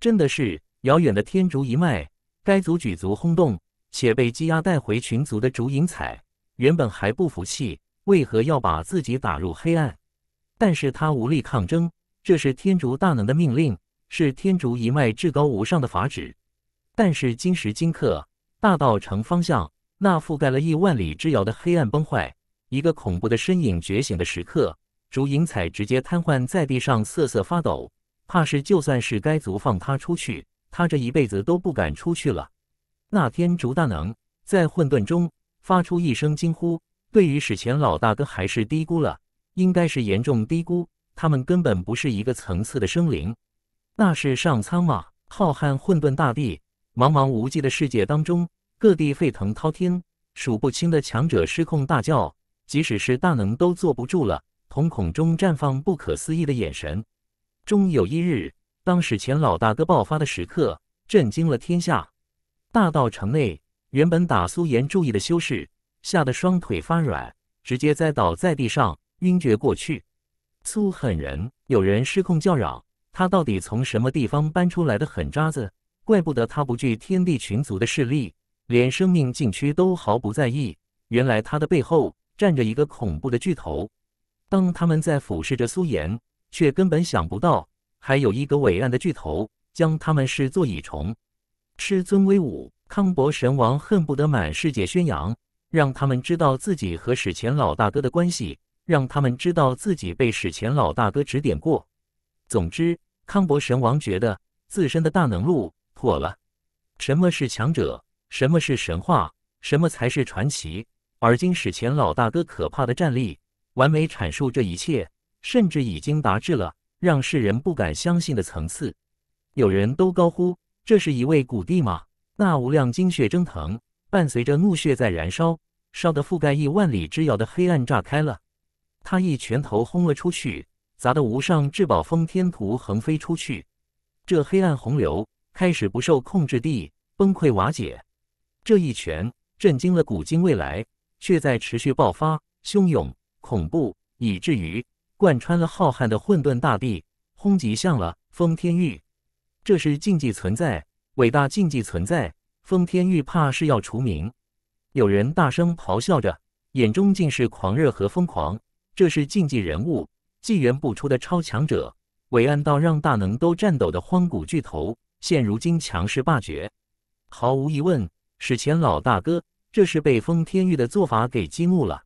真的是遥远的天竺一脉，该族举族轰动，且被羁押带回群族的竹影彩，原本还不服气，为何要把自己打入黑暗？但是他无力抗争，这是天竺大能的命令，是天竺一脉至高无上的法旨。但是今时今刻，大道成方向，那覆盖了亿万里之遥的黑暗崩坏，一个恐怖的身影觉醒的时刻。竹影彩直接瘫痪在地上，瑟瑟发抖，怕是就算是该族放他出去，他这一辈子都不敢出去了。那天，竹大能在混沌中发出一声惊呼，对于史前老大哥还是低估了，应该是严重低估，他们根本不是一个层次的生灵。那是上苍吗？浩瀚混沌大地，茫茫无际的世界当中，各地沸腾滔天，数不清的强者失控大叫，即使是大能都坐不住了。瞳孔中绽放不可思议的眼神。终有一日，当史前老大哥爆发的时刻，震惊了天下。大道城内原本打苏岩注意的修士，吓得双腿发软，直接栽倒在地上，晕厥过去。粗狠人，有人失控叫嚷：“他到底从什么地方搬出来的狠渣子？怪不得他不惧天地群族的势力，连生命禁区都毫不在意。原来他的背后站着一个恐怖的巨头。”当他们在俯视着苏颜，却根本想不到，还有一个伟岸的巨头将他们视作蚁虫。师尊威武，康博神王恨不得满世界宣扬，让他们知道自己和史前老大哥的关系，让他们知道自己被史前老大哥指点过。总之，康博神王觉得自身的大能路破了。什么是强者？什么是神话？什么才是传奇？而今，史前老大哥可怕的战力。完美阐述这一切，甚至已经达至了让世人不敢相信的层次。有人都高呼：“这是一位古帝吗？”那无量精血蒸腾，伴随着怒血在燃烧，烧得覆盖亿万里之遥的黑暗炸开了。他一拳头轰了出去，砸得无上至宝封天图横飞出去。这黑暗洪流开始不受控制地崩溃瓦解。这一拳震惊了古今未来，却在持续爆发汹涌。恐怖，以至于贯穿了浩瀚的混沌大地，轰击向了封天域。这是禁忌存在，伟大禁忌存在，封天域怕是要除名。有人大声咆哮着，眼中尽是狂热和疯狂。这是禁忌人物，纪元不出的超强者，伟岸到让大能都颤抖的荒古巨头，现如今强势霸绝。毫无疑问，史前老大哥，这是被封天域的做法给激怒了。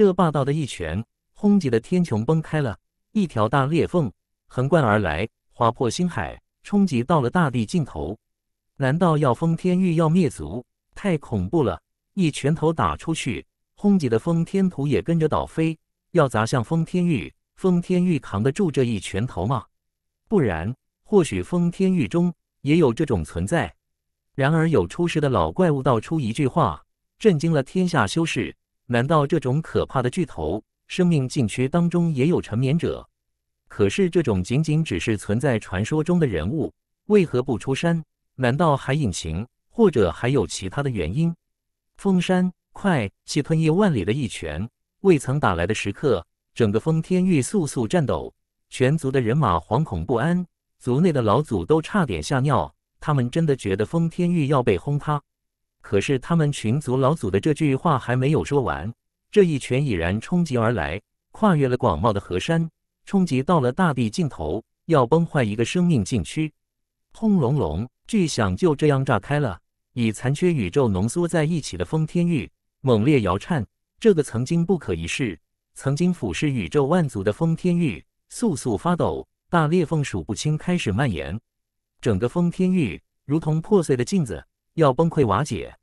这霸道的一拳，轰击的天穹崩开了一条大裂缝，横贯而来，划破星海，冲击到了大地尽头。难道要封天域要灭族？太恐怖了！一拳头打出去，轰击的封天土也跟着倒飞，要砸向封天域。封天域扛得住这一拳头吗？不然，或许封天域中也有这种存在。然而，有出世的老怪物道出一句话，震惊了天下修士。难道这种可怕的巨头生命禁区当中也有沉眠者？可是这种仅仅只是存在传说中的人物，为何不出山？难道还隐形，或者还有其他的原因？封山！快！气吞一万里的一拳未曾打来的时刻，整个封天域簌簌颤抖，全族的人马惶恐不安，族内的老祖都差点吓尿。他们真的觉得封天域要被轰塌。可是他们群族老祖的这句话还没有说完，这一拳已然冲击而来，跨越了广袤的河山，冲击到了大地尽头，要崩坏一个生命禁区。轰隆隆，巨响就这样炸开了。以残缺宇宙浓缩在一起的封天域猛烈摇颤，这个曾经不可一世、曾经俯视宇宙万族的封天域，簌簌发抖，大裂缝数不清，开始蔓延。整个封天域如同破碎的镜子。要崩溃瓦解，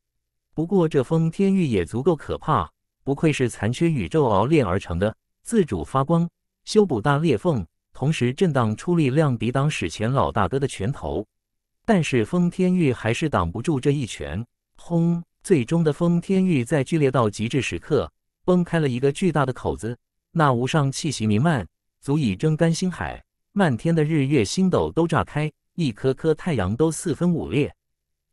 不过这封天玉也足够可怕，不愧是残缺宇宙熬炼而成的，自主发光，修补大裂缝，同时震荡出力量，抵挡史前老大哥的拳头。但是封天玉还是挡不住这一拳，轰！最终的封天玉在剧烈到极致时刻，崩开了一个巨大的口子，那无上气息弥漫，足以蒸干星海，漫天的日月星斗都炸开，一颗颗太阳都四分五裂。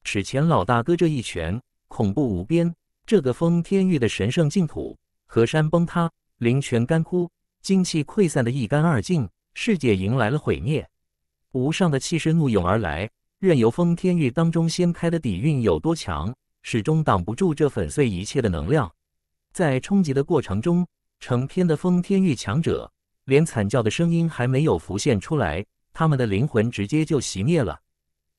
史前老大哥这一拳恐怖无边，这个封天域的神圣净土，河山崩塌，灵泉干枯，精气溃散的一干二净，世界迎来了毁灭。无上的气势怒涌而来，任由封天域当中掀开的底蕴有多强，始终挡不住这粉碎一切的能量。在冲击的过程中，成片的封天域强者连惨叫的声音还没有浮现出来，他们的灵魂直接就熄灭了。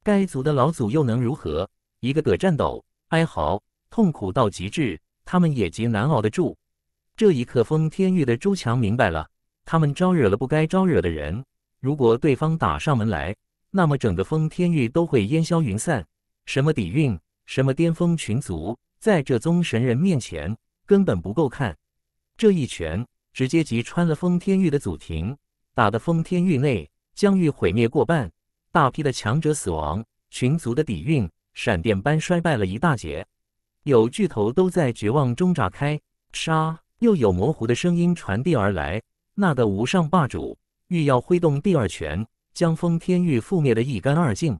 该族的老祖又能如何？一个个战斗、哀嚎、痛苦到极致，他们也极难熬得住。这一刻，封天域的周强明白了，他们招惹了不该招惹的人。如果对方打上门来，那么整个封天域都会烟消云散。什么底蕴，什么巅峰群族，在这宗神人面前根本不够看。这一拳直接击穿了封天域的祖庭，打得封天域内疆域毁灭过半。大批的强者死亡，群族的底蕴闪电般衰败了一大截，有巨头都在绝望中炸开。杀！又有模糊的声音传递而来，那个无上霸主欲要挥动第二拳，将封天域覆灭的一干二净。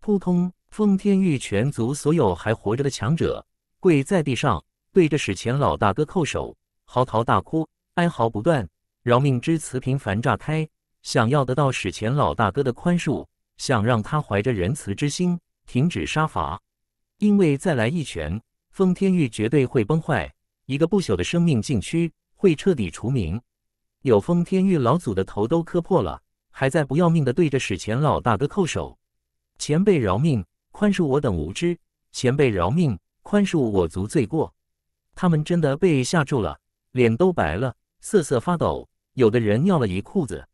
扑通！封天域全族所有还活着的强者跪在地上，对着史前老大哥叩首，嚎啕大哭，哀嚎不断。饶命之词频繁炸开，想要得到史前老大哥的宽恕。想让他怀着仁慈之心停止杀伐，因为再来一拳，封天域绝对会崩坏，一个不朽的生命禁区会彻底除名。有封天域老祖的头都磕破了，还在不要命的对着史前老大哥叩首：“前辈饶命，宽恕我等无知；前辈饶命，宽恕我族罪过。”他们真的被吓住了，脸都白了，瑟瑟发抖，有的人尿了一裤子。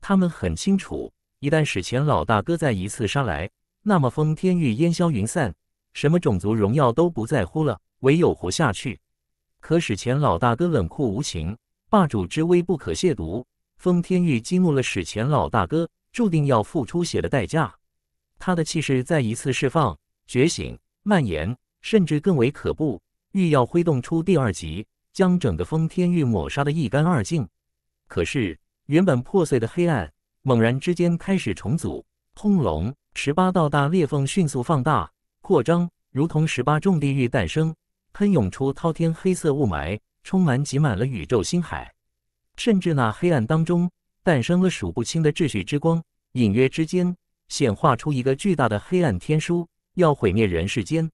他们很清楚。一旦史前老大哥再一次杀来，那么封天域烟消云散，什么种族荣耀都不在乎了，唯有活下去。可史前老大哥冷酷无情，霸主之威不可亵渎。封天域激怒了史前老大哥，注定要付出血的代价。他的气势再一次释放、觉醒、蔓延，甚至更为可怖，欲要挥动出第二级，将整个封天域抹杀的一干二净。可是原本破碎的黑暗。猛然之间开始重组，轰隆！十八道大裂缝迅速放大扩张，如同十八重地狱诞生，喷涌出滔天黑色雾霾，充满挤满了宇宙星海。甚至那黑暗当中诞生了数不清的秩序之光，隐约之间显化出一个巨大的黑暗天书，要毁灭人世间，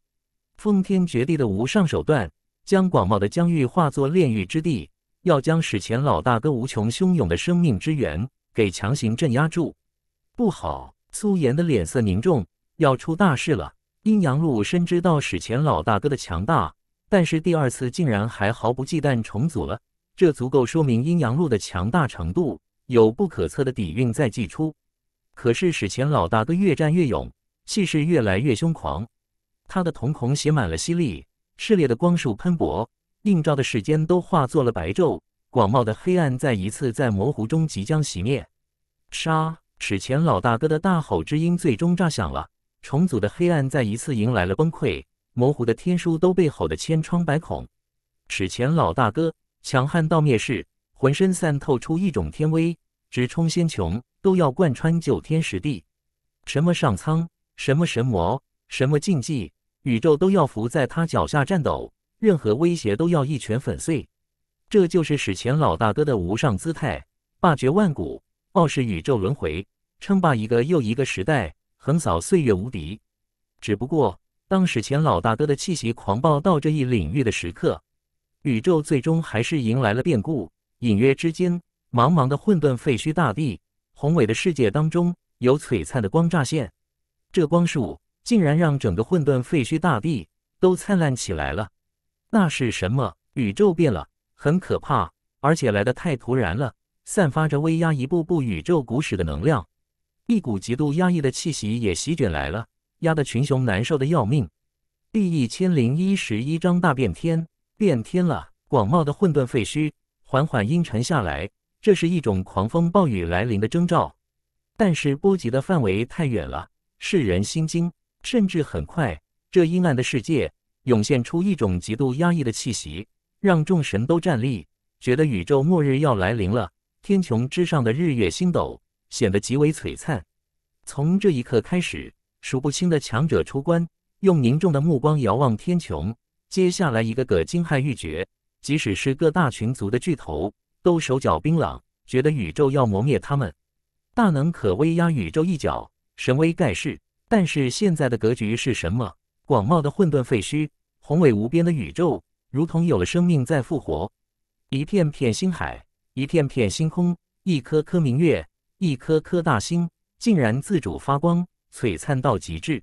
封天绝地的无上手段，将广袤的疆域化作炼狱之地，要将史前老大哥无穷汹涌的生命之源。给强行镇压住，不好！苏岩的脸色凝重，要出大事了。阴阳路深知到史前老大哥的强大，但是第二次竟然还毫不忌惮重组了，这足够说明阴阳路的强大程度有不可测的底蕴在祭出。可是史前老大哥越战越勇，气势越来越凶狂，他的瞳孔写满了犀利，炽烈的光束喷薄，映照的世间都化作了白昼。广袤的黑暗再一次在模糊中即将熄灭，杀！史前老大哥的大吼之音最终炸响了，重组的黑暗再一次迎来了崩溃，模糊的天书都被吼得千疮百孔。史前老大哥，强悍到灭世，浑身散透出一种天威，直冲仙穹，都要贯穿九天十地。什么上苍，什么神魔，什么禁忌，宇宙都要伏在他脚下颤抖，任何威胁都要一拳粉碎。这就是史前老大哥的无上姿态，霸绝万古，傲视宇宙轮回，称霸一个又一个时代，横扫岁月无敌。只不过，当史前老大哥的气息狂暴到这一领域的时刻，宇宙最终还是迎来了变故。隐约之间，茫茫的混沌废墟大地，宏伟的世界当中，有璀璨的光乍现。这光束竟然让整个混沌废墟大地都灿烂起来了。那是什么？宇宙变了。很可怕，而且来的太突然了，散发着威压，一步步宇宙古史的能量，一股极度压抑的气息也席卷来了，压得群雄难受的要命。第一千零一十一章大变天，变天了！广袤的混沌废墟缓缓阴沉下来，这是一种狂风暴雨来临的征兆，但是波及的范围太远了，世人心惊，甚至很快，这阴暗的世界涌现出一种极度压抑的气息。让众神都站立，觉得宇宙末日要来临了。天穹之上的日月星斗显得极为璀璨。从这一刻开始，数不清的强者出关，用凝重的目光遥望天穹。接下来，一个个惊骇欲绝，即使是各大群族的巨头，都手脚冰冷，觉得宇宙要磨灭他们。大能可威压宇宙一角，神威盖世。但是现在的格局是什么？广袤的混沌废墟，宏伟无边的宇宙。如同有了生命在复活，一片片星海，一片片星空，一颗颗明月，一颗颗大星，竟然自主发光，璀璨到极致。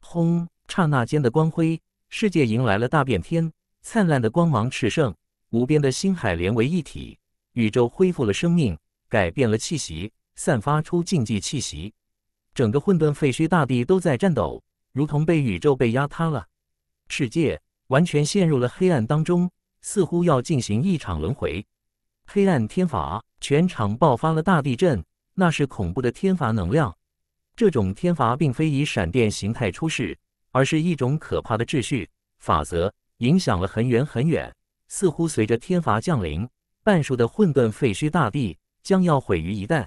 轰！刹那间的光辉，世界迎来了大变天，灿烂的光芒炽盛，无边的星海连为一体，宇宙恢复了生命，改变了气息，散发出禁忌气息。整个混沌废墟大地都在颤抖，如同被宇宙被压塌了。世界。完全陷入了黑暗当中，似乎要进行一场轮回。黑暗天罚，全场爆发了大地震，那是恐怖的天罚能量。这种天罚并非以闪电形态出世，而是一种可怕的秩序法则，影响了很远很远。似乎随着天罚降临，半数的混沌废墟大地将要毁于一旦。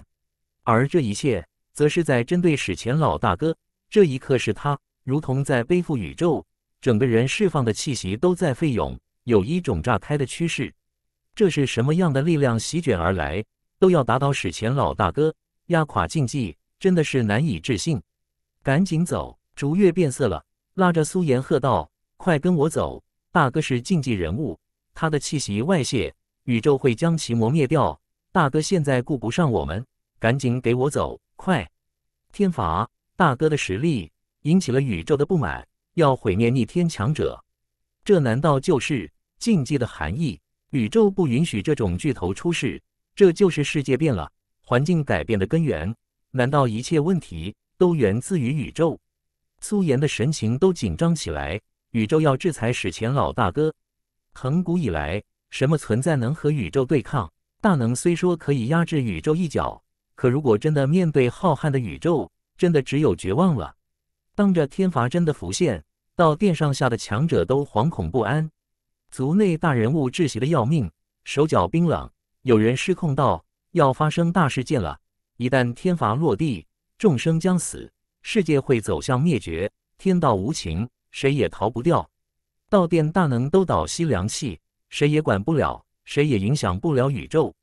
而这一切，则是在针对史前老大哥。这一刻，是他如同在背负宇宙。整个人释放的气息都在飞涌，有一种炸开的趋势。这是什么样的力量席卷而来？都要打倒史前老大哥，压垮禁忌，真的是难以置信！赶紧走！逐月变色了，拉着苏颜喝道：“快跟我走！大哥是禁忌人物，他的气息外泄，宇宙会将其磨灭掉。大哥现在顾不上我们，赶紧给我走！快！”天罚！大哥的实力引起了宇宙的不满。要毁灭逆天强者，这难道就是禁忌的含义？宇宙不允许这种巨头出世，这就是世界变了，环境改变的根源。难道一切问题都源自于宇宙？苏岩的神情都紧张起来。宇宙要制裁史前老大哥，恒古以来，什么存在能和宇宙对抗？大能虽说可以压制宇宙一角，可如果真的面对浩瀚的宇宙，真的只有绝望了。当着天罚真的浮现，到殿上下的强者都惶恐不安，族内大人物窒息的要命，手脚冰冷。有人失控道：“要发生大事件了！一旦天罚落地，众生将死，世界会走向灭绝。天道无情，谁也逃不掉。”道殿大能都倒吸凉气，谁也管不了，谁也影响不了宇宙。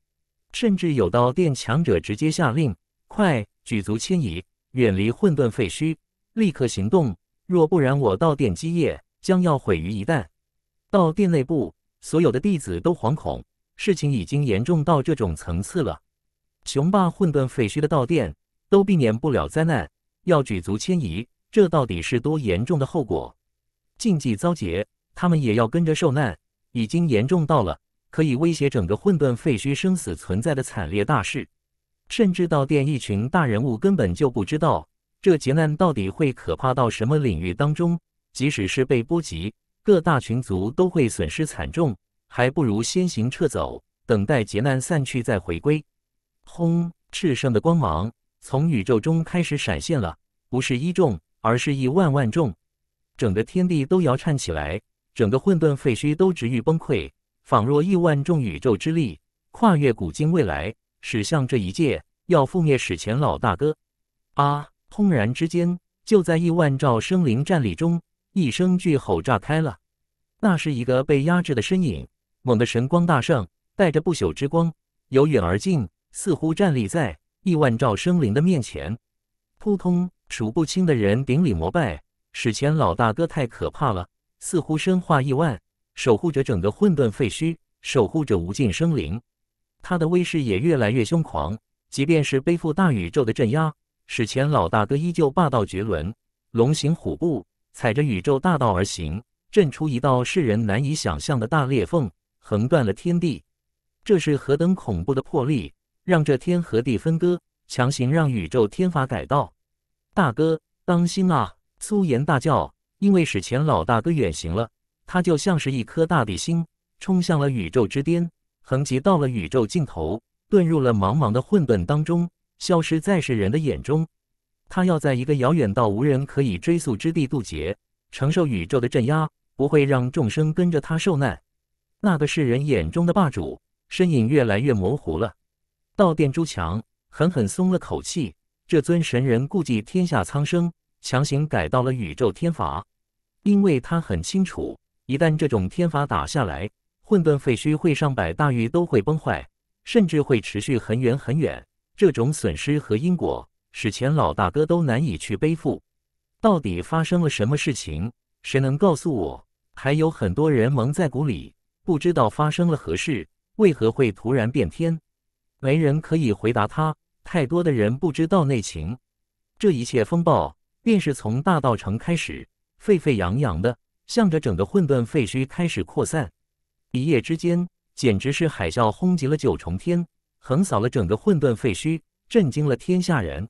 甚至有道殿强者直接下令：“快，举族迁移，远离混沌废墟。”立刻行动！若不然，我道殿基业将要毁于一旦。道殿内部所有的弟子都惶恐，事情已经严重到这种层次了。雄霸混沌废墟的道殿都避免不了灾难，要举足迁移，这到底是多严重的后果？禁忌遭劫，他们也要跟着受难，已经严重到了可以威胁整个混沌废墟生死存在的惨烈大事。甚至道殿一群大人物根本就不知道。这劫难到底会可怕到什么领域当中？即使是被波及，各大群族都会损失惨重，还不如先行撤走，等待劫难散去再回归。轰！炽盛的光芒从宇宙中开始闪现了，不是一众，而是亿万万众，整个天地都摇颤起来，整个混沌废墟都直欲崩溃，仿若亿万众宇宙之力跨越古今未来，驶向这一界，要覆灭史前老大哥。啊！轰然之间，就在亿万兆生灵战力中，一声巨吼炸开了。那是一个被压制的身影，猛地神光大盛，带着不朽之光，由远而近，似乎站立在亿万兆生灵的面前。扑通，数不清的人顶礼膜拜。史前老大哥太可怕了，似乎身化亿万，守护着整个混沌废墟，守护着无尽生灵。他的威势也越来越凶狂，即便是背负大宇宙的镇压。史前老大哥依旧霸道绝伦，龙行虎步，踩着宇宙大道而行，震出一道世人难以想象的大裂缝，横断了天地。这是何等恐怖的魄力，让这天和地分割，强行让宇宙天法改道！大哥，当心啊！苏岩大叫。因为史前老大哥远行了，他就像是一颗大地星，冲向了宇宙之巅，横及到了宇宙尽头，遁入了茫茫的混沌当中。消失在世人的眼中，他要在一个遥远到无人可以追溯之地渡劫，承受宇宙的镇压，不会让众生跟着他受难。那个世人眼中的霸主身影越来越模糊了。道殿朱强狠狠松了口气，这尊神人顾忌天下苍生，强行改到了宇宙天罚，因为他很清楚，一旦这种天罚打下来，混沌废墟会上百大域都会崩坏，甚至会持续很远很远。这种损失和因果，使前老大哥都难以去背负。到底发生了什么事情？谁能告诉我？还有很多人蒙在鼓里，不知道发生了何事，为何会突然变天？没人可以回答他。太多的人不知道内情。这一切风暴便是从大道城开始，沸沸扬扬的，向着整个混沌废墟开始扩散。一夜之间，简直是海啸轰击了九重天。横扫了整个混沌废墟，震惊了天下人。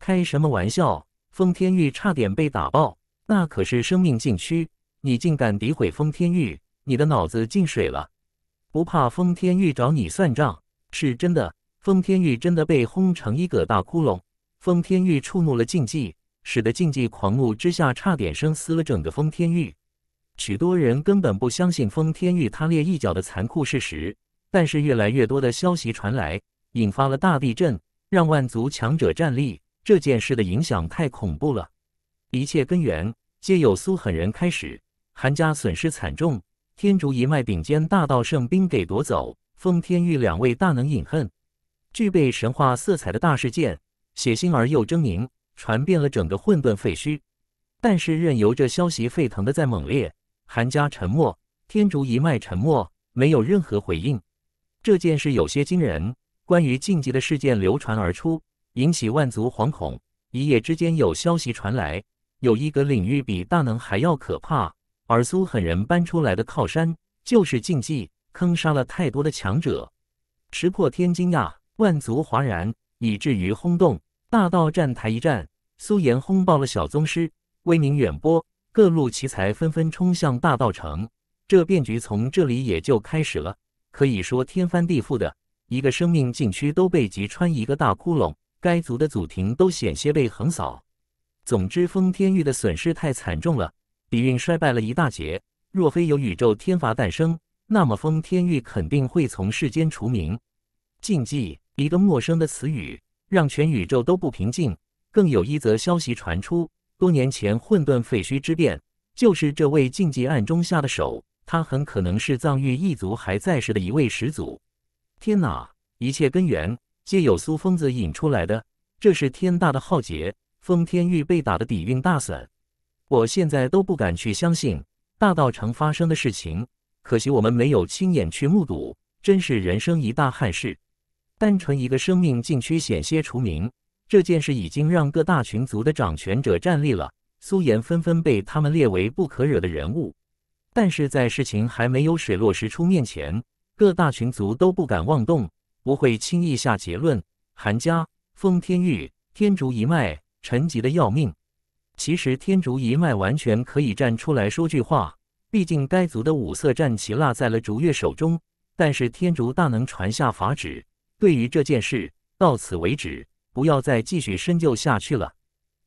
开什么玩笑！封天域差点被打爆，那可是生命禁区！你竟敢诋毁封天域，你的脑子进水了？不怕封天域找你算账？是真的，封天域真的被轰成一个大窟窿。封天域触怒了禁忌，使得禁忌狂怒之下差点生撕了整个封天域。许多人根本不相信封天域他裂一角的残酷事实。但是越来越多的消息传来，引发了大地震，让万族强者站立。这件事的影响太恐怖了，一切根源皆由苏狠人开始。韩家损失惨重，天竺一脉顶尖大道圣兵给夺走，封天域两位大能饮恨。具备神话色彩的大事件，血腥而又狰狞，传遍了整个混沌废墟。但是任由这消息沸腾的再猛烈，韩家沉默，天竺一脉沉默，没有任何回应。这件事有些惊人，关于禁忌的事件流传而出，引起万族惶恐。一夜之间，有消息传来，有一个领域比大能还要可怕。而苏狠人搬出来的靠山就是禁忌，坑杀了太多的强者，石破天惊呀！万族哗然，以至于轰动大道站台一战，苏岩轰爆了小宗师，威名远播，各路奇才纷纷冲向大道城。这变局从这里也就开始了。可以说天翻地覆的，一个生命禁区都被击穿一个大窟窿，该族的祖庭都险些被横扫。总之，封天域的损失太惨重了，底蕴衰败了一大截。若非有宇宙天罚诞生，那么封天域肯定会从世间除名。禁忌，一个陌生的词语，让全宇宙都不平静。更有一则消息传出，多年前混沌废墟之变，就是这位禁忌暗中下的手。他很可能是藏域一族还在世的一位始祖。天哪，一切根源皆有苏疯子引出来的，这是天大的浩劫！封天域被打的底蕴大损，我现在都不敢去相信大道城发生的事情。可惜我们没有亲眼去目睹，真是人生一大憾事。单纯一个生命禁区险些除名这件事，已经让各大群族的掌权者站立了，苏颜纷纷被他们列为不可惹的人物。但是在事情还没有水落石出面前，各大群族都不敢妄动，不会轻易下结论。韩家、风天玉、天竺一脉，沉寂的要命。其实天竺一脉完全可以站出来说句话，毕竟该族的五色战旗落在了竹月手中。但是天竺大能传下法旨，对于这件事到此为止，不要再继续深究下去了。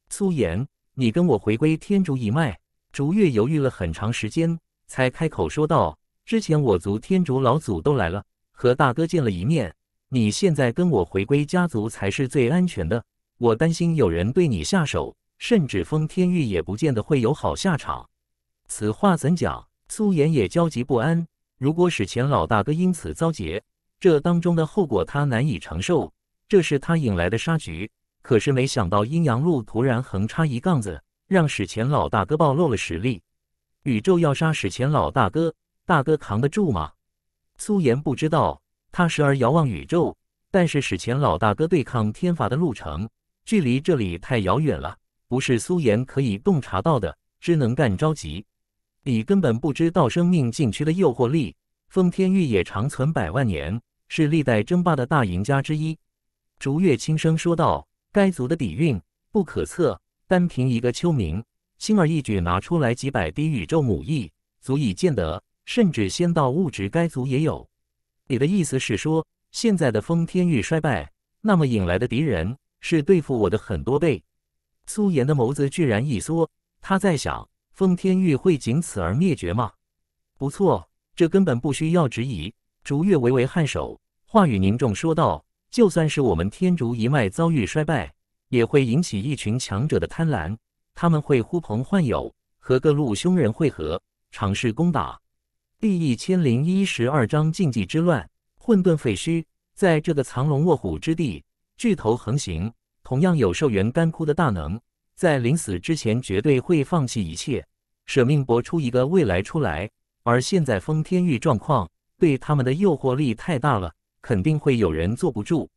苏岩，你跟我回归天竺一脉。竹月犹豫了很长时间。才开口说道：“之前我族天竺老祖都来了，和大哥见了一面。你现在跟我回归家族才是最安全的。我担心有人对你下手，甚至封天域也不见得会有好下场。”此话怎讲？苏岩也焦急不安。如果史前老大哥因此遭劫，这当中的后果他难以承受。这是他引来的杀局。可是没想到阴阳路突然横插一杠子，让史前老大哥暴露了实力。宇宙要杀史前老大哥，大哥扛得住吗？苏岩不知道，他时而遥望宇宙，但是史前老大哥对抗天罚的路程距离这里太遥远了，不是苏岩可以洞察到的，只能干着急。你根本不知道生命禁区的诱惑力，封天玉也长存百万年，是历代争霸的大赢家之一。竹月轻声说道：“该族的底蕴不可测，单凭一个秋明。”轻而易举拿出来几百滴宇宙母液，足以见得，甚至仙道物质该族也有。你的意思是说，现在的封天域衰败，那么引来的敌人是对付我的很多倍？苏岩的眸子居然一缩，他在想，封天域会仅此而灭绝吗？不错，这根本不需要质疑。竹月微微颔首，话语凝重说道：“就算是我们天竺一脉遭遇衰败，也会引起一群强者的贪婪。”他们会呼朋唤友，和各路凶人汇合，尝试攻打。第一千零一十二章禁忌之乱，混沌废墟，在这个藏龙卧虎之地，巨头横行，同样有兽元干枯的大能，在临死之前绝对会放弃一切，舍命搏出一个未来出来。而现在封天域状况对他们的诱惑力太大了，肯定会有人坐不住。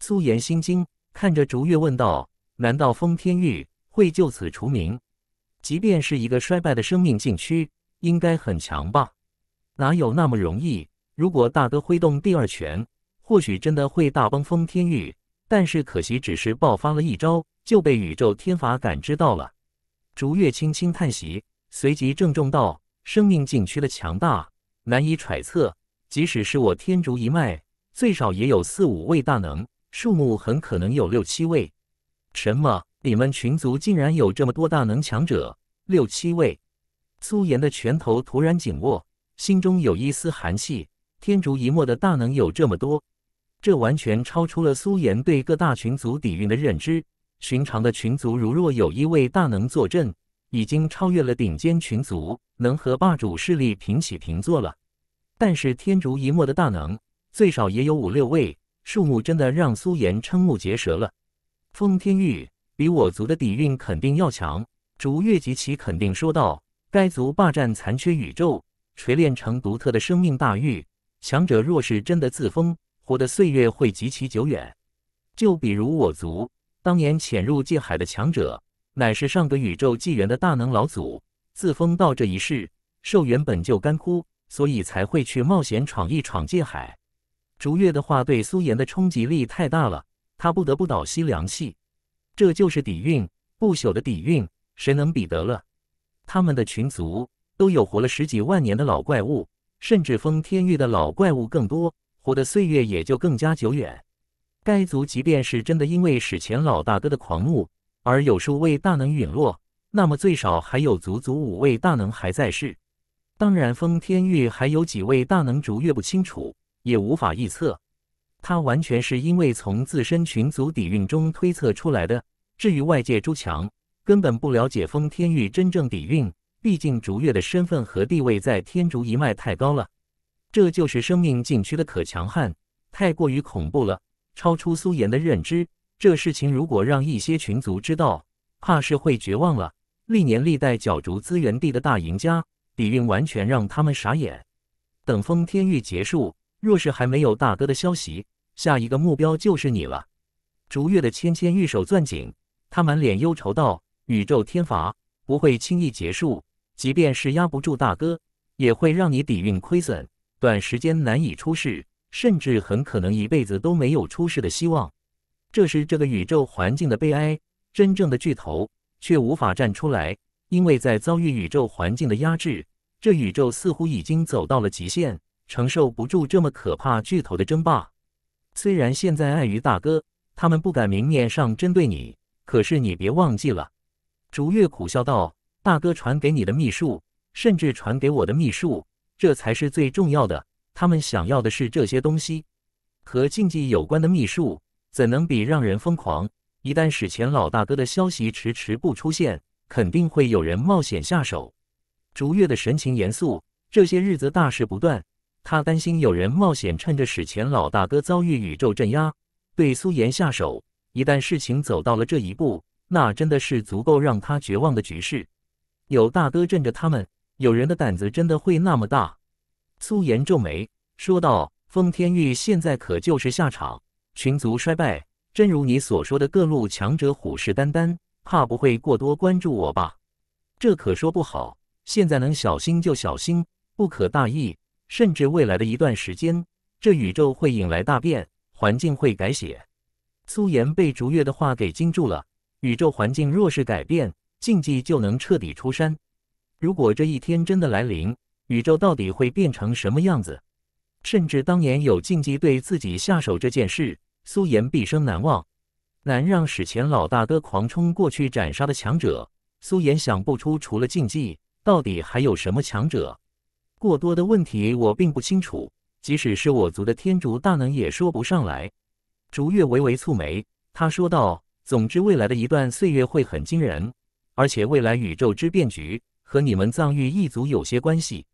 素颜心惊，看着逐月问道：“难道封天域？”会就此除名，即便是一个衰败的生命禁区，应该很强吧？哪有那么容易？如果大哥挥动第二拳，或许真的会大崩封天域。但是可惜，只是爆发了一招，就被宇宙天法感知到了。竹月轻轻叹息，随即郑重道：“生命禁区的强大难以揣测，即使是我天竺一脉，最少也有四五位大能，数目很可能有六七位。”什么？你们群族竟然有这么多大能强者，六七位。苏颜的拳头突然紧握，心中有一丝寒气。天竺一末的大能有这么多，这完全超出了苏颜对各大群族底蕴的认知。寻常的群族，如若有一位大能坐镇，已经超越了顶尖群族，能和霸主势力平起平坐了。但是天竺一末的大能，最少也有五六位，数目真的让苏颜瞠目结舌了。封天玉。比我族的底蕴肯定要强。逐月及其肯定说道：“该族霸占残缺宇宙，锤炼成独特的生命大域。强者若是真的自封，活的岁月会极其久远。就比如我族当年潜入界海的强者，乃是上个宇宙纪元的大能老祖，自封到这一世，寿元本就干枯，所以才会去冒险闯一闯界海。”逐月的话对苏岩的冲击力太大了，他不得不倒吸凉气。这就是底蕴，不朽的底蕴，谁能比得了？他们的群族都有活了十几万年的老怪物，甚至封天域的老怪物更多，活的岁月也就更加久远。该族即便是真的因为史前老大哥的狂怒而有数位大能陨落，那么最少还有足足五位大能还在世。当然，封天域还有几位大能，逐月不清楚，也无法预测。他完全是因为从自身群族底蕴中推测出来的。至于外界诸强，根本不了解封天域真正底蕴。毕竟逐月的身份和地位在天竺一脉太高了，这就是生命禁区的可强悍，太过于恐怖了，超出苏颜的认知。这事情如果让一些群族知道，怕是会绝望了。历年历代角逐资源地的大赢家，底蕴完全让他们傻眼。等封天域结束，若是还没有大哥的消息，下一个目标就是你了，逐月的芊芊玉手攥紧，他满脸忧愁道：“宇宙天罚不会轻易结束，即便是压不住大哥，也会让你底蕴亏损，短时间难以出世，甚至很可能一辈子都没有出世的希望。这是这个宇宙环境的悲哀，真正的巨头却无法站出来，因为在遭遇宇宙环境的压制，这宇宙似乎已经走到了极限，承受不住这么可怕巨头的争霸。”虽然现在碍于大哥，他们不敢明面上针对你，可是你别忘记了。”竹月苦笑道，“大哥传给你的秘术，甚至传给我的秘术，这才是最重要的。他们想要的是这些东西，和竞技有关的秘术，怎能比让人疯狂？一旦史前老大哥的消息迟迟不出现，肯定会有人冒险下手。”竹月的神情严肃，这些日子大事不断。他担心有人冒险，趁着史前老大哥遭遇宇宙镇压，对苏颜下手。一旦事情走到了这一步，那真的是足够让他绝望的局势。有大哥镇着他们，有人的胆子真的会那么大？苏颜皱眉说道：“封天玉现在可就是下场，群族衰败，真如你所说的，各路强者虎视眈眈，怕不会过多关注我吧？这可说不好。现在能小心就小心，不可大意。”甚至未来的一段时间，这宇宙会引来大变，环境会改写。苏岩被逐月的话给惊住了。宇宙环境若是改变，禁忌就能彻底出山。如果这一天真的来临，宇宙到底会变成什么样子？甚至当年有禁忌对自己下手这件事，苏岩毕生难忘。难让史前老大哥狂冲过去斩杀的强者，苏岩想不出除了禁忌，到底还有什么强者。过多的问题我并不清楚，即使是我族的天竺大能也说不上来。竹月微微蹙眉，他说道：“总之，未来的一段岁月会很惊人，而且未来宇宙之变局和你们藏域一族有些关系。”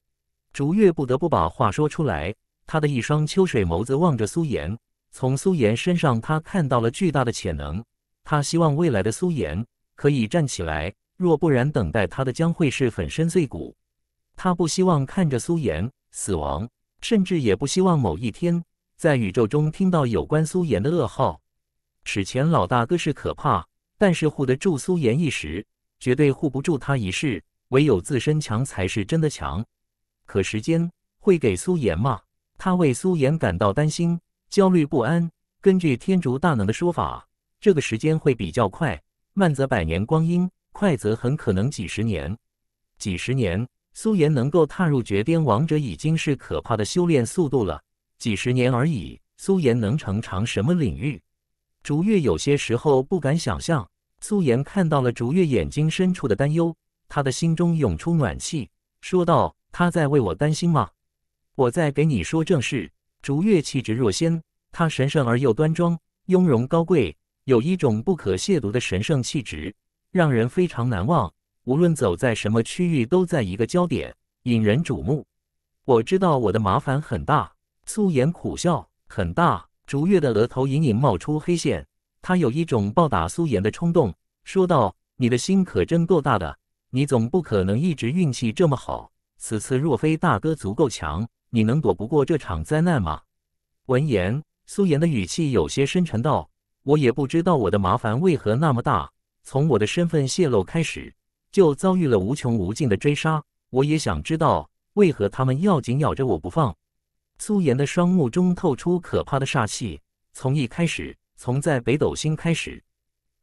竹月不得不把话说出来。他的一双秋水眸子望着苏颜，从苏颜身上他看到了巨大的潜能。他希望未来的苏颜可以站起来，若不然，等待他的将会是粉身碎骨。他不希望看着苏岩死亡，甚至也不希望某一天在宇宙中听到有关苏岩的噩耗。史前老大哥是可怕，但是护得住苏岩一时，绝对护不住他一世。唯有自身强才是真的强。可时间会给苏岩吗？他为苏岩感到担心、焦虑不安。根据天竺大能的说法，这个时间会比较快，慢则百年光阴，快则很可能几十年、几十年。苏颜能够踏入绝巅王者，已经是可怕的修炼速度了。几十年而已，苏颜能成长什么领域？竹月有些时候不敢想象。苏颜看到了竹月眼睛深处的担忧，他的心中涌出暖气，说道：“他在为我担心吗？我在给你说正事。”竹月气质若仙，她神圣而又端庄，雍容高贵，有一种不可亵渎的神圣气质，让人非常难忘。无论走在什么区域，都在一个焦点，引人瞩目。我知道我的麻烦很大，苏颜苦笑，很大。竹月的额头隐隐冒出黑线，他有一种暴打苏颜的冲动，说道：“你的心可真够大的，你总不可能一直运气这么好。此次若非大哥足够强，你能躲不过这场灾难吗？”闻言，苏颜的语气有些深沉道：“我也不知道我的麻烦为何那么大，从我的身份泄露开始。”就遭遇了无穷无尽的追杀，我也想知道为何他们要紧咬着我不放。苏颜的双目中透出可怕的煞气。从一开始，从在北斗星开始，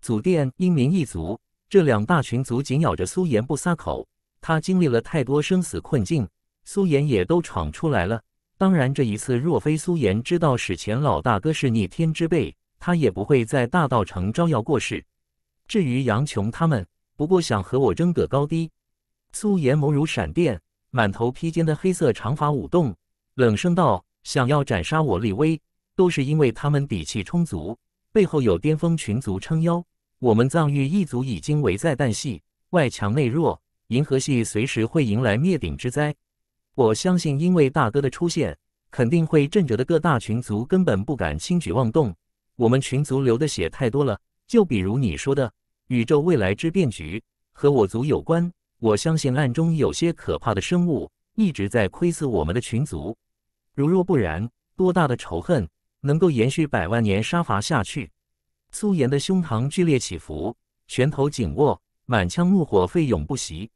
祖殿英明一族这两大群族紧咬着苏颜不撒口。他经历了太多生死困境，苏颜也都闯出来了。当然，这一次若非苏颜知道史前老大哥是逆天之辈，他也不会在大道城招摇过市。至于杨琼他们。不过想和我争个高低，苏颜眸如闪电，满头披肩的黑色长发舞动，冷声道：“想要斩杀我立威，都是因为他们底气充足，背后有巅峰群族撑腰。我们藏域一族已经危在旦夕，外强内弱，银河系随时会迎来灭顶之灾。我相信，因为大哥的出现，肯定会震折的各大群族根本不敢轻举妄动。我们群族流的血太多了，就比如你说的。”宇宙未来之变局和我族有关，我相信暗中有些可怕的生物一直在窥伺我们的群族。如若不然，多大的仇恨能够延续百万年杀伐下去？苏岩的胸膛剧烈起伏，拳头紧握，满腔怒火沸涌不息。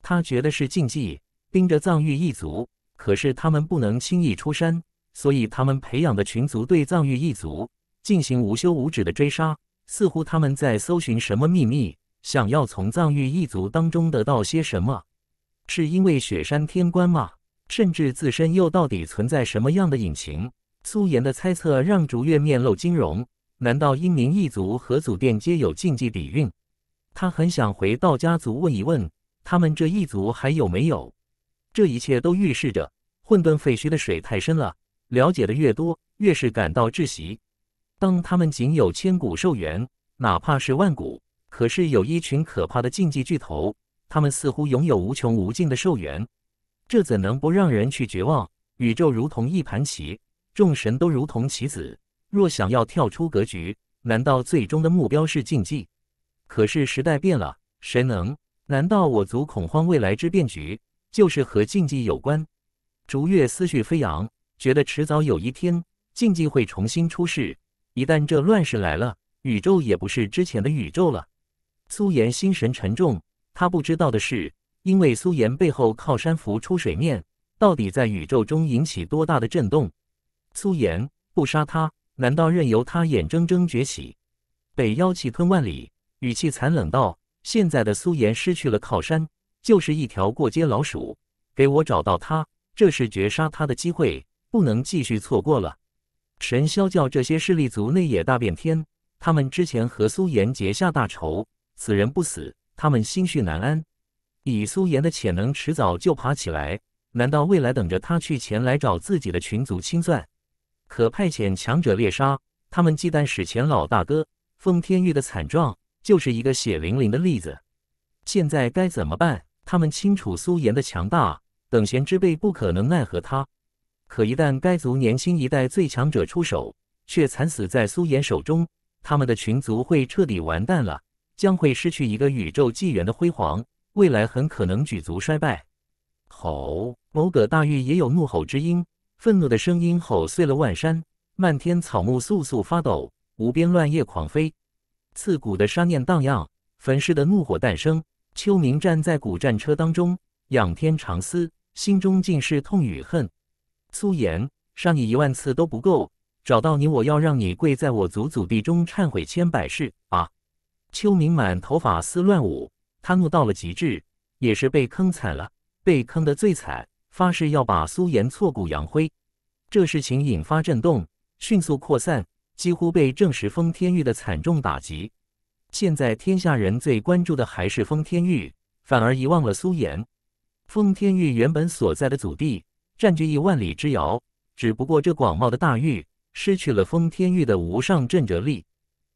他觉得是禁忌，盯着藏玉一族。可是他们不能轻易出山，所以他们培养的群族对藏玉一族进行无休无止的追杀。似乎他们在搜寻什么秘密，想要从藏域一族当中得到些什么？是因为雪山天官吗？甚至自身又到底存在什么样的隐情？苏颜的猜测让竹月面露惊容。难道英明一族和祖殿皆有禁忌底蕴？他很想回到家族问一问，他们这一族还有没有？这一切都预示着混沌废墟的水太深了，了解的越多，越是感到窒息。当他们仅有千古寿元，哪怕是万古，可是有一群可怕的竞技巨头，他们似乎拥有无穷无尽的寿元，这怎能不让人去绝望？宇宙如同一盘棋，众神都如同棋子，若想要跳出格局，难道最终的目标是竞技？可是时代变了，谁能？难道我族恐慌未来之变局，就是和竞技有关？逐月思绪飞扬，觉得迟早有一天，竞技会重新出世。一旦这乱世来了，宇宙也不是之前的宇宙了。苏岩心神沉重，他不知道的是，因为苏岩背后靠山浮出水面，到底在宇宙中引起多大的震动。苏岩不杀他，难道任由他眼睁睁崛起，被妖气吞万里？语气惨冷道：“现在的苏岩失去了靠山，就是一条过街老鼠。给我找到他，这是绝杀他的机会，不能继续错过了。”神霄教这些势力族内也大变天，他们之前和苏岩结下大仇，此人不死，他们心绪难安。以苏岩的潜能，迟早就爬起来，难道未来等着他去前来找自己的群族清算？可派遣强者猎杀他们，忌惮史前老大哥奉天玉的惨状，就是一个血淋淋的例子。现在该怎么办？他们清楚苏岩的强大，等闲之辈不可能奈何他。可一旦该族年轻一代最强者出手，却惨死在苏岩手中，他们的群族会彻底完蛋了，将会失去一个宇宙纪元的辉煌，未来很可能举族衰败。吼！某葛大玉也有怒吼之音，愤怒的声音吼碎了万山，漫天草木簌簌发抖，无边乱叶狂飞，刺骨的杀念荡漾，焚尸的怒火诞生。秋明站在古战车当中，仰天长思，心中尽是痛与恨。苏颜，上你一万次都不够！找到你，我要让你跪在我族祖地中忏悔千百世啊！秋明满头发丝乱舞，他怒到了极致，也是被坑惨了，被坑的最惨，发誓要把苏颜挫骨扬灰。这事情引发震动，迅速扩散，几乎被证实封天玉的惨重打击。现在天下人最关注的还是封天玉，反而遗忘了苏颜。封天域原本所在的祖地。占据一万里之遥，只不过这广袤的大域失去了封天域的无上震慑力，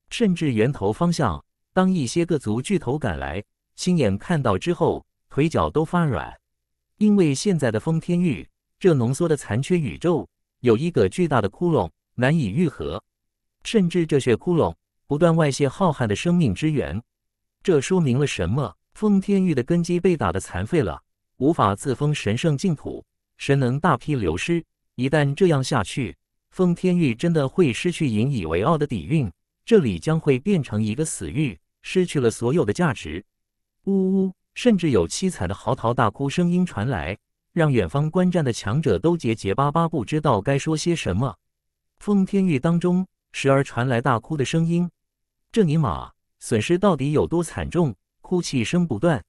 甚至源头方向。当一些各族巨头赶来，亲眼看到之后，腿脚都发软，因为现在的封天域，这浓缩的残缺宇宙有一个巨大的窟窿，难以愈合，甚至这些窟窿不断外泄浩瀚的生命之源。这说明了什么？封天域的根基被打得残废了，无法自封神圣净土。神能大批流失，一旦这样下去，封天域真的会失去引以为傲的底蕴，这里将会变成一个死域，失去了所有的价值。呜呜，甚至有凄惨的嚎啕大哭声音传来，让远方观战的强者都结结巴巴，不知道该说些什么。封天域当中时而传来大哭的声音，这尼玛损失到底有多惨重？哭泣声不断，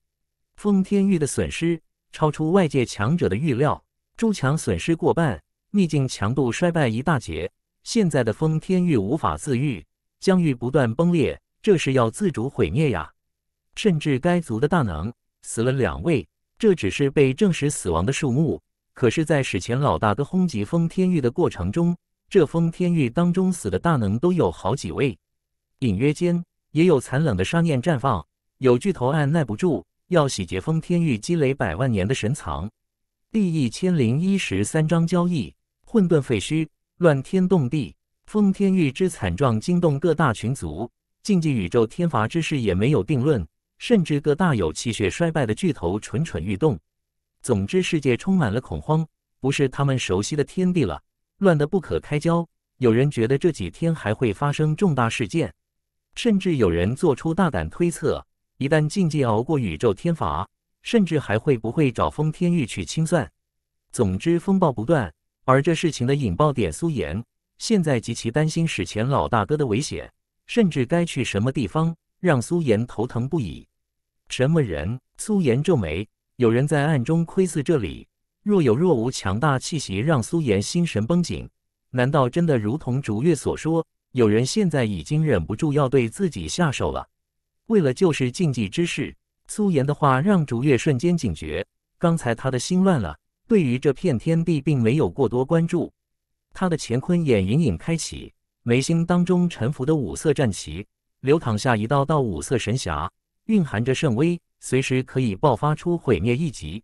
封天域的损失超出外界强者的预料。筑强损失过半，秘境强度衰败一大截。现在的封天域无法自愈，疆域不断崩裂，这是要自主毁灭呀！甚至该族的大能死了两位，这只是被证实死亡的数目。可是，在史前老大的轰击封天域的过程中，这封天域当中死的大能都有好几位。隐约间，也有残冷的杀念绽放，有巨头按耐不住，要洗劫封天域积累百万年的神藏。第一千零一十三章交易，混沌废墟，乱天动地，封天域之惨状惊动各大群族，禁忌宇宙天罚之事也没有定论，甚至各大有气血衰败的巨头蠢蠢欲动。总之，世界充满了恐慌，不是他们熟悉的天地了，乱得不可开交。有人觉得这几天还会发生重大事件，甚至有人做出大胆推测：一旦禁忌熬过宇宙天罚。甚至还会不会找封天玉去清算？总之，风暴不断，而这事情的引爆点，苏岩现在极其担心史前老大哥的危险，甚至该去什么地方，让苏岩头疼不已。什么人？苏岩皱眉，有人在暗中窥伺这里，若有若无强大气息，让苏岩心神绷紧。难道真的如同逐月所说，有人现在已经忍不住要对自己下手了？为了就是禁忌之事。苏颜的话让竹叶瞬间警觉，刚才他的心乱了，对于这片天地并没有过多关注。他的乾坤眼隐隐开启，眉心当中沉浮的五色战旗流淌下一道道五色神霞，蕴含着圣威，随时可以爆发出毁灭一击。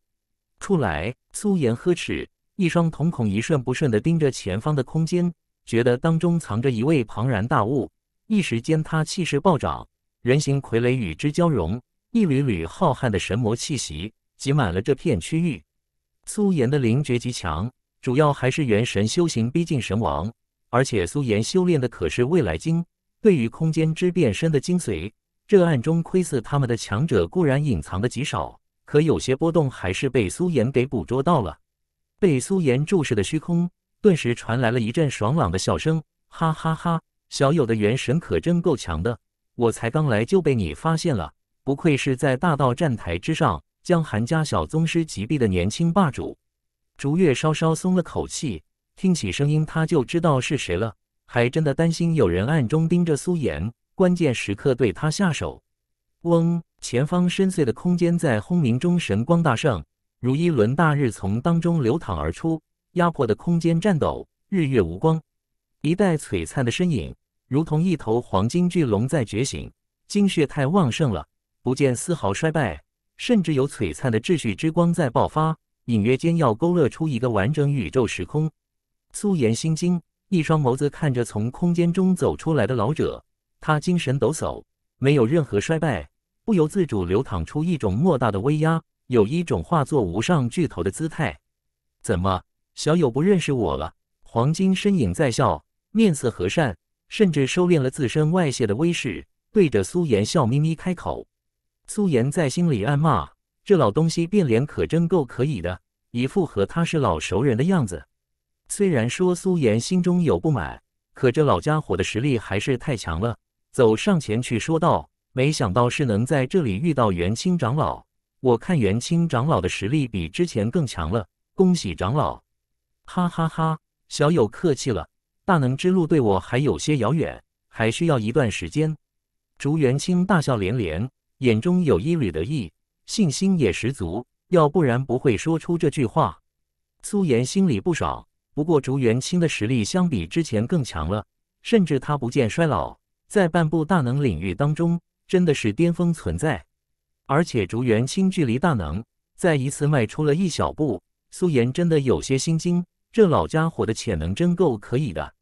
出来！苏颜呵斥，一双瞳孔一瞬不瞬地盯着前方的空间，觉得当中藏着一位庞然大物，一时间他气势暴涨，人形傀儡与之交融。一缕缕浩瀚的神魔气息挤满了这片区域。苏岩的灵觉极强，主要还是元神修行逼近神王，而且苏岩修炼的可是未来经，对于空间之变身的精髓，这暗中窥伺他们的强者固然隐藏的极少，可有些波动还是被苏岩给捕捉到了。被苏岩注视的虚空，顿时传来了一阵爽朗的笑声：“哈哈哈，小友的元神可真够强的！我才刚来就被你发现了。”不愧是在大道站台之上将韩家小宗师击毙的年轻霸主，逐月稍稍松了口气。听起声音，他就知道是谁了。还真的担心有人暗中盯着苏岩，关键时刻对他下手。嗡！前方深邃的空间在轰鸣中神光大盛，如一轮大日从当中流淌而出，压迫的空间颤抖，日月无光。一代璀璨的身影，如同一头黄金巨龙在觉醒，精血太旺盛了。不见丝毫衰败，甚至有璀璨的秩序之光在爆发，隐约间要勾勒出一个完整宇宙时空。苏颜心惊，一双眸子看着从空间中走出来的老者，他精神抖擞，没有任何衰败，不由自主流淌出一种莫大的威压，有一种化作无上巨头的姿态。怎么，小友不认识我了？黄金身影在笑，面色和善，甚至收敛了自身外泄的威势，对着苏颜笑眯眯开口。苏颜在心里暗骂：“这老东西变脸可真够可以的，一副和他是老熟人的样子。”虽然说苏颜心中有不满，可这老家伙的实力还是太强了。走上前去说道：“没想到是能在这里遇到元清长老，我看元清长老的实力比之前更强了，恭喜长老！”哈哈哈，小友客气了，大能之路对我还有些遥远，还需要一段时间。”竹元清大笑连连。眼中有一缕得意，信心也十足，要不然不会说出这句话。苏岩心里不爽，不过竹元青的实力相比之前更强了，甚至他不见衰老，在半步大能领域当中真的是巅峰存在。而且竹元青距离大能再一次迈出了一小步，苏岩真的有些心惊，这老家伙的潜能真够可以的。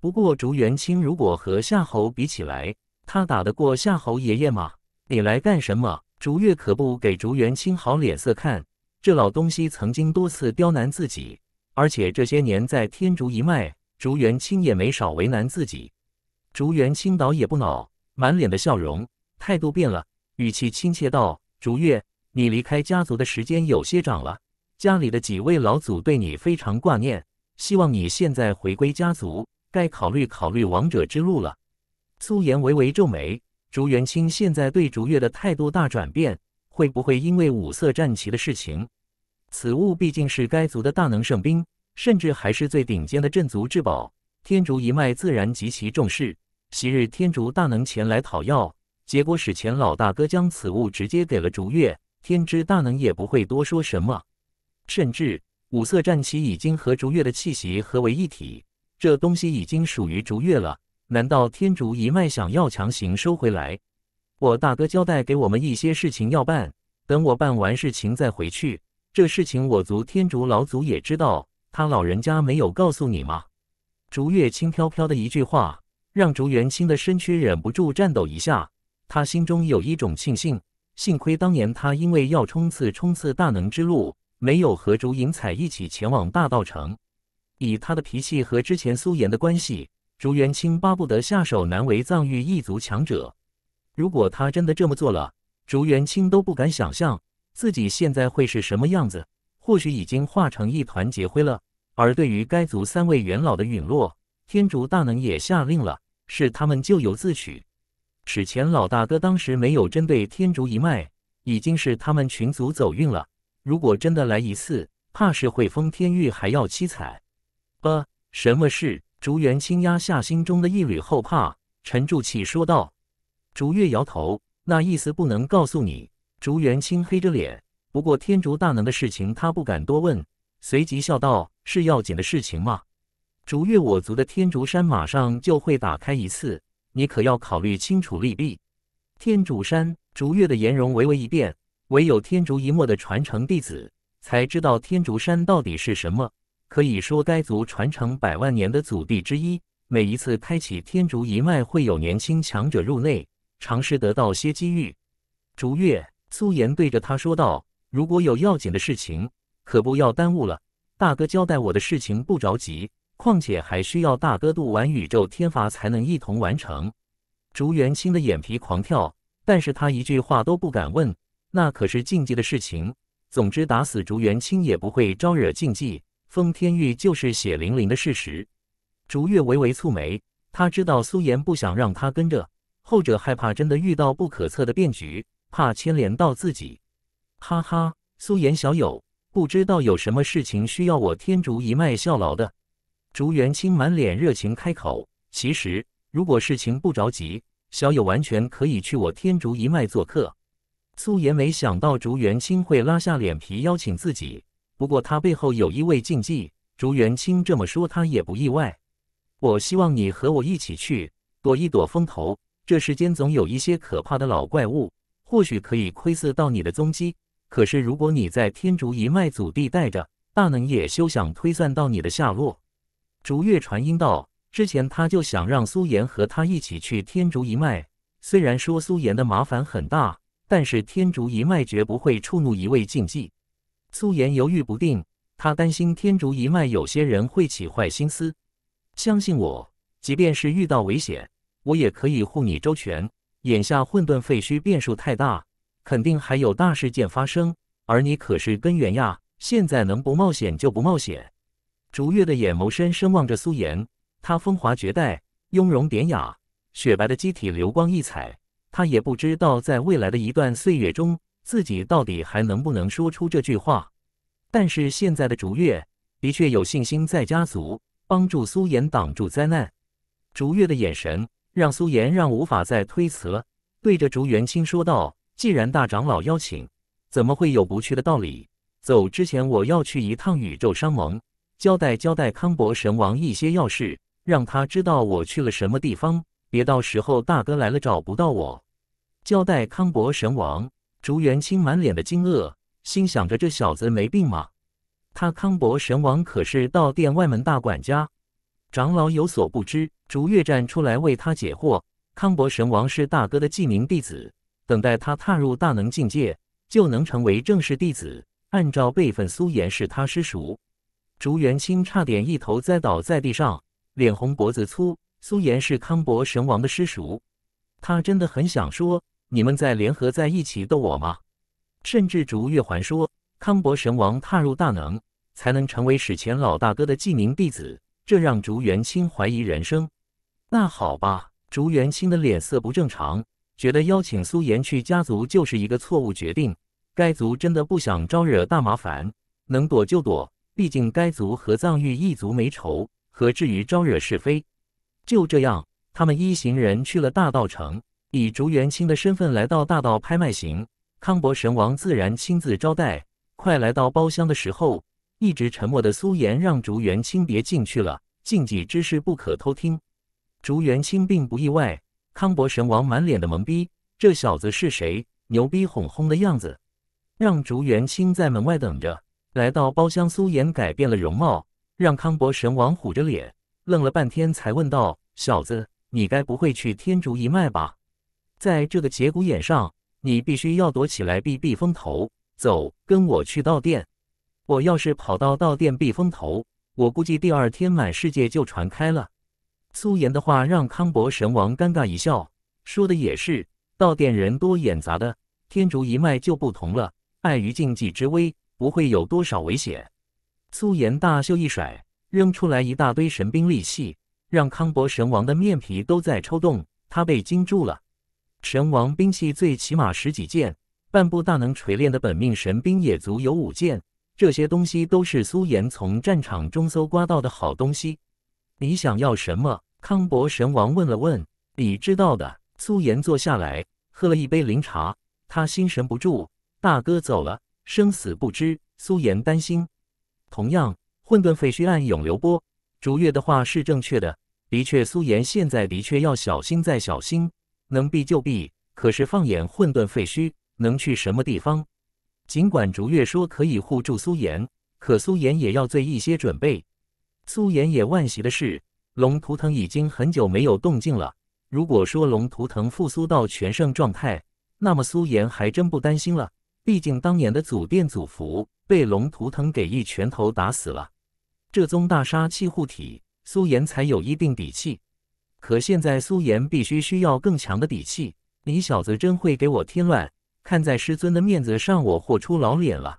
不过竹元青如果和夏侯比起来，他打得过夏侯爷爷吗？你来干什么？竹月可不给竹园青好脸色看。这老东西曾经多次刁难自己，而且这些年在天竺一脉，竹园青也没少为难自己。竹园青倒也不恼，满脸的笑容，态度变了，语气亲切道：“竹月，你离开家族的时间有些长了，家里的几位老祖对你非常挂念，希望你现在回归家族，该考虑考虑王者之路了。”苏颜微微皱眉。朱元清现在对竹月的态度大转变，会不会因为五色战旗的事情？此物毕竟是该族的大能圣兵，甚至还是最顶尖的镇族至宝，天竺一脉自然极其重视。昔日天竺大能前来讨要，结果史前老大哥将此物直接给了竹月，天之大能也不会多说什么。甚至五色战旗已经和逐月的气息合为一体，这东西已经属于逐月了。难道天竺一脉想要强行收回来？我大哥交代给我们一些事情要办，等我办完事情再回去。这事情我族天竺老祖也知道，他老人家没有告诉你吗？竹月轻飘飘的一句话，让竹元清的身躯忍不住颤抖一下。他心中有一种庆幸，幸亏当年他因为要冲刺冲刺大能之路，没有和竹影彩一起前往大道城。以他的脾气和之前苏岩的关系。竹元青巴不得下手难为藏域异族强者。如果他真的这么做了，竹元青都不敢想象自己现在会是什么样子，或许已经化成一团劫灰了。而对于该族三位元老的陨落，天竺大能也下令了，是他们咎由自取。史前老大哥当时没有针对天竺一脉，已经是他们群族走运了。如果真的来一次，怕是会封天域还要凄惨。呃，什么事？竹园清压下心中的一缕后怕，沉住气说道：“竹月摇头，那意思不能告诉你。”竹园清黑着脸，不过天竺大能的事情他不敢多问，随即笑道：“是要紧的事情吗？”竹月，我族的天竺山马上就会打开一次，你可要考虑清楚利弊。天竺山，竹月的颜容微微一变，唯有天竺一脉的传承弟子才知道天竺山到底是什么。可以说，该族传承百万年的祖地之一。每一次开启天竺一脉，会有年轻强者入内，尝试得到些机遇。竹月苏颜对着他说道：“如果有要紧的事情，可不要耽误了。大哥交代我的事情不着急，况且还需要大哥渡完宇宙天罚才能一同完成。”竹元清的眼皮狂跳，但是他一句话都不敢问，那可是禁忌的事情。总之，打死竹元清也不会招惹禁忌。封天玉就是血淋淋的事实。竹月微微蹙眉，他知道苏颜不想让他跟着，后者害怕真的遇到不可测的变局，怕牵连到自己。哈哈，苏颜小友，不知道有什么事情需要我天竺一脉效劳的？竹元清满脸热情开口。其实，如果事情不着急，小友完全可以去我天竺一脉做客。苏颜没想到竹元清会拉下脸皮邀请自己。不过他背后有一位禁忌，竹元清这么说他也不意外。我希望你和我一起去躲一躲风头，这世间总有一些可怕的老怪物，或许可以窥伺到你的踪迹。可是如果你在天竺一脉祖地待着，大能也休想推算到你的下落。竹月传音道：“之前他就想让苏岩和他一起去天竺一脉，虽然说苏岩的麻烦很大，但是天竺一脉绝不会触怒一位禁忌。”苏颜犹豫不定，她担心天竺一脉有些人会起坏心思。相信我，即便是遇到危险，我也可以护你周全。眼下混沌废墟变数太大，肯定还有大事件发生，而你可是根源呀。现在能不冒险就不冒险。逐月的眼眸深深望着苏颜，她风华绝代，雍容典雅，雪白的肌体流光溢彩。她也不知道在未来的一段岁月中。自己到底还能不能说出这句话？但是现在的竹月的确有信心在家族帮助苏颜挡住灾难。竹月的眼神让苏颜让无法再推辞，对着竹元青说道：“既然大长老邀请，怎么会有不去的道理？走之前我要去一趟宇宙商盟，交代交代康博神王一些要事，让他知道我去了什么地方，别到时候大哥来了找不到我。交代康博神王。”竹元清满脸的惊愕，心想着这小子没病吗？他康博神王可是道殿外门大管家，长老有所不知。竹月站出来为他解惑：康博神王是大哥的记名弟子，等待他踏入大能境界，就能成为正式弟子。按照辈分，苏岩是他师叔。竹元清差点一头栽倒在地上，脸红脖子粗。苏岩是康博神王的师叔，他真的很想说。你们在联合在一起逗我吗？甚至竹月环说：“康伯神王踏入大能，才能成为史前老大哥的记名弟子。”这让竹元清怀疑人生。那好吧，竹元清的脸色不正常，觉得邀请苏岩去家族就是一个错误决定。该族真的不想招惹大麻烦，能躲就躲。毕竟该族和藏域一族没仇，何至于招惹是非？就这样，他们一行人去了大道城。以竹元清的身份来到大道拍卖行，康伯神王自然亲自招待。快来到包厢的时候，一直沉默的苏颜让竹元清别进去了，禁忌之事不可偷听。竹元清并不意外，康伯神王满脸的懵逼，这小子是谁？牛逼哄哄的样子，让竹元清在门外等着。来到包厢，苏颜改变了容貌，让康伯神王虎着脸愣了半天，才问道：“小子，你该不会去天竺一脉吧？”在这个节骨眼上，你必须要躲起来避避风头。走，跟我去道殿。我要是跑到道殿避风头，我估计第二天满世界就传开了。苏岩的话让康博神王尴尬一笑，说的也是。道殿人多眼杂的，天竺一脉就不同了，碍于禁忌之危，不会有多少危险。苏岩大袖一甩，扔出来一大堆神兵利器，让康博神王的面皮都在抽动，他被惊住了。神王兵器最起码十几件，半步大能锤炼的本命神兵也足有五件。这些东西都是苏岩从战场中搜刮到的好东西。你想要什么？康伯神王问了问。你知道的。苏岩坐下来，喝了一杯灵茶。他心神不住，大哥走了，生死不知。苏岩担心。同样，混沌废墟暗涌流波。竹月的话是正确的。的确，苏岩现在的确要小心再小心。能避就避，可是放眼混沌废墟，能去什么地方？尽管逐月说可以护住苏岩，可苏岩也要做一些准备。苏岩也万喜的是，龙图腾已经很久没有动静了。如果说龙图腾复苏到全盛状态，那么苏岩还真不担心了。毕竟当年的祖殿祖符被龙图腾给一拳头打死了，这宗大杀气护体，苏岩才有一定底气。可现在，苏颜必须需要更强的底气。你小子真会给我添乱！看在师尊的面子上，我豁出老脸了。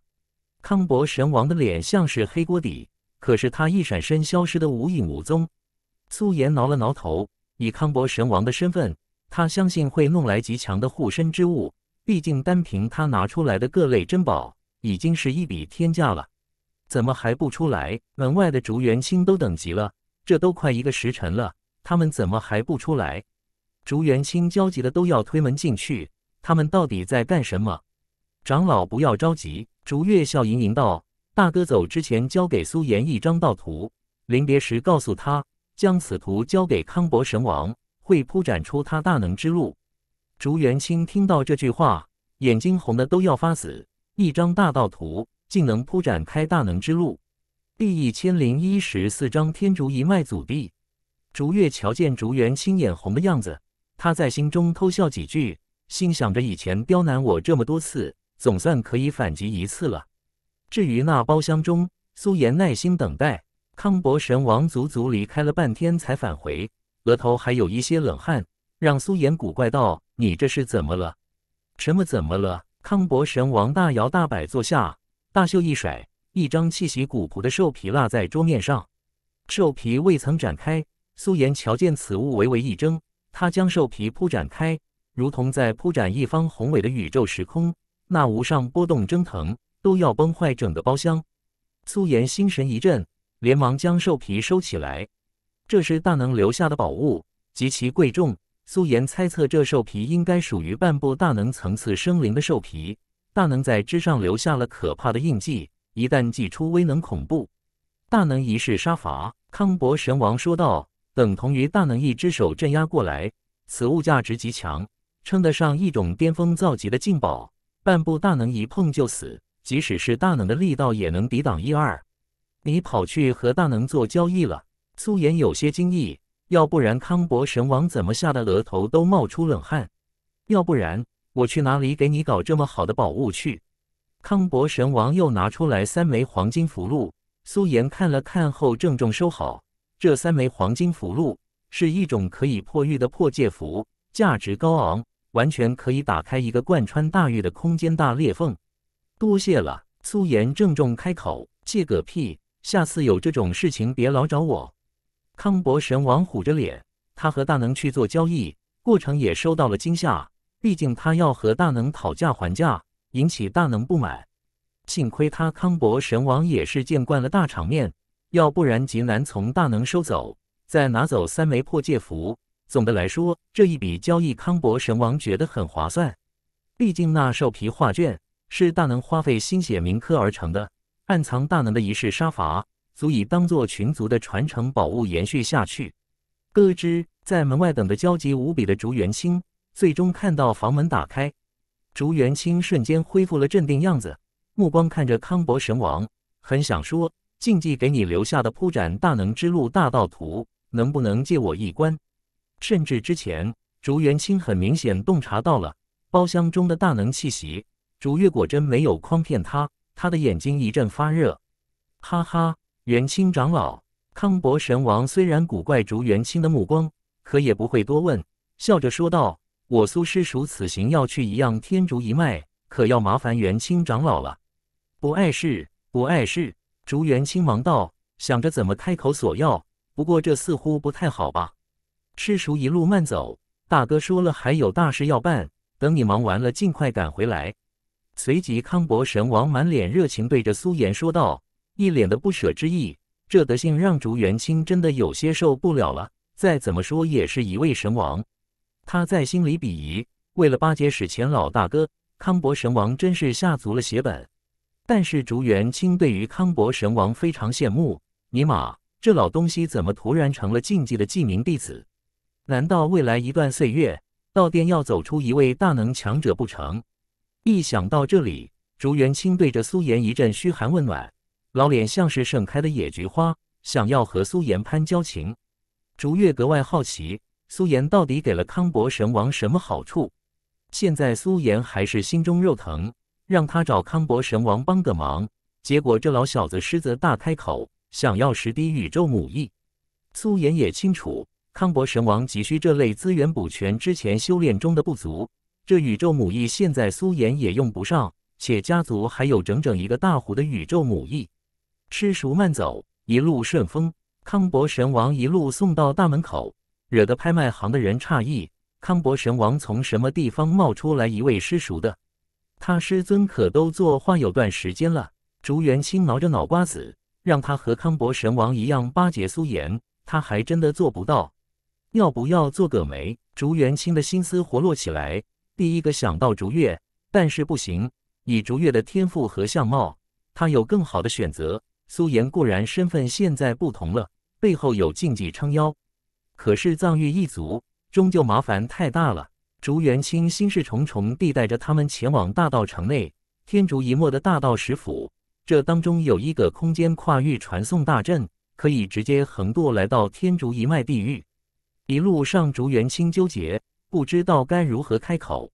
康博神王的脸像是黑锅底，可是他一闪身，消失的无影无踪。苏颜挠了挠头，以康博神王的身份，他相信会弄来极强的护身之物。毕竟单凭他拿出来的各类珍宝，已经是一笔天价了。怎么还不出来？门外的竹元青都等急了，这都快一个时辰了。他们怎么还不出来？竹元清焦急的都要推门进去。他们到底在干什么？长老不要着急。竹月笑盈盈道：“大哥走之前交给苏岩一张道图，临别时告诉他，将此图交给康伯神王，会铺展出他大能之路。”竹元清听到这句话，眼睛红的都要发紫。一张大道图竟能铺展开大能之路。第一千零一十四章天竺一脉祖地。竹月瞧见竹园青眼红的样子，他在心中偷笑几句，心想着以前刁难我这么多次，总算可以反击一次了。至于那包厢中，苏颜耐心等待，康伯神王足足离开了半天才返回，额头还有一些冷汗，让苏颜古怪道：“你这是怎么了？什么怎么了？”康伯神王大摇大摆坐下，大袖一甩，一张气息古朴的兽皮落在桌面上，兽皮未曾展开。苏颜瞧见此物，微微一怔。他将兽皮铺展开，如同在铺展一方宏伟的宇宙时空。那无上波动蒸腾，都要崩坏整个包厢。苏颜心神一震，连忙将兽皮收起来。这是大能留下的宝物，极其贵重。苏颜猜测，这兽皮应该属于半步大能层次生灵的兽皮。大能在之上留下了可怕的印记，一旦祭出，威能恐怖。大能一世杀伐，康伯神王说道。等同于大能一只手镇压过来，此物价值极强，称得上一种巅峰造极的劲宝。半步大能一碰就死，即使是大能的力道也能抵挡一二。你跑去和大能做交易了？苏颜有些惊异，要不然康博神王怎么吓得额头都冒出冷汗？要不然我去哪里给你搞这么好的宝物去？康博神王又拿出来三枚黄金符箓，苏颜看了看后郑重收好。这三枚黄金符箓是一种可以破玉的破戒符，价值高昂，完全可以打开一个贯穿大玉的空间大裂缝。多谢了，苏颜郑重开口，借个屁！下次有这种事情别老找我。康博神王虎着脸，他和大能去做交易，过程也受到了惊吓，毕竟他要和大能讨价还价，引起大能不满。幸亏他康博神王也是见惯了大场面。要不然，极难从大能收走，再拿走三枚破戒符。总的来说，这一笔交易，康伯神王觉得很划算。毕竟那兽皮画卷是大能花费心血铭刻而成的，暗藏大能的一式杀伐，足以当做群族的传承宝物延续下去。咯吱，在门外等的焦急无比的竹元青，最终看到房门打开，竹元青瞬间恢复了镇定样子，目光看着康伯神王，很想说。禁忌给你留下的铺展大能之路大道图，能不能借我一观？甚至之前，竹元清很明显洞察到了包厢中的大能气息。竹月果真没有诓骗他，他的眼睛一阵发热。哈哈，元清长老，康伯神王虽然古怪，竹元清的目光，可也不会多问，笑着说道：“我苏师叔此行要去一样天竺一脉，可要麻烦元清长老了。”不碍事，不碍事。竹元青忙道：“想着怎么开口索要，不过这似乎不太好吧。”赤叔一路慢走，大哥说了还有大事要办，等你忙完了尽快赶回来。随即康伯神王满脸热情对着苏颜说道，一脸的不舍之意。这德性让竹元清真的有些受不了了。再怎么说也是一位神王，他在心里鄙夷，为了巴结史前老大哥康伯神王，真是下足了血本。但是竹元清对于康伯神王非常羡慕。尼玛，这老东西怎么突然成了禁忌的记名弟子？难道未来一段岁月，道殿要走出一位大能强者不成？一想到这里，竹元清对着苏岩一阵嘘寒问暖，老脸像是盛开的野菊花，想要和苏岩攀交情。竹月格外好奇，苏岩到底给了康伯神王什么好处？现在苏岩还是心中肉疼。让他找康博神王帮个忙，结果这老小子狮子大开口，想要十滴宇宙母液。苏岩也清楚，康博神王急需这类资源补全之前修炼中的不足。这宇宙母液现在苏岩也用不上，且家族还有整整一个大湖的宇宙母液。师叔慢走，一路顺风。康博神王一路送到大门口，惹得拍卖行的人诧异：康博神王从什么地方冒出来一位师叔的？他师尊可都做画有段时间了。竹元清挠着脑瓜子，让他和康伯神王一样巴结苏颜，他还真的做不到。要不要做个媒？竹元清的心思活络起来，第一个想到竹月，但是不行。以竹月的天赋和相貌，他有更好的选择。苏颜固然身份现在不同了，背后有禁忌撑腰，可是藏玉一族终究麻烦太大了。竹元清心事重重地带着他们前往大道城内天竺一脉的大道石府，这当中有一个空间跨域传送大阵，可以直接横渡来到天竺一脉地狱。一路上，竹元清纠结，不知道该如何开口。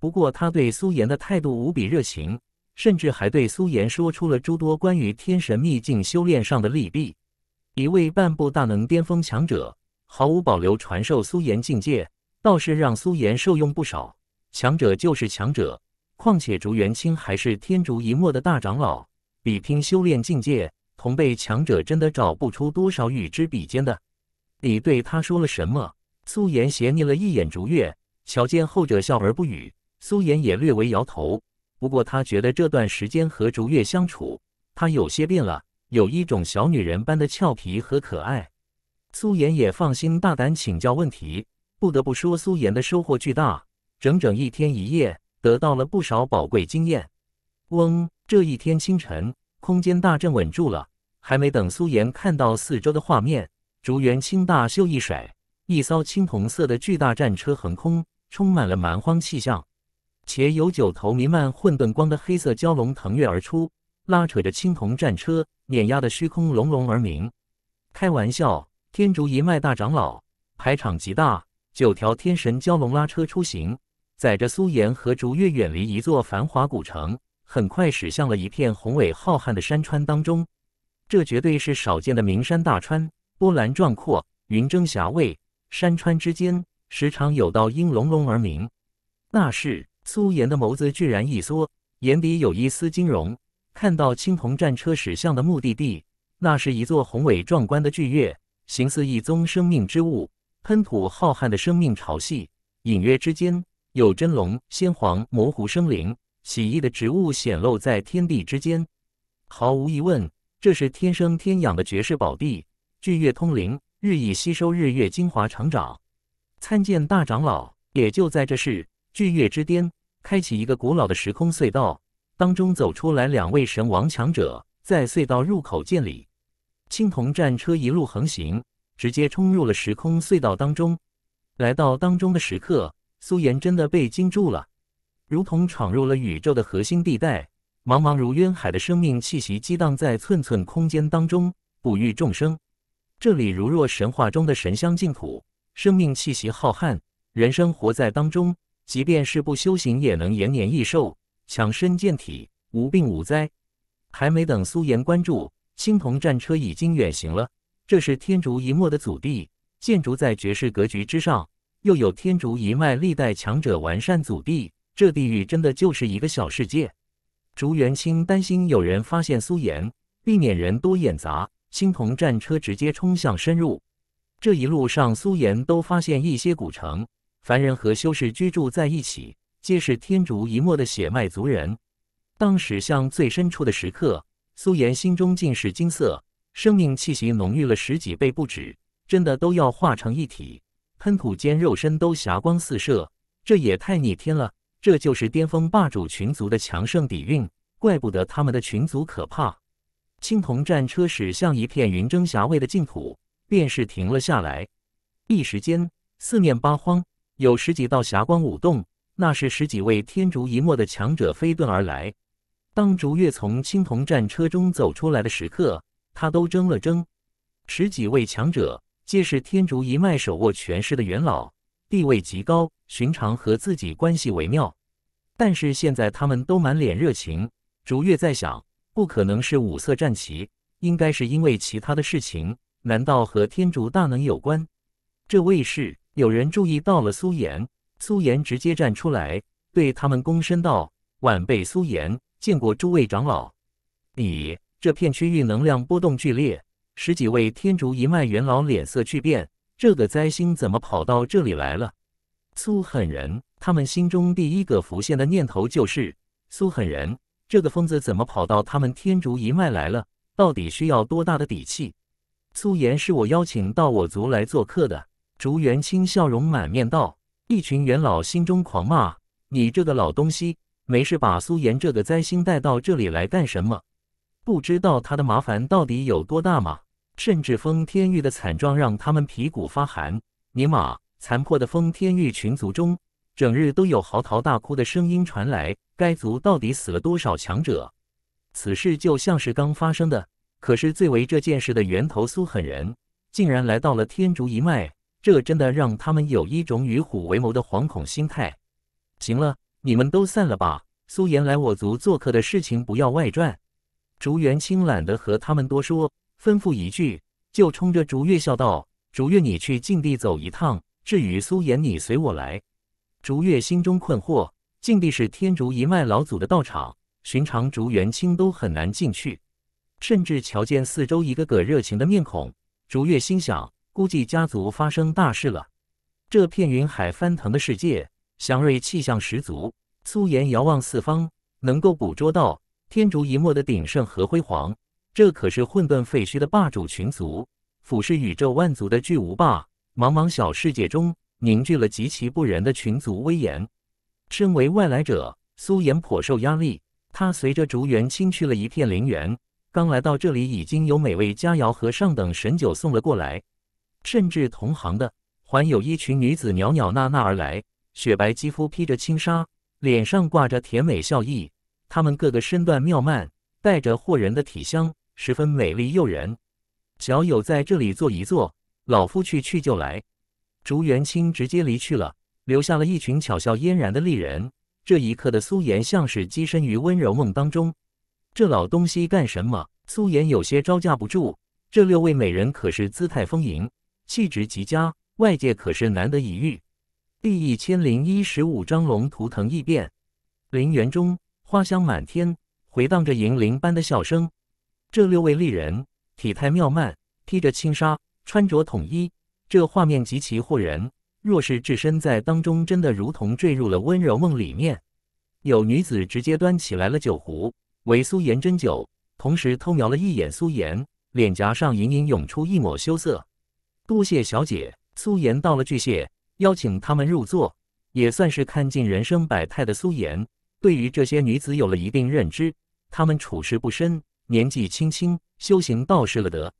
不过，他对苏岩的态度无比热情，甚至还对苏岩说出了诸多关于天神秘境修炼上的利弊。一位半步大能巅峰强者，毫无保留传授苏岩境界。倒是让苏岩受用不少，强者就是强者。况且竹元清还是天竺一脉的大长老，比拼修炼境界，同辈强者真的找不出多少与之比肩的。你对他说了什么？苏岩斜睨了一眼竹月，瞧见后者笑而不语，苏颜也略微摇头。不过他觉得这段时间和竹月相处，他有些变了，有一种小女人般的俏皮和可爱。苏颜也放心大胆请教问题。不得不说，苏岩的收获巨大，整整一天一夜得到了不少宝贵经验。嗡，这一天清晨，空间大阵稳住了。还没等苏岩看到四周的画面，竹园青大袖一甩，一艘青铜色的巨大战车横空，充满了蛮荒气象，且有九头弥漫混沌光的黑色蛟龙腾跃而出，拉扯着青铜战车，碾压的虚空隆隆而鸣。开玩笑，天竺一脉大长老，排场极大。九条天神蛟龙拉车出行，载着苏岩和竹月远离一座繁华古城，很快驶向了一片宏伟浩瀚的山川当中。这绝对是少见的名山大川，波澜壮阔，云蒸霞蔚。山川之间时常有道音隆隆而鸣，那是苏岩的眸子居然一缩，眼底有一丝金容。看到青铜战车驶向的目的地，那是一座宏伟壮观的巨岳，形似一宗生命之物。喷吐浩瀚的生命潮汐，隐约之间有真龙、仙皇、模糊生灵、奇异的植物显露在天地之间。毫无疑问，这是天生天养的绝世宝地。巨月通灵，日益吸收日月精华成长。参见大长老。也就在这时，巨月之巅开启一个古老的时空隧道，当中走出来两位神王强者，在隧道入口见礼。青铜战车一路横行。直接冲入了时空隧道当中，来到当中的时刻，苏颜真的被惊住了，如同闯入了宇宙的核心地带，茫茫如渊海的生命气息激荡在寸寸空间当中，哺育众生。这里如若神话中的神乡净土，生命气息浩瀚，人生活在当中，即便是不修行也能延年益寿、强身健体、无病无灾。还没等苏颜关注，青铜战车已经远行了。这是天竺一脉的祖地，建筑在绝世格局之上，又有天竺一脉历代强者完善祖地，这地域真的就是一个小世界。竹元青担心有人发现苏岩，避免人多眼杂，青铜战车直接冲向深入。这一路上，苏岩都发现一些古城，凡人和修士居住在一起，皆是天竺一脉的血脉族人。当驶向最深处的时刻，苏岩心中尽是金色。生命气息浓郁了十几倍不止，真的都要化成一体。喷吐间，肉身都霞光四射，这也太逆天了！这就是巅峰霸主群族的强盛底蕴，怪不得他们的群族可怕。青铜战车驶向一片云蒸霞蔚的净土，便是停了下来。一时间，四面八荒有十几道霞光舞动，那是十几位天竺一脉的强者飞遁而来。当逐月从青铜战车中走出来的时刻。他都争了争。十几位强者皆是天竺一脉手握权势的元老，地位极高，寻常和自己关系微妙。但是现在他们都满脸热情。逐月在想，不可能是五色战旗，应该是因为其他的事情。难道和天竺大能有关？这位是有人注意到了苏岩，苏岩直接站出来，对他们躬身道：“晚辈苏岩，见过诸位长老。”你。这片区域能量波动剧烈，十几位天竺一脉元老脸色巨变。这个灾星怎么跑到这里来了？苏狠人，他们心中第一个浮现的念头就是：苏狠人，这个疯子怎么跑到他们天竺一脉来了？到底需要多大的底气？苏岩是我邀请到我族来做客的。竹元清笑容满面道：“一群元老心中狂骂：你这个老东西，没事把苏岩这个灾星带到这里来干什么？”不知道他的麻烦到底有多大吗？甚至封天域的惨状让他们皮骨发寒。尼玛，残破的封天域群族中，整日都有嚎啕大哭的声音传来。该族到底死了多少强者？此事就像是刚发生的。可是最为这件事的源头苏狠人，竟然来到了天竺一脉，这真的让他们有一种与虎为谋的惶恐心态。行了，你们都散了吧。苏颜来我族做客的事情不要外传。竹元清懒得和他们多说，吩咐一句，就冲着竹月笑道：“竹月，你去禁地走一趟。至于苏颜，你随我来。”竹月心中困惑，禁地是天竺一脉老祖的道场，寻常竹元清都很难进去。甚至瞧见四周一个个热情的面孔，竹月心想，估计家族发生大事了。这片云海翻腾的世界，祥瑞气象十足。苏颜遥望四方，能够捕捉到。天竺一脉的鼎盛和辉煌，这可是混沌废墟的霸主群族，俯视宇宙万族的巨无霸。茫茫小世界中，凝聚了极其不仁的群族威严。身为外来者，苏颜颇受压力。他随着竹园清去了一片陵园，刚来到这里，已经有美味佳肴和上等神酒送了过来，甚至同行的，还有一群女子袅袅娜娜而来，雪白肌肤披着轻纱，脸上挂着甜美笑意。他们个个身段妙曼，带着惑人的体香，十分美丽诱人。小友在这里坐一坐，老夫去去就来。竹元清直接离去了，留下了一群巧笑嫣然的丽人。这一刻的苏颜像是跻身于温柔梦当中。这老东西干什么？苏颜有些招架不住。这六位美人可是姿态丰盈，气质极佳，外界可是难得一遇。第一千零一十五章龙图腾异变。陵园中。花香满天，回荡着银铃般的笑声。这六位丽人体态妙曼，披着轻纱，穿着统一，这画面极其惑人。若是置身在当中，真的如同坠入了温柔梦里面。有女子直接端起来了酒壶，为苏颜斟酒，同时偷瞄了一眼苏颜，脸颊上隐隐涌出一抹羞涩。多谢小姐，苏颜道了句谢，邀请他们入座，也算是看尽人生百态的苏颜。对于这些女子有了一定认知，她们处事不深，年纪轻轻，修行道是了得。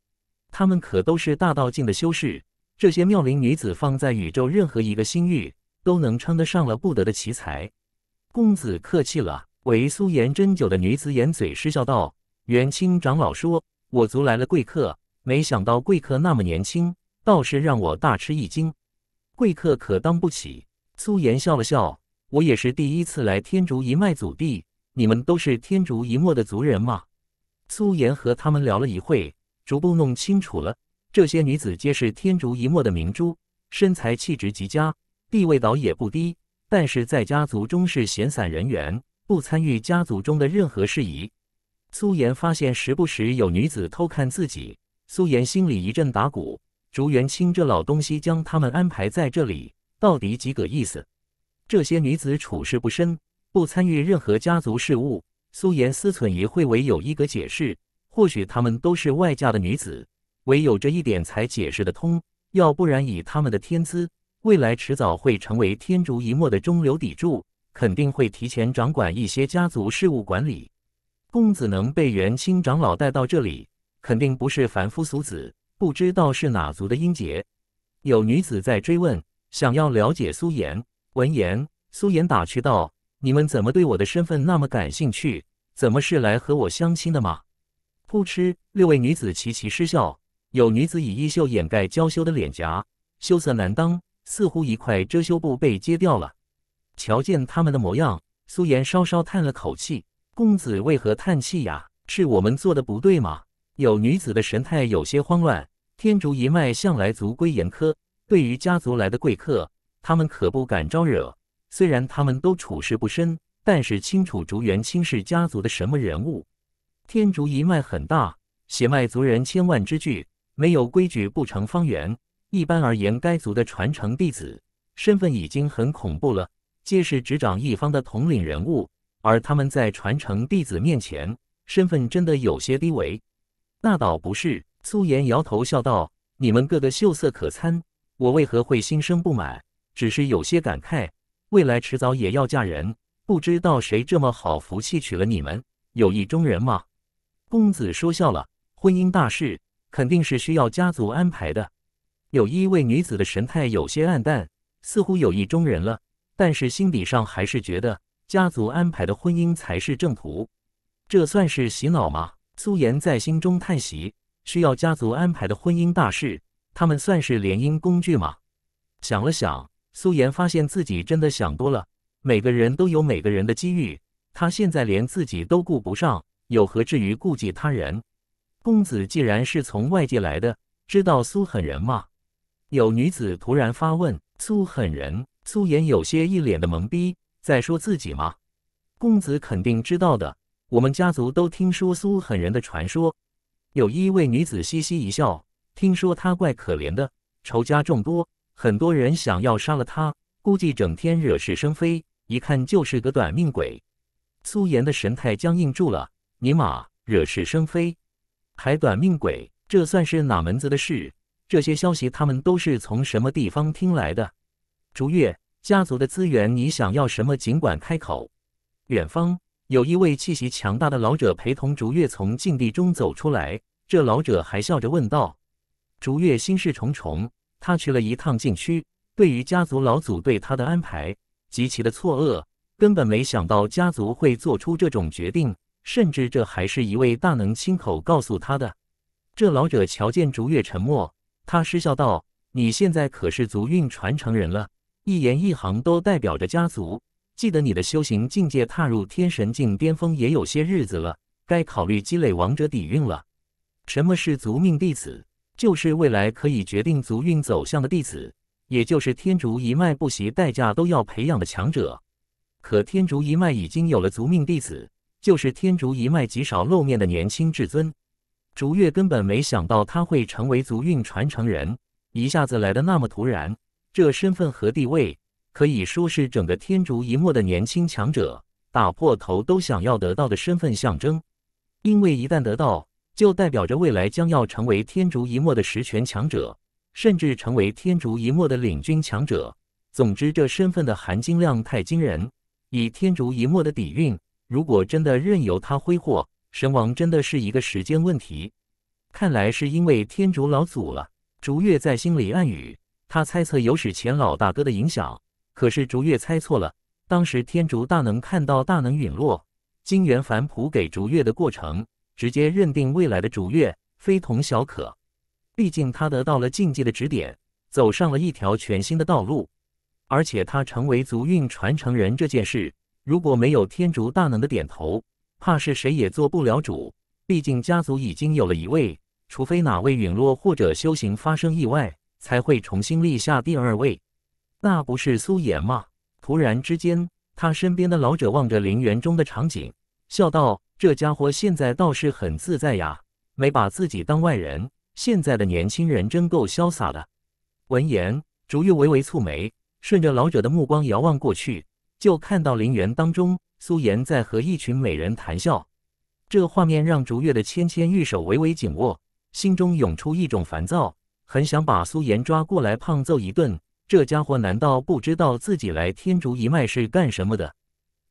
她们可都是大道境的修士，这些妙龄女子放在宇宙任何一个星域，都能称得上了不得的奇才。公子客气了。为苏颜斟酒的女子掩嘴失笑道：“元清长老说，我族来了贵客，没想到贵客那么年轻，倒是让我大吃一惊。贵客可当不起。”苏颜笑了笑。我也是第一次来天竺一脉祖地，你们都是天竺一脉的族人吗？苏颜和他们聊了一会，逐步弄清楚了，这些女子皆是天竺一脉的明珠，身材气质极佳，地位倒也不低，但是在家族中是闲散人员，不参与家族中的任何事宜。苏颜发现时不时有女子偷看自己，苏颜心里一阵打鼓，竹元清这老东西将他们安排在这里，到底几个意思？这些女子处事不深，不参与任何家族事务。苏颜思忖，一会唯有一个解释，或许她们都是外嫁的女子，唯有这一点才解释得通。要不然，以他们的天资，未来迟早会成为天竺一脉的中流砥柱，肯定会提前掌管一些家族事务管理。公子能被元清长老带到这里，肯定不是凡夫俗子。不知道是哪族的英杰？有女子在追问，想要了解苏颜。闻言，苏颜打趣道：“你们怎么对我的身份那么感兴趣？怎么是来和我相亲的吗？”扑哧，六位女子齐齐失笑，有女子以衣袖掩盖娇羞的脸颊，羞涩难当，似乎一块遮羞布被揭掉了。瞧见他们的模样，苏颜稍稍叹了口气：“公子为何叹气呀？是我们做的不对吗？”有女子的神态有些慌乱。天竺一脉向来族规严苛，对于家族来的贵客。他们可不敢招惹，虽然他们都处事不深，但是清楚竹园清氏家族的什么人物。天竺一脉很大，血脉族人千万之巨，没有规矩不成方圆。一般而言，该族的传承弟子身份已经很恐怖了，皆是执掌一方的统领人物。而他们在传承弟子面前，身份真的有些低微。那倒不是，苏颜摇头笑道：“你们个个秀色可餐，我为何会心生不满？”只是有些感慨，未来迟早也要嫁人，不知道谁这么好福气娶了你们有意中人吗？公子说笑了，婚姻大事肯定是需要家族安排的。有一位女子的神态有些暗淡，似乎有意中人了，但是心底上还是觉得家族安排的婚姻才是正途。这算是洗脑吗？苏颜在心中叹息，需要家族安排的婚姻大事，他们算是联姻工具吗？想了想。苏妍发现自己真的想多了。每个人都有每个人的机遇。他现在连自己都顾不上，又何至于顾及他人？公子既然是从外界来的，知道苏狠人吗？有女子突然发问。苏狠人，苏妍有些一脸的懵逼，在说自己吗？公子肯定知道的。我们家族都听说苏狠人的传说。有一位女子嘻嘻一笑，听说他怪可怜的，仇家众多。很多人想要杀了他，估计整天惹是生非，一看就是个短命鬼。苏岩的神态僵硬住了。尼玛，惹是生非还短命鬼，这算是哪门子的事？这些消息他们都是从什么地方听来的？逐月家族的资源，你想要什么，尽管开口。远方有一位气息强大的老者陪同逐月从禁地中走出来，这老者还笑着问道：“逐月，心事重重。”他去了一趟禁区，对于家族老祖对他的安排极其的错愕，根本没想到家族会做出这种决定，甚至这还是一位大能亲口告诉他的。这老者瞧见逐月沉默，他失笑道：“你现在可是族运传承人了，一言一行都代表着家族。记得你的修行境界踏入天神境巅峰也有些日子了，该考虑积累王者底蕴了。什么是族命弟子？”就是未来可以决定族运走向的弟子，也就是天竺一脉不惜代价都要培养的强者。可天竺一脉已经有了族命弟子，就是天竺一脉极少露面的年轻至尊。竹月根本没想到他会成为族运传承人，一下子来的那么突然。这身份和地位可以说是整个天竺一脉的年轻强者打破头都想要得到的身份象征，因为一旦得到。就代表着未来将要成为天竺一末的实权强者，甚至成为天竺一末的领军强者。总之，这身份的含金量太惊人。以天竺一末的底蕴，如果真的任由他挥霍，神王真的是一个时间问题。看来是因为天竺老祖了，逐月在心里暗语。他猜测有史前老大哥的影响，可是逐月猜错了。当时天竺大能看到大能陨落，金元凡普给逐月的过程。直接认定未来的主月非同小可，毕竟他得到了境界的指点，走上了一条全新的道路。而且他成为族运传承人这件事，如果没有天竺大能的点头，怕是谁也做不了主。毕竟家族已经有了一位，除非哪位陨落或者修行发生意外，才会重新立下第二位。那不是苏岩吗？突然之间，他身边的老者望着陵园中的场景，笑道。这家伙现在倒是很自在呀，没把自己当外人。现在的年轻人真够潇洒的。闻言，竹月微微蹙眉，顺着老者的目光遥望过去，就看到陵园当中，苏颜在和一群美人谈笑。这画面让竹月的芊芊玉手微微紧握，心中涌出一种烦躁，很想把苏颜抓过来胖揍一顿。这家伙难道不知道自己来天竺一脉是干什么的？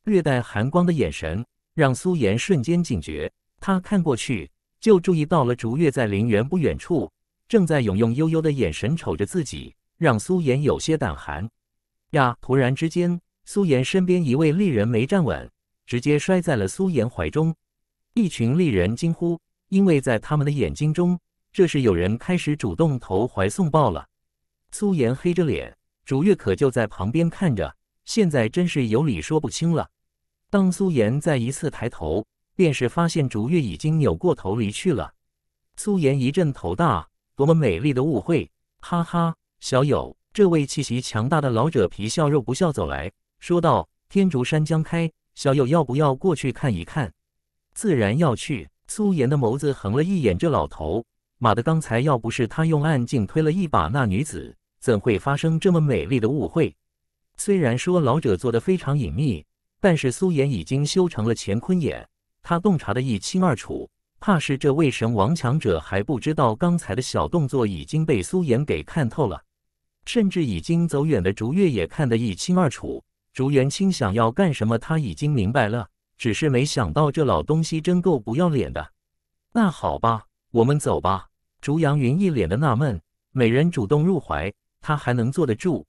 略带寒光的眼神。让苏颜瞬间警觉，她看过去就注意到了竹月在陵园不远处，正在用用悠悠的眼神瞅着自己，让苏颜有些胆寒。呀！突然之间，苏颜身边一位丽人没站稳，直接摔在了苏颜怀中。一群丽人惊呼，因为在他们的眼睛中，这是有人开始主动投怀送抱了。苏颜黑着脸，竹月可就在旁边看着，现在真是有理说不清了。当苏颜再一次抬头，便是发现竹月已经扭过头离去了。苏颜一阵头大，多么美丽的误会！哈哈，小友，这位气息强大的老者皮笑肉不笑走来说道：“天竺山将开，小友要不要过去看一看？”自然要去。苏颜的眸子横了一眼这老头，妈的，刚才要不是他用暗劲推了一把那女子，怎会发生这么美丽的误会？虽然说老者做的非常隐秘。但是苏岩已经修成了乾坤眼，他洞察的一清二楚，怕是这位神王强者还不知道刚才的小动作已经被苏岩给看透了。甚至已经走远的竹月也看得一清二楚，竹元清想要干什么，他已经明白了，只是没想到这老东西真够不要脸的。那好吧，我们走吧。竹阳云一脸的纳闷，美人主动入怀，他还能坐得住？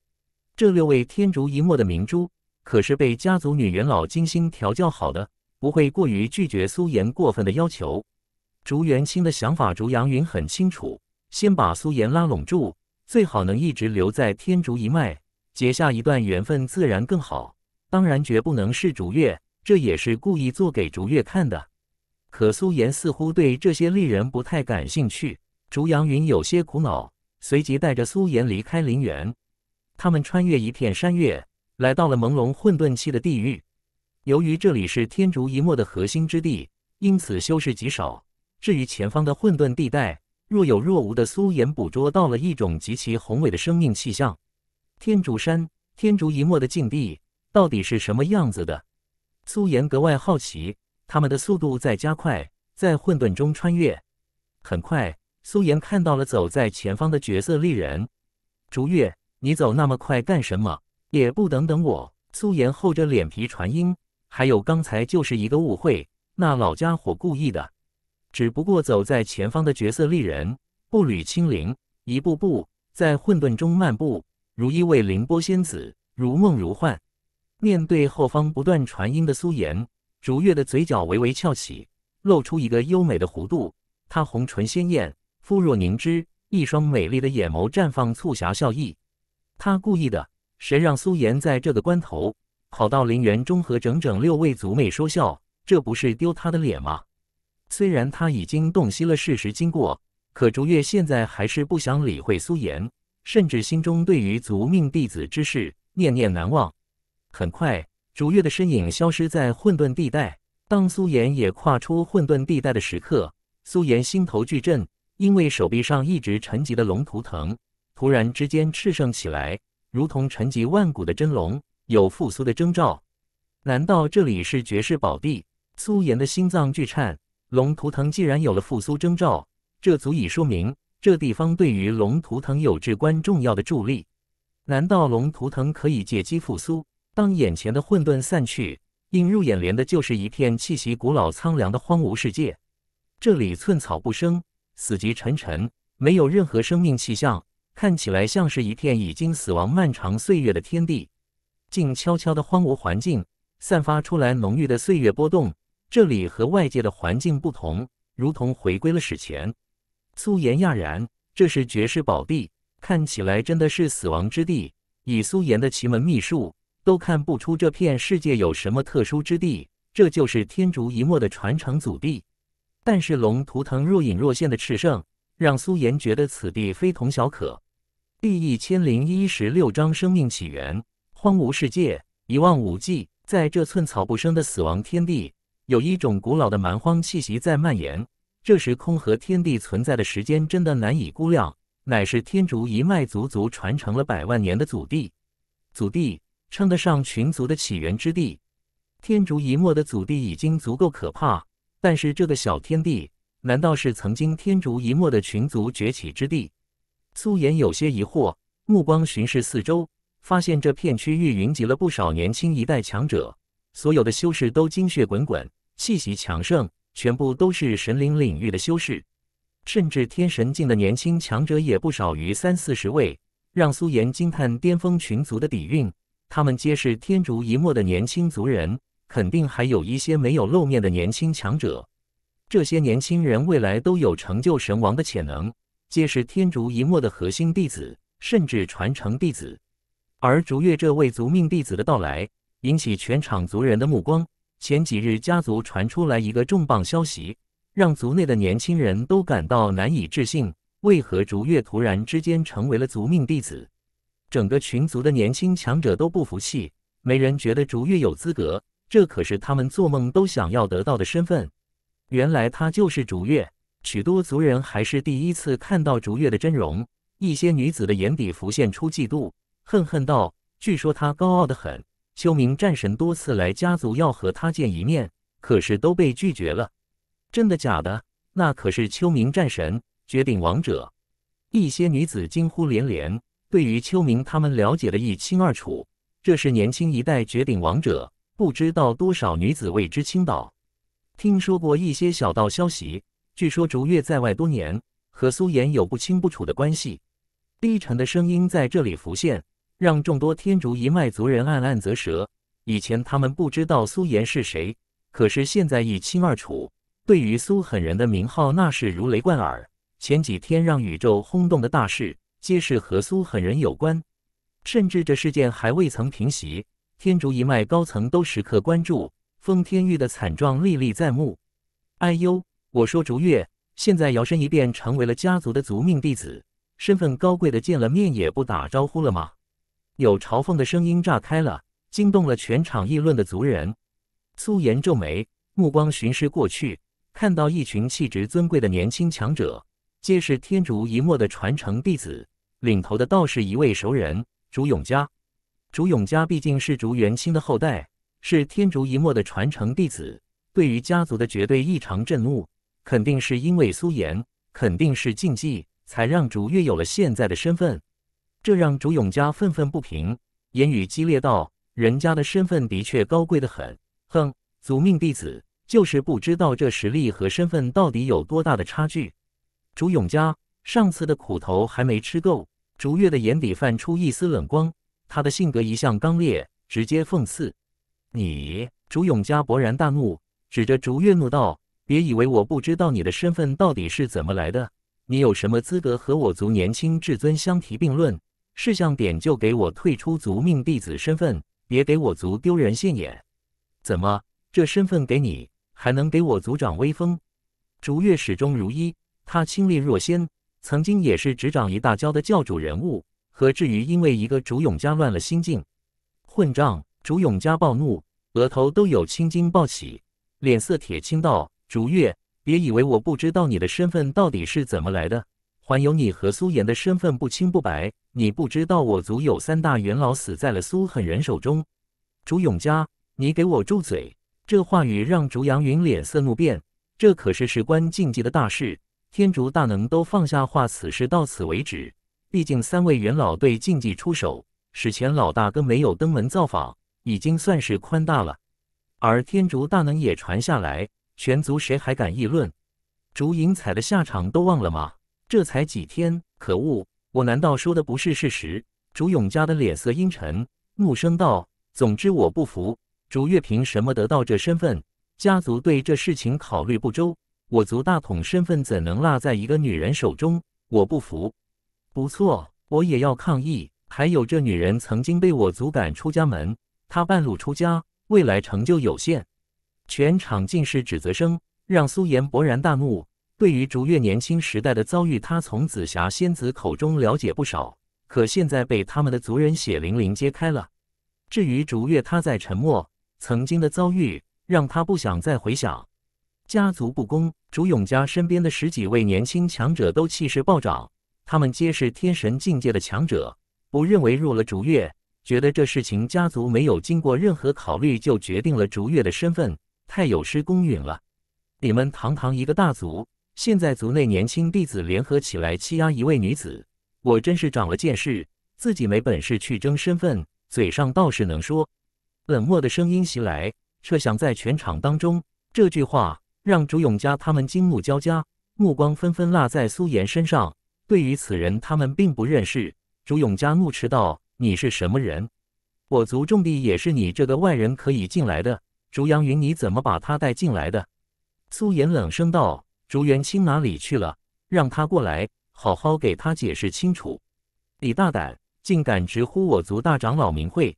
这六位天竺一墨的明珠。可是被家族女元老精心调教好的，不会过于拒绝苏颜过分的要求。竹元清的想法，竹阳云很清楚。先把苏颜拉拢住，最好能一直留在天竺一脉，结下一段缘分，自然更好。当然，绝不能是竹月，这也是故意做给竹月看的。可苏颜似乎对这些丽人不太感兴趣，竹阳云有些苦恼，随即带着苏颜离开陵园。他们穿越一片山岳。来到了朦胧混沌期的地域，由于这里是天竺一墨的核心之地，因此修士极少。至于前方的混沌地带，若有若无的苏颜捕捉到了一种极其宏伟的生命气象。天竺山，天竺一墨的境地到底是什么样子的？苏颜格外好奇。他们的速度在加快，在混沌中穿越。很快，苏颜看到了走在前方的绝色丽人，竹月，你走那么快干什么？也不等等我，苏颜厚着脸皮传音。还有刚才就是一个误会，那老家伙故意的。只不过走在前方的绝色丽人步履轻灵，一步步在混沌中漫步，如一位凌波仙子，如梦如幻。面对后方不断传音的苏颜，如月的嘴角微微翘起，露出一个优美的弧度。她红唇鲜艳，肤若凝脂，一双美丽的眼眸绽放促狭笑意。她故意的。谁让苏颜在这个关头跑到陵园中和整整六位族妹说笑？这不是丢他的脸吗？虽然他已经洞悉了事实经过，可竹月现在还是不想理会苏颜，甚至心中对于族命弟子之事念念难忘。很快，竹月的身影消失在混沌地带。当苏岩也跨出混沌地带的时刻，苏岩心头巨震，因为手臂上一直沉积的龙图腾突然之间炽盛起来。如同沉寂万古的真龙，有复苏的征兆。难道这里是绝世宝地？苏岩的心脏巨颤。龙图腾既然有了复苏征兆，这足以说明这地方对于龙图腾有至关重要的助力。难道龙图腾可以借机复苏？当眼前的混沌散去，映入眼帘的就是一片气息古老苍凉的荒芜世界。这里寸草不生，死寂沉沉，没有任何生命气象。看起来像是一片已经死亡漫长岁月的天地，静悄悄的荒芜环境散发出来浓郁的岁月波动。这里和外界的环境不同，如同回归了史前。苏岩讶然，这是绝世宝地，看起来真的是死亡之地。以苏岩的奇门秘术，都看不出这片世界有什么特殊之地。这就是天竺一墨的传承祖地，但是龙图腾若隐若现的赤圣，让苏岩觉得此地非同小可。第一千零一十六章生命起源。荒芜世界，一望无际。在这寸草不生的死亡天地，有一种古老的蛮荒气息在蔓延。这时空和天地存在的时间真的难以估量，乃是天竺一脉足足传承了百万年的祖地。祖地称得上群族的起源之地。天竺一脉的祖地已经足够可怕，但是这个小天地，难道是曾经天竺一脉的群族崛起之地？苏颜有些疑惑，目光巡视四周，发现这片区域云集了不少年轻一代强者。所有的修士都精血滚滚，气息强盛，全部都是神灵领域的修士，甚至天神境的年轻强者也不少于三四十位，让苏颜惊叹巅峰群族的底蕴。他们皆是天竺一脉的年轻族人，肯定还有一些没有露面的年轻强者。这些年轻人未来都有成就神王的潜能。皆是天竺一脉的核心弟子，甚至传承弟子。而逐月这位族命弟子的到来，引起全场族人的目光。前几日，家族传出来一个重磅消息，让族内的年轻人都感到难以置信：为何逐月突然之间成为了族命弟子？整个群族的年轻强者都不服气，没人觉得逐月有资格。这可是他们做梦都想要得到的身份。原来，他就是逐月。许多族人还是第一次看到逐月的真容，一些女子的眼底浮现出嫉妒，恨恨道：“据说他高傲得很，秋明战神多次来家族要和他见一面，可是都被拒绝了。”真的假的？那可是秋明战神，绝顶王者。一些女子惊呼连连。对于秋明，他们了解的一清二楚。这是年轻一代绝顶王者，不知道多少女子为之倾倒。听说过一些小道消息。据说竹月在外多年，和苏颜有不清不楚的关系。低沉的声音在这里浮现，让众多天竺一脉族人暗暗啧舌。以前他们不知道苏颜是谁，可是现在一清二楚。对于苏狠人的名号，那是如雷贯耳。前几天让宇宙轰动的大事，皆是和苏狠人有关。甚至这事件还未曾平息，天竺一脉高层都时刻关注封天域的惨状，历历在目。哎呦！我说：“竹月现在摇身一变成为了家族的族命弟子，身份高贵的见了面也不打招呼了吗？”有嘲讽的声音炸开了，惊动了全场议论的族人。苏颜皱眉，目光巡视过去，看到一群气质尊贵的年轻强者，皆是天竺一脉的传承弟子。领头的倒是一位熟人，竹永嘉。竹永嘉毕竟是竹元清的后代，是天竺一脉的传承弟子，对于家族的绝对异常震怒。肯定是因为苏颜，肯定是禁忌，才让竹月有了现在的身份。这让竹永家愤愤不平，言语激烈道：“人家的身份的确高贵的很，哼，祖命弟子就是不知道这实力和身份到底有多大的差距。”竹永家上次的苦头还没吃够，竹月的眼底泛出一丝冷光。他的性格一向刚烈，直接讽刺你。竹永家勃然大怒，指着竹月怒道。别以为我不知道你的身份到底是怎么来的，你有什么资格和我族年轻至尊相提并论？事项点就给我退出族命弟子身份，别给我族丢人现眼。怎么，这身份给你还能给我族长威风？竹月始终如一，他清丽若仙，曾经也是执掌一大教的教主人物，何至于因为一个竹永嘉乱了心境？混账！竹永嘉暴怒，额头都有青筋暴起，脸色铁青道。竹月，别以为我不知道你的身份到底是怎么来的。还有你和苏岩的身份不清不白，你不知道我族有三大元老死在了苏狠人手中。竹永嘉，你给我住嘴！这话语让竹阳云脸色怒变。这可是事关禁忌的大事，天竺大能都放下话，此事到此为止。毕竟三位元老对禁忌出手，史前老大哥没有登门造访，已经算是宽大了。而天竺大能也传下来。全族谁还敢议论？竹影彩的下场都忘了吗？这才几天！可恶！我难道说的不是事实？竹永家的脸色阴沉，怒声道：“总之我不服！竹月凭什么得到这身份？家族对这事情考虑不周，我族大统身份怎能落在一个女人手中？我不服！”不错，我也要抗议。还有这女人曾经被我族赶出家门，她半路出家，未来成就有限。全场尽是指责声，让苏岩勃然大怒。对于竹月年轻时代的遭遇，他从紫霞仙子口中了解不少，可现在被他们的族人血淋淋揭开了。至于竹月，他在沉默。曾经的遭遇让他不想再回想。家族不公，竹永家身边的十几位年轻强者都气势暴涨。他们皆是天神境界的强者，不认为入了竹月，觉得这事情家族没有经过任何考虑就决定了竹月的身份。太有失公允了！你们堂堂一个大族，现在族内年轻弟子联合起来欺压一位女子，我真是长了见识，自己没本事去争身份，嘴上倒是能说。冷漠的声音袭来，却响在全场当中。这句话让朱永嘉他们惊怒交加，目光纷纷落在苏岩身上。对于此人，他们并不认识。朱永嘉怒斥道：“你是什么人？我族重地，也是你这个外人可以进来的？”竹阳云，你怎么把他带进来的？苏颜冷声道：“竹元清哪里去了？让他过来，好好给他解释清楚。”李大胆竟敢直呼我族大长老名讳！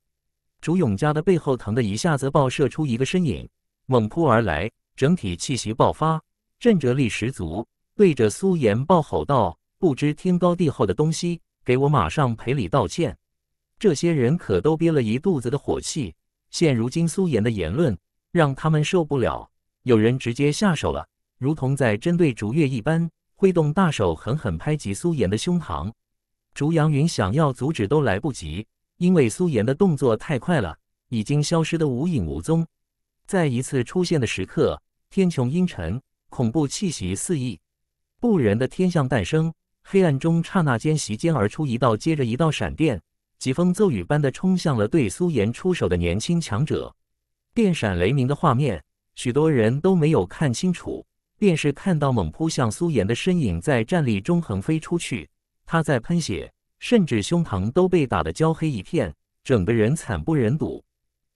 竹永家的背后疼得一下子爆射出一个身影，猛扑而来，整体气息爆发，震慑力十足，对着苏颜暴吼道：“不知天高地厚的东西，给我马上赔礼道歉！”这些人可都憋了一肚子的火气，现如今苏颜的言论。让他们受不了，有人直接下手了，如同在针对竹月一般，挥动大手狠狠拍击苏妍的胸膛。竹阳云想要阻止都来不及，因为苏妍的动作太快了，已经消失得无影无踪。在一次出现的时刻，天穹阴沉，恐怖气息四溢，不仁的天象诞生。黑暗中，刹那间席间而出一道接着一道闪电，疾风骤雨般的冲向了对苏妍出手的年轻强者。电闪雷鸣的画面，许多人都没有看清楚，便是看到猛扑向苏妍的身影在站立中横飞出去。他在喷血，甚至胸膛都被打得焦黑一片，整个人惨不忍睹。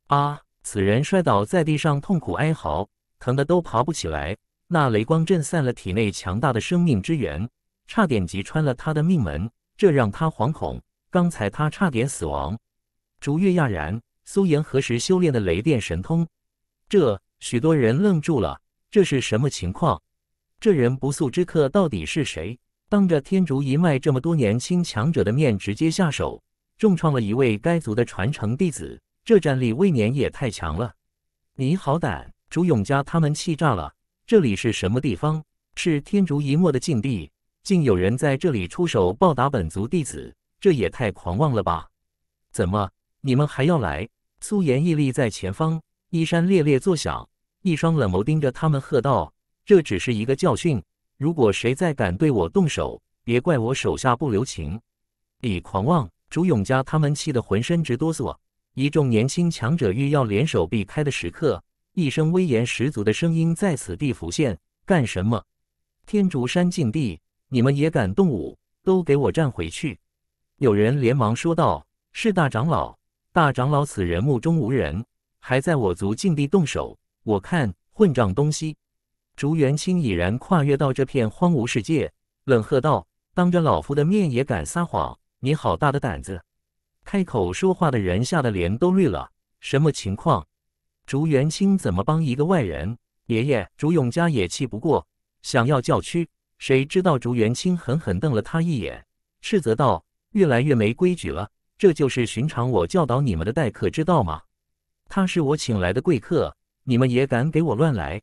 啊！此人摔倒在地上，痛苦哀嚎，疼得都爬不起来。那雷光震散了体内强大的生命之源，差点击穿了他的命门，这让他惶恐。刚才他差点死亡。竹月讶然。苏岩何时修炼的雷电神通？这许多人愣住了。这是什么情况？这人不速之客到底是谁？当着天竺一脉这么多年轻强者的面，直接下手，重创了一位该族的传承弟子。这战力未免也太强了！你好歹，朱永嘉他们气炸了。这里是什么地方？是天竺一脉的禁地，竟有人在这里出手暴打本族弟子，这也太狂妄了吧？怎么？你们还要来？苏颜屹立在前方，衣衫猎猎作响，一双冷眸盯着他们，喝道：“这只是一个教训，如果谁再敢对我动手，别怪我手下不留情！”李狂妄、朱永嘉他们气得浑身直哆嗦。一众年轻强者欲要联手避开的时刻，一声威严十足的声音在此地浮现：“干什么？天竺山禁地，你们也敢动武？都给我站回去！”有人连忙说道：“是大长老。”大长老此人目中无人，还在我族境地动手，我看混账东西！竹元清已然跨越到这片荒芜世界，冷喝道：“当着老夫的面也敢撒谎，你好大的胆子！”开口说话的人吓得脸都绿了，什么情况？竹元清怎么帮一个外人？爷爷，竹永嘉也气不过，想要叫屈，谁知道竹元清狠狠瞪了他一眼，斥责道：“越来越没规矩了。”这就是寻常我教导你们的待客之道吗？他是我请来的贵客，你们也敢给我乱来？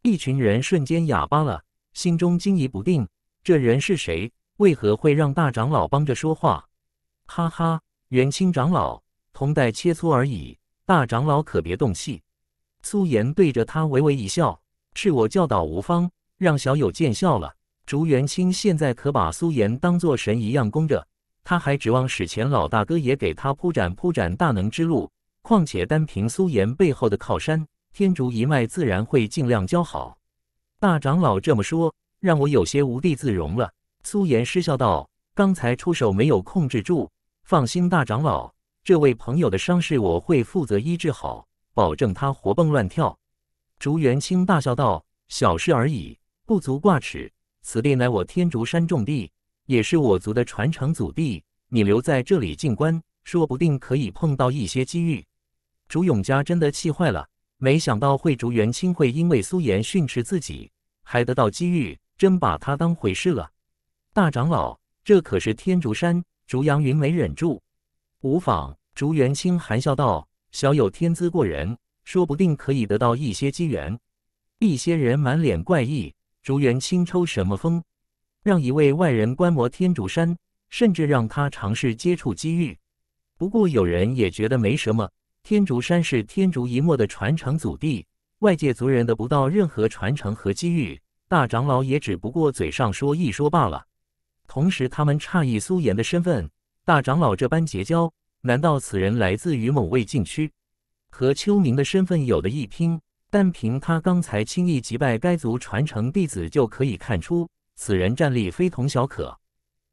一群人瞬间哑巴了，心中惊疑不定：这人是谁？为何会让大长老帮着说话？哈哈，元清长老，同代切磋而已，大长老可别动气。苏岩对着他微微一笑：是我教导无方，让小友见笑了。竹元清现在可把苏岩当作神一样供着。他还指望史前老大哥也给他铺展铺展大能之路，况且单凭苏岩背后的靠山，天竺一脉自然会尽量交好。大长老这么说，让我有些无地自容了。苏岩失笑道：“刚才出手没有控制住，放心，大长老，这位朋友的伤势我会负责医治好，保证他活蹦乱跳。”竹元清大笑道：“小事而已，不足挂齿。此地乃我天竺山重地。”也是我族的传承祖地，你留在这里静观，说不定可以碰到一些机遇。竹永家真的气坏了，没想到会竹元清会因为苏岩训斥自己，还得到机遇，真把他当回事了。大长老，这可是天竺山。竹阳云没忍住。无妨，竹元清含笑道：“小友天资过人，说不定可以得到一些机缘。”一些人满脸怪异，竹元清抽什么风？让一位外人观摩天竺山，甚至让他尝试接触机遇。不过有人也觉得没什么，天竺山是天竺一脉的传承祖地，外界族人得不到任何传承和机遇，大长老也只不过嘴上说一说罢了。同时，他们诧异苏岩的身份，大长老这般结交，难道此人来自于某位禁区，和秋明的身份有的一拼？单凭他刚才轻易击败该族传承弟子，就可以看出。此人战力非同小可。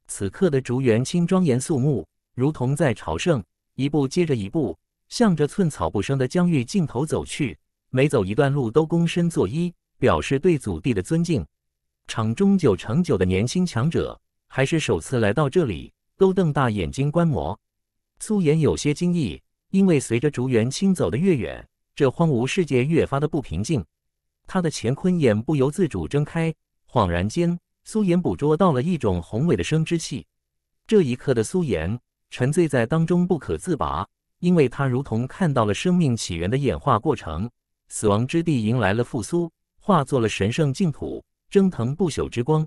此刻的竹园清庄严肃穆，如同在朝圣，一步接着一步，向着寸草不生的疆域尽头走去。每走一段路，都躬身作揖，表示对祖地的尊敬。场中九成九的年轻强者还是首次来到这里，都瞪大眼睛观摩。苏颜有些惊异，因为随着竹园清走得越远，这荒芜世界越发的不平静。他的乾坤眼不由自主睁开，恍然间。苏颜捕捉到了一种宏伟的生殖气，这一刻的苏颜沉醉在当中不可自拔，因为他如同看到了生命起源的演化过程，死亡之地迎来了复苏，化作了神圣净土，蒸腾不朽之光。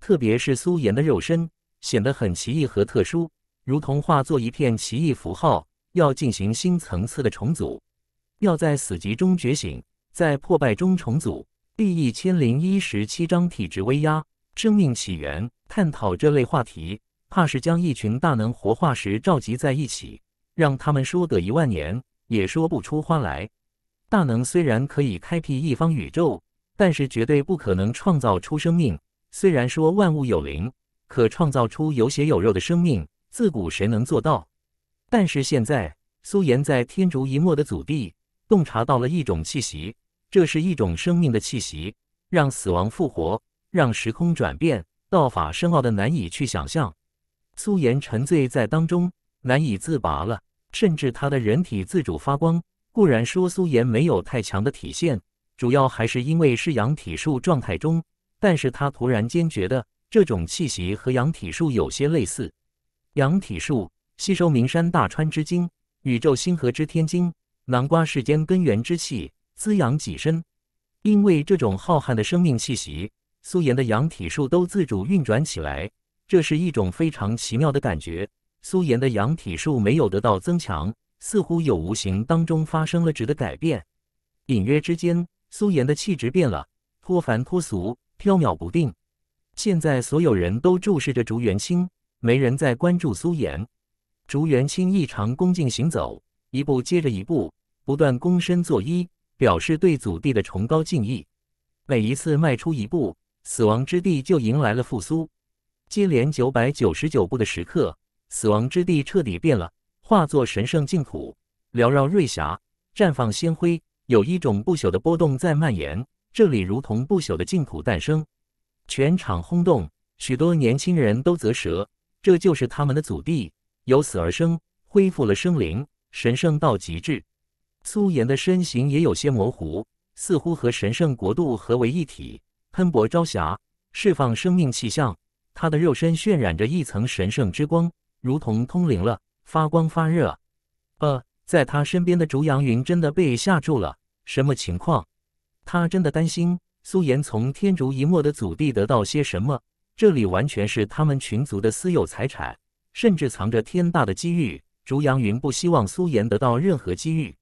特别是苏颜的肉身显得很奇异和特殊，如同化作一片奇异符号，要进行新层次的重组，要在死寂中觉醒，在破败中重组。第一千零一十七章体质威压。生命起源，探讨这类话题，怕是将一群大能活化石召集在一起，让他们说个一万年也说不出话来。大能虽然可以开辟一方宇宙，但是绝对不可能创造出生命。虽然说万物有灵，可创造出有血有肉的生命，自古谁能做到？但是现在，苏岩在天竺一墨的祖地，洞察到了一种气息，这是一种生命的气息，让死亡复活。让时空转变，道法深奥的难以去想象。苏岩沉醉在当中，难以自拔了。甚至他的人体自主发光，固然说苏岩没有太强的体现，主要还是因为是阳体术状态中。但是他突然间觉得，这种气息和阳体术有些类似。阳体术吸收名山大川之精，宇宙星河之天精，南瓜世间根源之气，滋养己身，因为这种浩瀚的生命气息。苏颜的阳体术都自主运转起来，这是一种非常奇妙的感觉。苏颜的阳体术没有得到增强，似乎有无形当中发生了质的改变，隐约之间，苏颜的气质变了，脱凡脱俗，飘渺不定。现在所有人都注视着竹元清，没人在关注苏颜。竹元清异常恭敬行走，一步接着一步，不断躬身作揖，表示对祖地的崇高敬意。每一次迈出一步。死亡之地就迎来了复苏，接连九百九十九步的时刻，死亡之地彻底变了，化作神圣净土，缭绕瑞霞，绽放鲜辉，有一种不朽的波动在蔓延。这里如同不朽的净土诞生，全场轰动，许多年轻人都啧舌。这就是他们的祖地，由死而生，恢复了生灵，神圣到极致。苏岩的身形也有些模糊，似乎和神圣国度合为一体。喷薄朝霞，释放生命气象。他的肉身渲染着一层神圣之光，如同通灵了，发光发热。呃，在他身边的竹阳云真的被吓住了，什么情况？他真的担心苏颜从天竺一末的祖地得到些什么？这里完全是他们群族的私有财产，甚至藏着天大的机遇。竹阳云不希望苏颜得到任何机遇。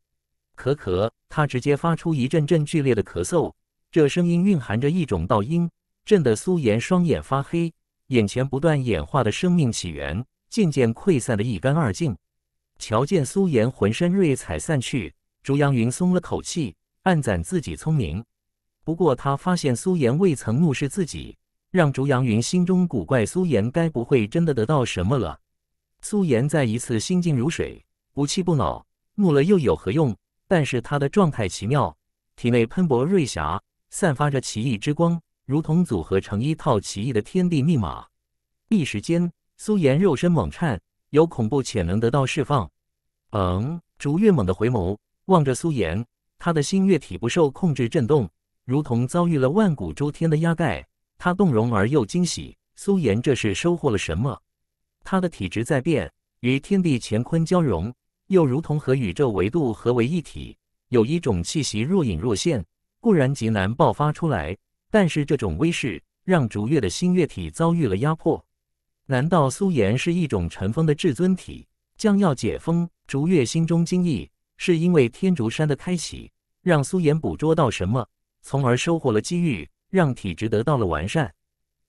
咳咳，他直接发出一阵阵剧烈的咳嗽。这声音蕴含着一种道音，震得苏妍双眼发黑，眼前不断演化的生命起源渐渐溃散的一干二净。瞧见苏妍浑身瑞彩散去，朱阳云松了口气，暗赞自己聪明。不过他发现苏妍未曾怒视自己，让朱阳云心中古怪。苏妍该不会真的得到什么了？苏妍再一次心静如水，不气不恼，怒了又有何用？但是他的状态奇妙，体内喷薄瑞霞。散发着奇异之光，如同组合成一套奇异的天地密码。一时间，苏岩肉身猛颤，有恐怖潜能得到释放。嗯，逐月猛地回眸，望着苏岩，他的新月体不受控制震动，如同遭遇了万古周天的压盖。他动容而又惊喜，苏岩这是收获了什么？他的体质在变，与天地乾坤交融，又如同和宇宙维度合为一体，有一种气息若隐若现。固然极难爆发出来，但是这种威势让逐月的新月体遭遇了压迫。难道苏岩是一种尘封的至尊体，将要解封？逐月心中惊异，是因为天竺山的开启让苏岩捕捉到什么，从而收获了机遇，让体质得到了完善。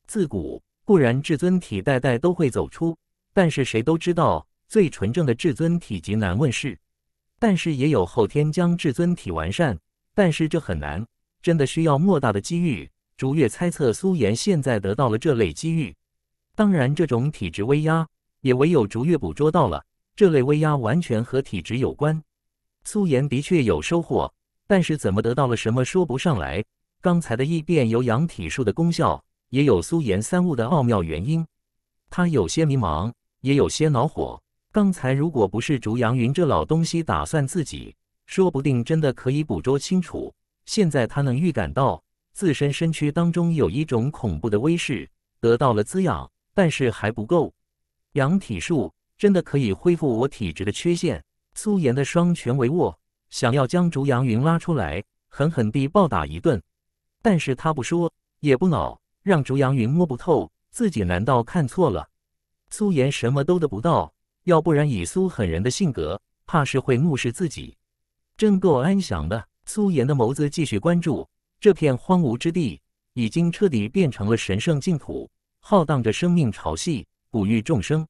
自古固然至尊体代代都会走出，但是谁都知道最纯正的至尊体极难问世，但是也有后天将至尊体完善。但是这很难，真的需要莫大的机遇。竹月猜测苏岩现在得到了这类机遇，当然这种体质威压也唯有竹月捕捉到了。这类威压完全和体质有关。苏岩的确有收获，但是怎么得到了什么说不上来。刚才的异变有养体术的功效，也有苏岩三悟的奥妙原因。他有些迷茫，也有些恼火。刚才如果不是竹阳云这老东西打算自己。说不定真的可以捕捉清楚。现在他能预感到，自身身躯当中有一种恐怖的威势得到了滋养，但是还不够。养体术真的可以恢复我体质的缺陷。苏岩的双拳为握，想要将竹阳云拉出来，狠狠地暴打一顿。但是他不说，也不恼，让竹阳云摸不透。自己难道看错了？苏岩什么都得不到，要不然以苏狠人的性格，怕是会怒视自己。真够安详的。苏岩的眸子继续关注这片荒芜之地，已经彻底变成了神圣净土，浩荡着生命潮汐，哺育众生。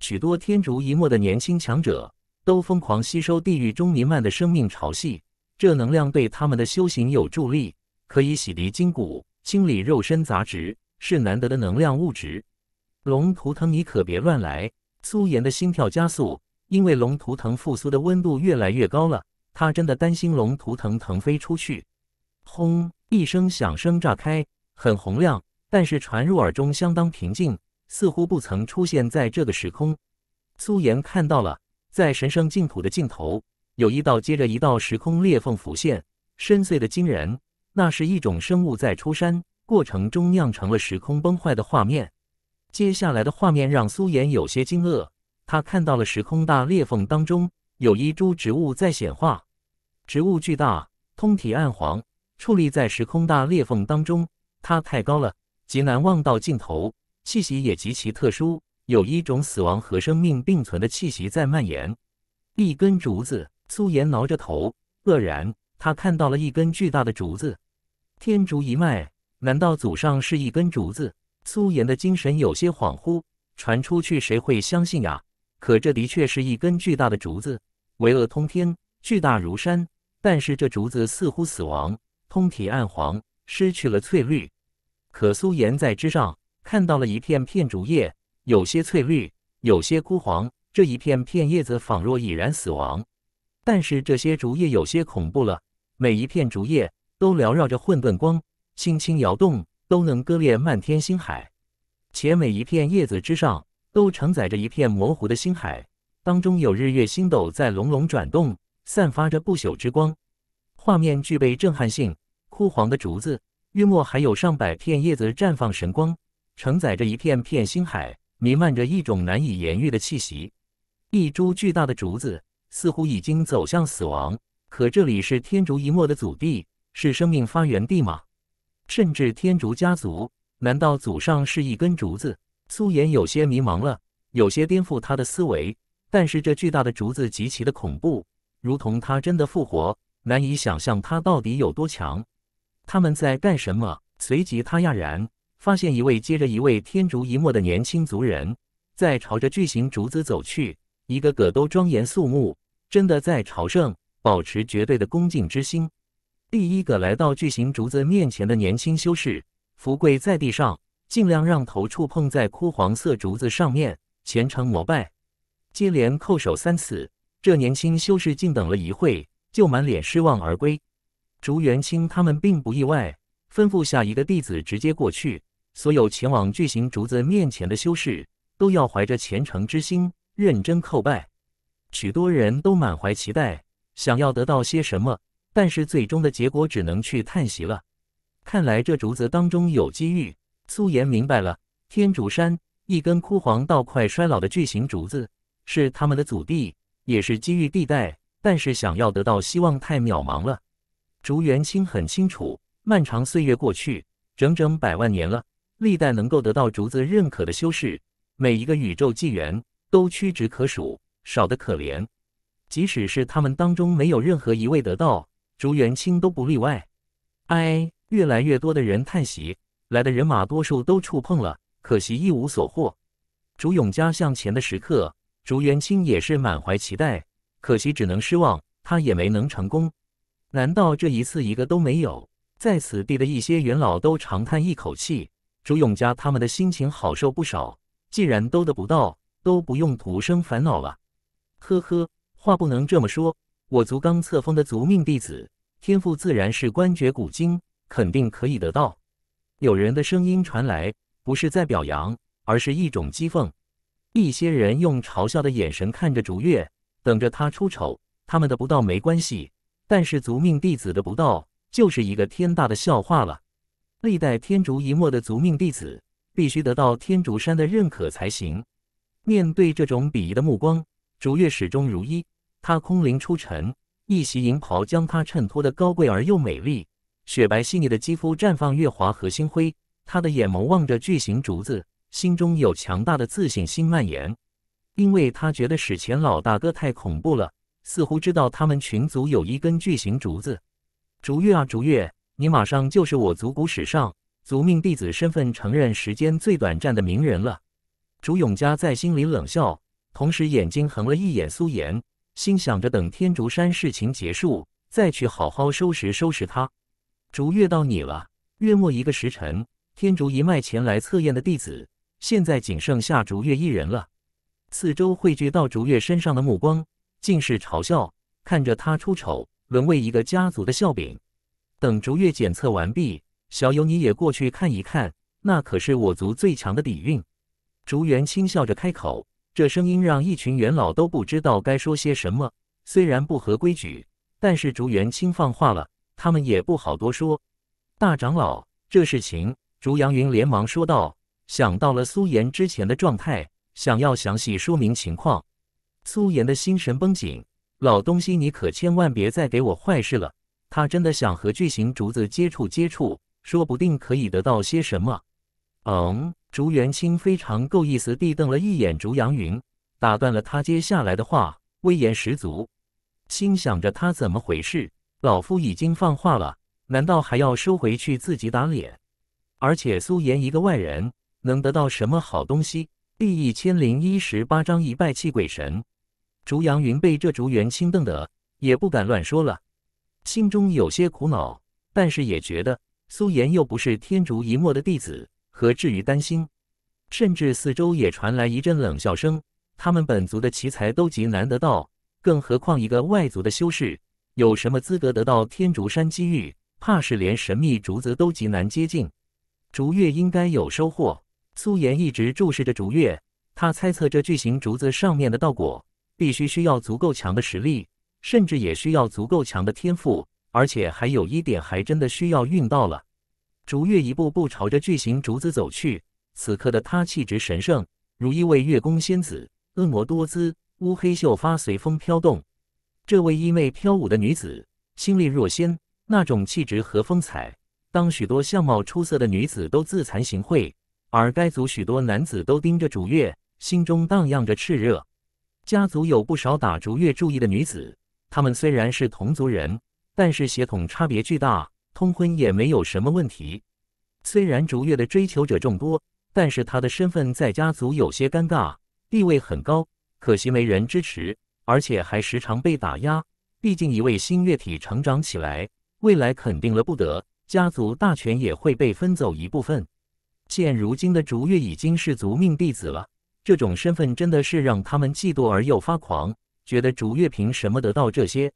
许多天竺一脉的年轻强者都疯狂吸收地狱中弥漫的生命潮汐，这能量对他们的修行有助力，可以洗涤筋骨，清理肉身杂质，是难得的能量物质。龙图腾，你可别乱来！苏岩的心跳加速，因为龙图腾复苏的温度越来越高了。他真的担心龙图腾腾飞出去，轰一声响声炸开，很洪亮，但是传入耳中相当平静，似乎不曾出现在这个时空。苏岩看到了，在神圣净土的尽头，有一道接着一道时空裂缝浮现，深邃的惊人。那是一种生物在出山过程中酿成了时空崩坏的画面。接下来的画面让苏岩有些惊愕，他看到了时空大裂缝当中。有一株植物在显化，植物巨大，通体暗黄，矗立在时空大裂缝当中。它太高了，极难望到尽头。气息也极其特殊，有一种死亡和生命并存的气息在蔓延。一根竹子，苏岩挠着头，愕然，他看到了一根巨大的竹子。天竹一脉，难道祖上是一根竹子？苏岩的精神有些恍惚，传出去谁会相信啊？可这的确是一根巨大的竹子，巍峨通天，巨大如山。但是这竹子似乎死亡，通体暗黄，失去了翠绿。可苏岩在之上看到了一片片竹叶，有些翠绿，有些枯黄。这一片片叶子仿若已然死亡，但是这些竹叶有些恐怖了，每一片竹叶都缭绕着混沌光，轻轻摇动都能割裂漫天星海，且每一片叶子之上。都承载着一片模糊的星海，当中有日月星斗在隆隆转动，散发着不朽之光。画面具备震撼性。枯黄的竹子，约末还有上百片叶子绽放神光，承载着一片片星海，弥漫着一种难以言喻的气息。一株巨大的竹子，似乎已经走向死亡。可这里是天竺一末的祖地，是生命发源地吗？甚至天竺家族，难道祖上是一根竹子？苏颜有些迷茫了，有些颠覆他的思维。但是这巨大的竹子极其的恐怖，如同他真的复活，难以想象他到底有多强。他们在干什么？随即他讶然发现，一位接着一位天竺一墨的年轻族人在朝着巨型竹子走去，一个个都庄严肃穆，真的在朝圣，保持绝对的恭敬之心。第一个来到巨型竹子面前的年轻修士，伏跪在地上。尽量让头触碰在枯黄色竹子上面，虔诚膜拜，接连叩首三次。这年轻修士静等了一会，就满脸失望而归。竹元青他们并不意外，吩咐下一个弟子直接过去。所有前往巨型竹子面前的修士，都要怀着虔诚之心，认真叩拜。许多人都满怀期待，想要得到些什么，但是最终的结果只能去叹息了。看来这竹子当中有机遇。苏颜明白了，天竺山一根枯黄到快衰老的巨型竹子，是他们的祖地，也是机遇地带。但是想要得到希望太渺茫了。竹元青很清楚，漫长岁月过去，整整百万年了，历代能够得到竹子认可的修士，每一个宇宙纪元都屈指可数，少得可怜。即使是他们当中没有任何一位得到，竹元青都不例外。唉，越来越多的人叹息。来的人马多数都触碰了，可惜一无所获。朱永嘉向前的时刻，竹元清也是满怀期待，可惜只能失望。他也没能成功。难道这一次一个都没有？在此地的一些元老都长叹一口气。朱永嘉他们的心情好受不少，既然都得不到，都不用徒生烦恼了。呵呵，话不能这么说。我族刚册封的族命弟子，天赋自然是冠绝古今，肯定可以得到。有人的声音传来，不是在表扬，而是一种讥讽。一些人用嘲笑的眼神看着竹月，等着他出丑。他们的不到没关系，但是族命弟子的不到就是一个天大的笑话了。历代天竺一脉的族命弟子，必须得到天竺山的认可才行。面对这种鄙夷的目光，竹月始终如一。他空灵出尘，一袭银袍将他衬托的高贵而又美丽。雪白细腻的肌肤绽放月华和星辉，他的眼眸望着巨型竹子，心中有强大的自信心蔓延。因为他觉得史前老大哥太恐怖了，似乎知道他们群族有一根巨型竹子。竹月啊，竹月，你马上就是我族古史上族命弟子身份承认时间最短暂的名人了。竹永嘉在心里冷笑，同时眼睛横了一眼苏颜，心想着等天竺山事情结束，再去好好收拾收拾他。竹月到你了。月末一个时辰，天竺一脉前来测验的弟子，现在仅剩下竹月一人了。四周汇聚到竹月身上的目光，尽是嘲笑，看着他出丑，沦为一个家族的笑柄。等竹月检测完毕，小友你也过去看一看。那可是我族最强的底蕴。竹园轻笑着开口，这声音让一群元老都不知道该说些什么。虽然不合规矩，但是竹园清放话了。他们也不好多说，大长老，这事情。竹阳云连忙说道，想到了苏岩之前的状态，想要详细说明情况。苏岩的心神绷紧，老东西，你可千万别再给我坏事了。他真的想和巨型竹子接触接触，说不定可以得到些什么。嗯，竹元清非常够意思地瞪了一眼竹阳云，打断了他接下来的话，威严十足，心想着他怎么回事。老夫已经放话了，难道还要收回去自己打脸？而且苏岩一个外人，能得到什么好东西？第一千零一十八章一拜气鬼神。竹阳云被这竹园青瞪得也不敢乱说了，心中有些苦恼，但是也觉得苏岩又不是天竺一脉的弟子，何至于担心？甚至四周也传来一阵冷笑声，他们本族的奇才都极难得到，更何况一个外族的修士。有什么资格得到天竺山机遇？怕是连神秘竹子都极难接近。竹月应该有收获。苏颜一直注视着竹月，她猜测这巨型竹子上面的稻果，必须需要足够强的实力，甚至也需要足够强的天赋，而且还有一点还真的需要运到了。竹月一步步朝着巨型竹子走去，此刻的她气质神圣，如一位月宫仙子，婀娜多姿，乌黑秀发随风飘动。这位衣袂飘舞的女子，清丽若仙，那种气质和风采，当许多相貌出色的女子都自惭形秽，而该族许多男子都盯着竹月，心中荡漾着炽热。家族有不少打竹月注意的女子，他们虽然是同族人，但是血统差别巨大，通婚也没有什么问题。虽然竹月的追求者众多，但是他的身份在家族有些尴尬，地位很高，可惜没人支持。而且还时常被打压，毕竟一位新月体成长起来，未来肯定了不得，家族大权也会被分走一部分。现如今的竹月已经是族命弟子了，这种身份真的是让他们嫉妒而又发狂，觉得竹月凭什么得到这些？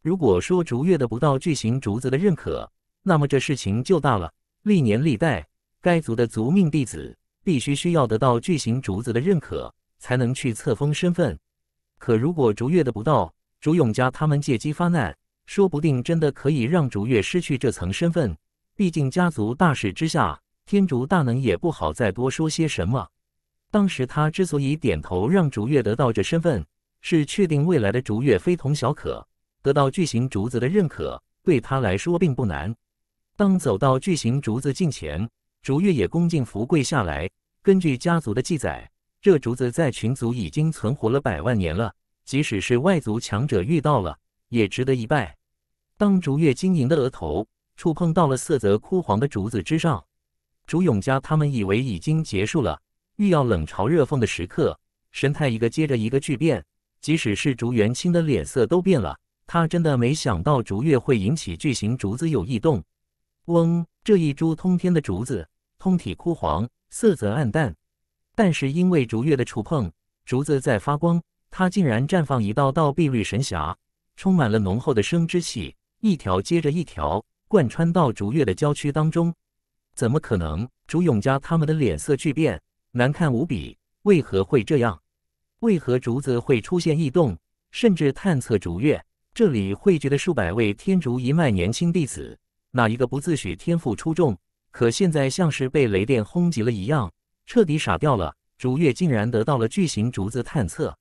如果说竹月得不到巨型竹子的认可，那么这事情就大了。历年历代，该族的族命弟子必须需要得到巨型竹子的认可，才能去册封身份。可如果竹月得不到，朱永家他们借机发难，说不定真的可以让竹月失去这层身份。毕竟家族大事之下，天竺大能也不好再多说些什么。当时他之所以点头让竹月得到这身份，是确定未来的竹月非同小可，得到巨型竹子的认可对他来说并不难。当走到巨型竹子近前，竹月也恭敬福跪下来。根据家族的记载。这竹子在群族已经存活了百万年了，即使是外族强者遇到了，也值得一拜。当竹月晶莹的额头触碰到了色泽枯黄的竹子之上，竹永家他们以为已经结束了，欲要冷嘲热讽的时刻，神态一个接着一个巨变，即使是竹元青的脸色都变了。他真的没想到竹月会引起巨型竹子有异动。嗡，这一株通天的竹子，通体枯黄，色泽暗淡。但是因为竹月的触碰，竹子在发光，它竟然绽放一道道碧绿神霞，充满了浓厚的生之气，一条接着一条，贯穿到竹月的郊区当中。怎么可能？竹永嘉他们的脸色巨变，难看无比。为何会这样？为何竹子会出现异动，甚至探测竹月？这里汇聚的数百位天竺一脉年轻弟子，哪一个不自诩天赋出众？可现在像是被雷电轰击了一样。彻底傻掉了！竹月竟然得到了巨型竹子探测，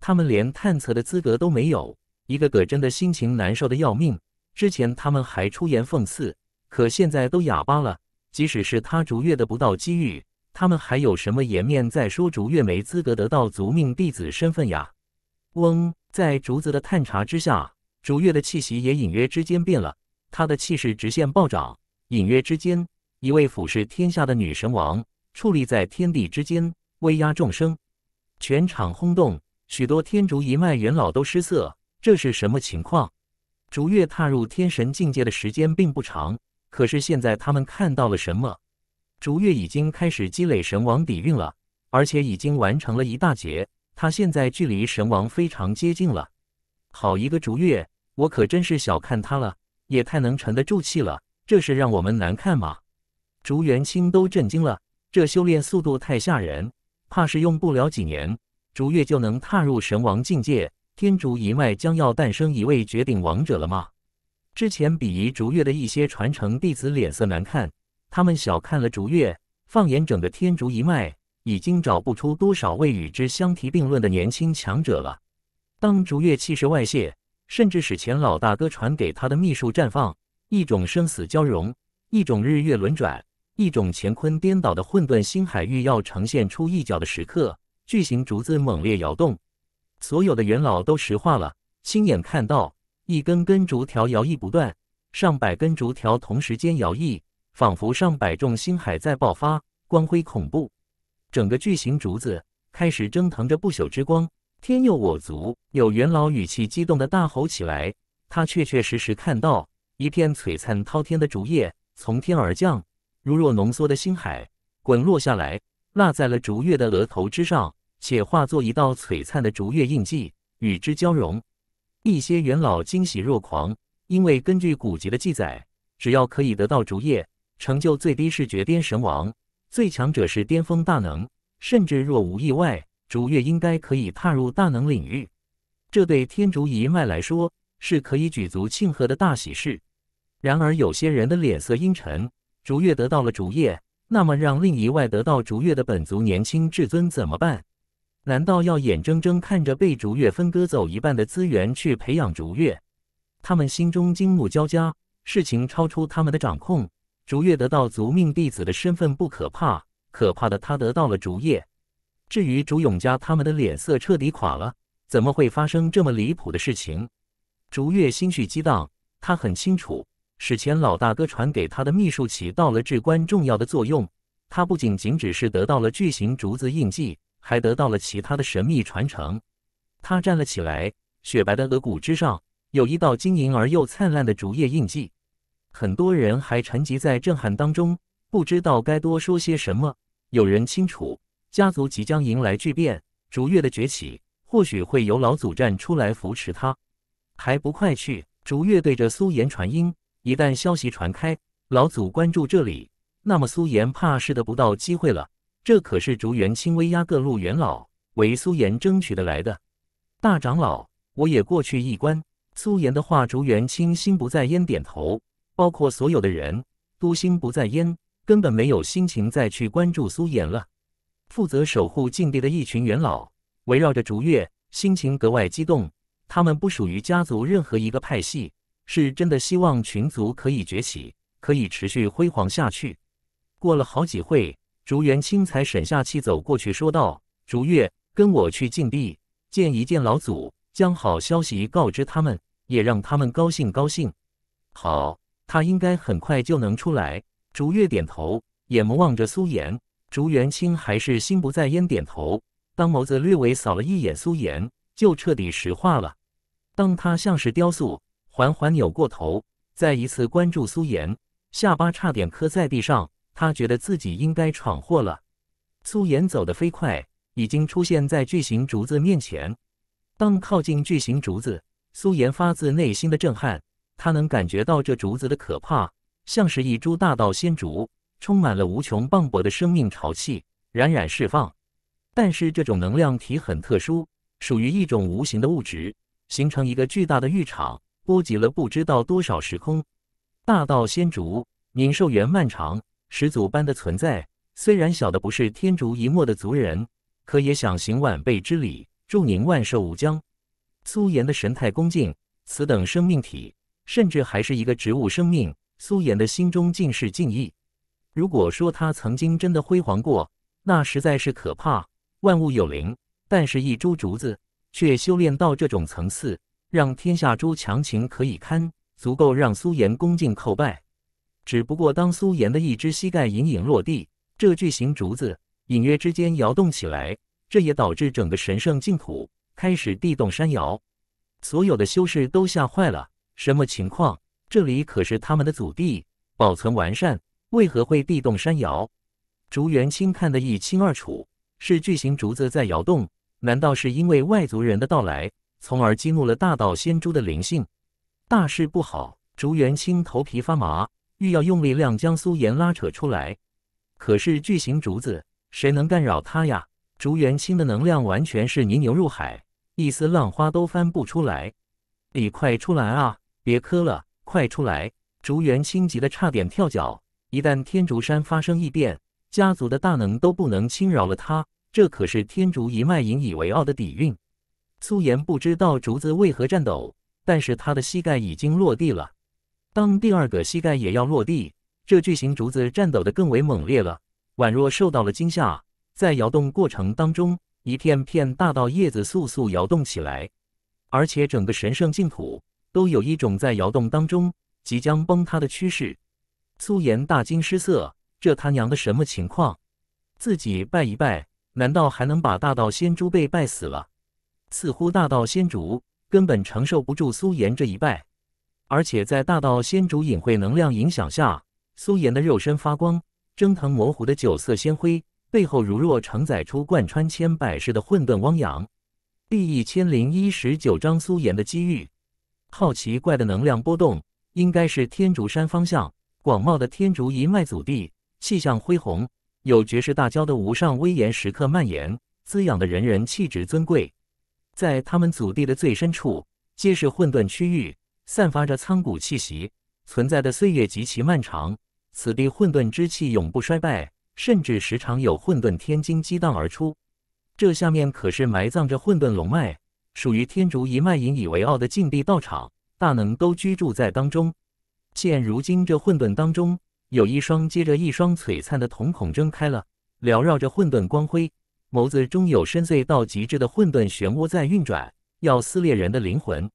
他们连探测的资格都没有。一个个真的心情难受的要命。之前他们还出言讽刺，可现在都哑巴了。即使是他竹月得不到机遇，他们还有什么颜面再说竹月没资格得到族命弟子身份呀？嗡，在竹子的探查之下，竹月的气息也隐约之间变了，他的气势直线暴涨，隐约之间，一位俯视天下的女神王。矗立在天地之间，威压众生，全场轰动，许多天竺一脉元老都失色。这是什么情况？逐月踏入天神境界的时间并不长，可是现在他们看到了什么？逐月已经开始积累神王底蕴了，而且已经完成了一大截。他现在距离神王非常接近了。好一个逐月，我可真是小看他了，也太能沉得住气了。这是让我们难看吗？竹元清都震惊了。这修炼速度太吓人，怕是用不了几年，逐月就能踏入神王境界。天竺一脉将要诞生一位绝顶王者了吗？之前鄙夷逐月的一些传承弟子脸色难看，他们小看了逐月。放眼整个天竺一脉，已经找不出多少位与之相提并论的年轻强者了。当逐月气势外泄，甚至使前老大哥传给他的秘术绽放，一种生死交融，一种日月轮转。一种乾坤颠倒的混沌星海域要呈现出一角的时刻，巨型竹子猛烈摇动，所有的元老都石化了。亲眼看到一根根竹条摇曳不断，上百根竹条同时间摇曳，仿佛上百种星海在爆发，光辉恐怖。整个巨型竹子开始蒸腾着不朽之光。天佑我族！有元老语气激动的大吼起来，他确确实实看到一片璀璨滔天的竹叶从天而降。如若浓缩的星海滚落下来，落在了竹月的额头之上，且化作一道璀璨的竹月印记，与之交融。一些元老惊喜若狂，因为根据古籍的记载，只要可以得到竹叶，成就最低是绝巅神王，最强者是巅峰大能，甚至若无意外，竹月应该可以踏入大能领域。这对天竺一脉来说，是可以举足庆贺的大喜事。然而，有些人的脸色阴沉。竹月得到了竹叶，那么让另一外得到竹月的本族年轻至尊怎么办？难道要眼睁睁看着被竹月分割走一半的资源去培养竹月？他们心中惊怒交加，事情超出他们的掌控。竹月得到族命弟子的身份不可怕，可怕的他得到了竹叶。至于竹永家，他们的脸色彻底垮了，怎么会发生这么离谱的事情？竹月心绪激荡，他很清楚。史前老大哥传给他的秘术起到了至关重要的作用。他不仅仅只是得到了巨型竹子印记，还得到了其他的神秘传承。他站了起来，雪白的额骨之上有一道晶莹而又灿烂的竹叶印记。很多人还沉寂在震撼当中，不知道该多说些什么。有人清楚，家族即将迎来巨变，竹月的崛起或许会有老祖站出来扶持他。还不快去！竹月对着苏言传音。一旦消息传开，老祖关注这里，那么苏岩怕是得不到机会了。这可是竹园清威压各路元老，为苏岩争取的来的。大长老，我也过去一观。苏岩的话，竹园清心不在焉点头。包括所有的人都心不在焉，根本没有心情再去关注苏岩了。负责守护禁地的一群元老，围绕着竹月，心情格外激动。他们不属于家族任何一个派系。是真的希望群族可以崛起，可以持续辉煌下去。过了好几会，竹元青才省下气走过去说道：“竹月，跟我去禁地见一见老祖，将好消息告知他们，也让他们高兴高兴。”好，他应该很快就能出来。竹月点头，眼眸望着苏颜。竹元青还是心不在焉点头，当眸子略微扫了一眼苏颜，就彻底石化了。当他像是雕塑。缓缓扭过头，再一次关注苏颜，下巴差点磕在地上。他觉得自己应该闯祸了。苏颜走得飞快，已经出现在巨型竹子面前。当靠近巨型竹子，苏颜发自内心的震撼。他能感觉到这竹子的可怕，像是一株大道仙竹，充满了无穷磅礴的生命潮气，冉冉释放。但是这种能量体很特殊，属于一种无形的物质，形成一个巨大的浴场。波及了不知道多少时空，大道仙竹，命寿元漫长，始祖般的存在。虽然小的不是天竺一末的族人，可也想行晚辈之礼，祝您万寿无疆。苏岩的神态恭敬，此等生命体，甚至还是一个植物生命。苏岩的心中尽是敬意。如果说他曾经真的辉煌过，那实在是可怕。万物有灵，但是一株竹子却修炼到这种层次。让天下诸强情可以堪，足够让苏岩恭敬叩拜。只不过当苏岩的一只膝盖隐隐落地，这巨型竹子隐约之间摇动起来，这也导致整个神圣净土开始地动山摇。所有的修士都吓坏了，什么情况？这里可是他们的祖地，保存完善，为何会地动山摇？竹元清看得一清二楚，是巨型竹子在摇动，难道是因为外族人的到来？从而激怒了大道仙珠的灵性，大事不好！竹元清头皮发麻，欲要用力量将苏岩拉扯出来，可是巨型竹子，谁能干扰他呀？竹元清的能量完全是泥牛入海，一丝浪花都翻不出来。你快出来啊！别磕了，快出来！竹元清急得差点跳脚。一旦天竺山发生异变，家族的大能都不能轻饶了他，这可是天竺一脉引以为傲的底蕴。苏颜不知道竹子为何颤抖，但是他的膝盖已经落地了。当第二个膝盖也要落地，这巨型竹子颤抖的更为猛烈了，宛若受到了惊吓。在摇动过程当中，一片片大道叶子簌簌摇动起来，而且整个神圣净土都有一种在摇动当中即将崩塌的趋势。苏颜大惊失色，这他娘的什么情况？自己拜一拜，难道还能把大道仙珠被拜死了？似乎大道仙主根本承受不住苏岩这一拜，而且在大道仙主隐晦能量影响下，苏岩的肉身发光，蒸腾模糊的九色仙辉背后，如若承载出贯穿千百世的混沌汪洋。第一千零一十九章苏岩的机遇。好奇怪的能量波动，应该是天竺山方向广袤的天竺一脉祖地，气象恢宏，有绝世大教的无上威严时刻蔓延，滋养的人人气质尊贵。在他们祖地的最深处，皆是混沌区域，散发着苍古气息，存在的岁月极其漫长。此地混沌之气永不衰败，甚至时常有混沌天金激荡而出。这下面可是埋葬着混沌龙脉，属于天竺一脉引以为傲的禁地道场，大能都居住在当中。现如今，这混沌当中有一双接着一双璀璨的瞳孔睁开了，缭绕着混沌光辉。眸子中有深邃到极致的混沌漩涡在运转，要撕裂人的灵魂。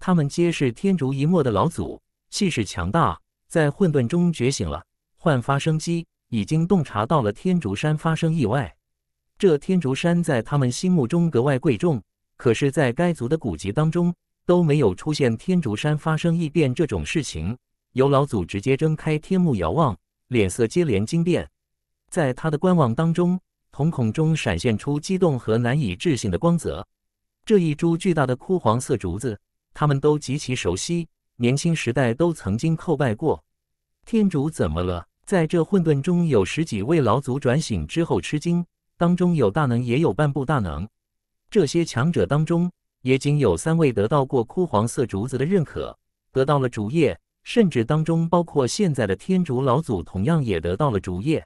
他们皆是天竺一末的老祖，气势强大，在混沌中觉醒了，焕发生机，已经洞察到了天竺山发生意外。这天竺山在他们心目中格外贵重，可是，在该族的古籍当中都没有出现天竺山发生异变这种事情。有老祖直接睁开天目遥望，脸色接连惊变，在他的观望当中。瞳孔中闪现出激动和难以置信的光泽。这一株巨大的枯黄色竹子，他们都极其熟悉，年轻时代都曾经叩拜过。天主怎么了？在这混沌中有十几位老祖转醒之后吃惊，当中有大能，也有半步大能。这些强者当中，也仅有三位得到过枯黄色竹子的认可，得到了竹叶，甚至当中包括现在的天竺老祖，同样也得到了竹叶。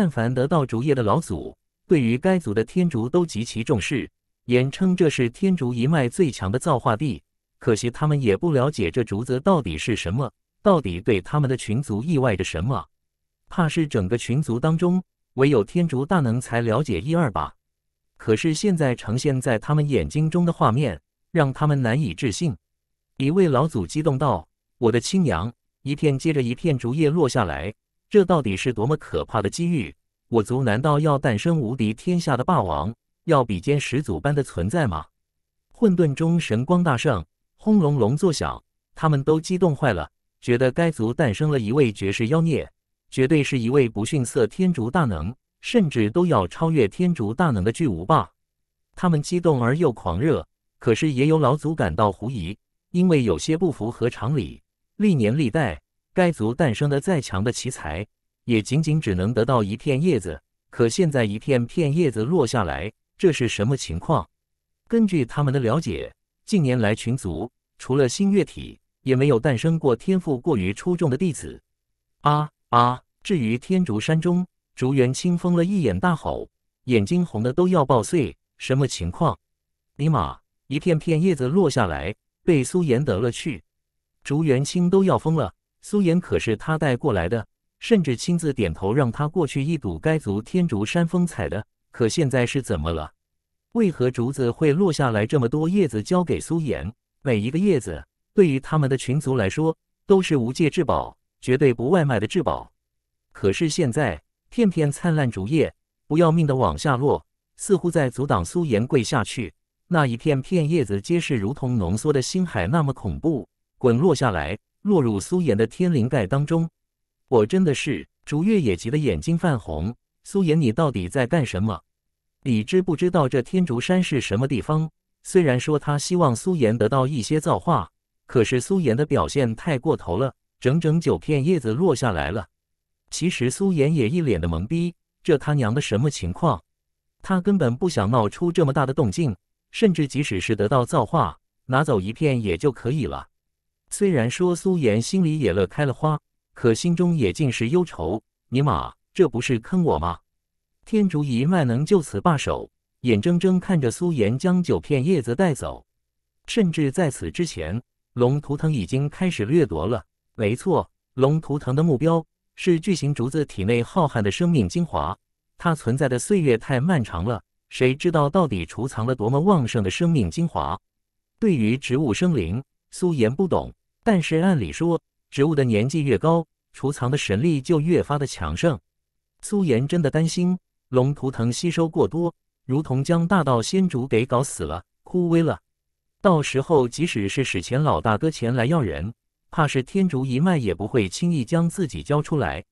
但凡得到竹叶的老祖，对于该族的天竹都极其重视，言称这是天竹一脉最强的造化地。可惜他们也不了解这竹子到底是什么，到底对他们的群族意味着什么。怕是整个群族当中，唯有天竺大能才了解一二吧。可是现在呈现在他们眼睛中的画面，让他们难以置信。一位老祖激动道：“我的亲娘！”一片接着一片竹叶落下来。这到底是多么可怕的机遇！我族难道要诞生无敌天下的霸王，要比肩始祖般的存在吗？混沌中，神光大盛，轰隆隆作响，他们都激动坏了，觉得该族诞生了一位绝世妖孽，绝对是一位不逊色天竺大能，甚至都要超越天竺大能的巨无霸。他们激动而又狂热，可是也有老祖感到狐疑，因为有些不符合常理，历年历代。该族诞生的再强的奇才，也仅仅只能得到一片叶子。可现在一片片叶子落下来，这是什么情况？根据他们的了解，近年来群族除了新月体，也没有诞生过天赋过于出众的弟子。啊啊！至于天竺山中，竹园清疯了一眼，大吼，眼睛红的都要爆碎。什么情况？尼玛，一片片叶子落下来，被苏岩得了去，竹园青都要疯了。苏颜可是他带过来的，甚至亲自点头让他过去一睹该族天竺山风采的。可现在是怎么了？为何竹子会落下来这么多叶子交给苏颜？每一个叶子对于他们的群族来说都是无界至宝，绝对不外卖的至宝。可是现在，片片灿烂竹叶不要命的往下落，似乎在阻挡苏颜跪下去。那一片片叶子皆是如同浓缩的星海那么恐怖，滚落下来。落入苏颜的天灵盖当中，我真的是竹月也急得眼睛泛红。苏颜，你到底在干什么？你知不知道这天竺山是什么地方。虽然说他希望苏颜得到一些造化，可是苏颜的表现太过头了，整整九片叶子落下来了。其实苏颜也一脸的懵逼，这他娘的什么情况？他根本不想闹出这么大的动静，甚至即使是得到造化，拿走一片也就可以了。虽然说苏岩心里也乐开了花，可心中也尽是忧愁。尼玛，这不是坑我吗？天竺一脉能就此罢手，眼睁睁看着苏岩将九片叶子带走？甚至在此之前，龙图腾已经开始掠夺了。没错，龙图腾的目标是巨型竹子体内浩瀚的生命精华。它存在的岁月太漫长了，谁知道到底储藏了多么旺盛的生命精华？对于植物生灵，苏岩不懂。但是按理说，植物的年纪越高，储藏的神力就越发的强盛。苏岩真的担心龙图腾吸收过多，如同将大道仙主给搞死了、枯萎了。到时候，即使是史前老大哥前来要人，怕是天竺一脉也不会轻易将自己交出来。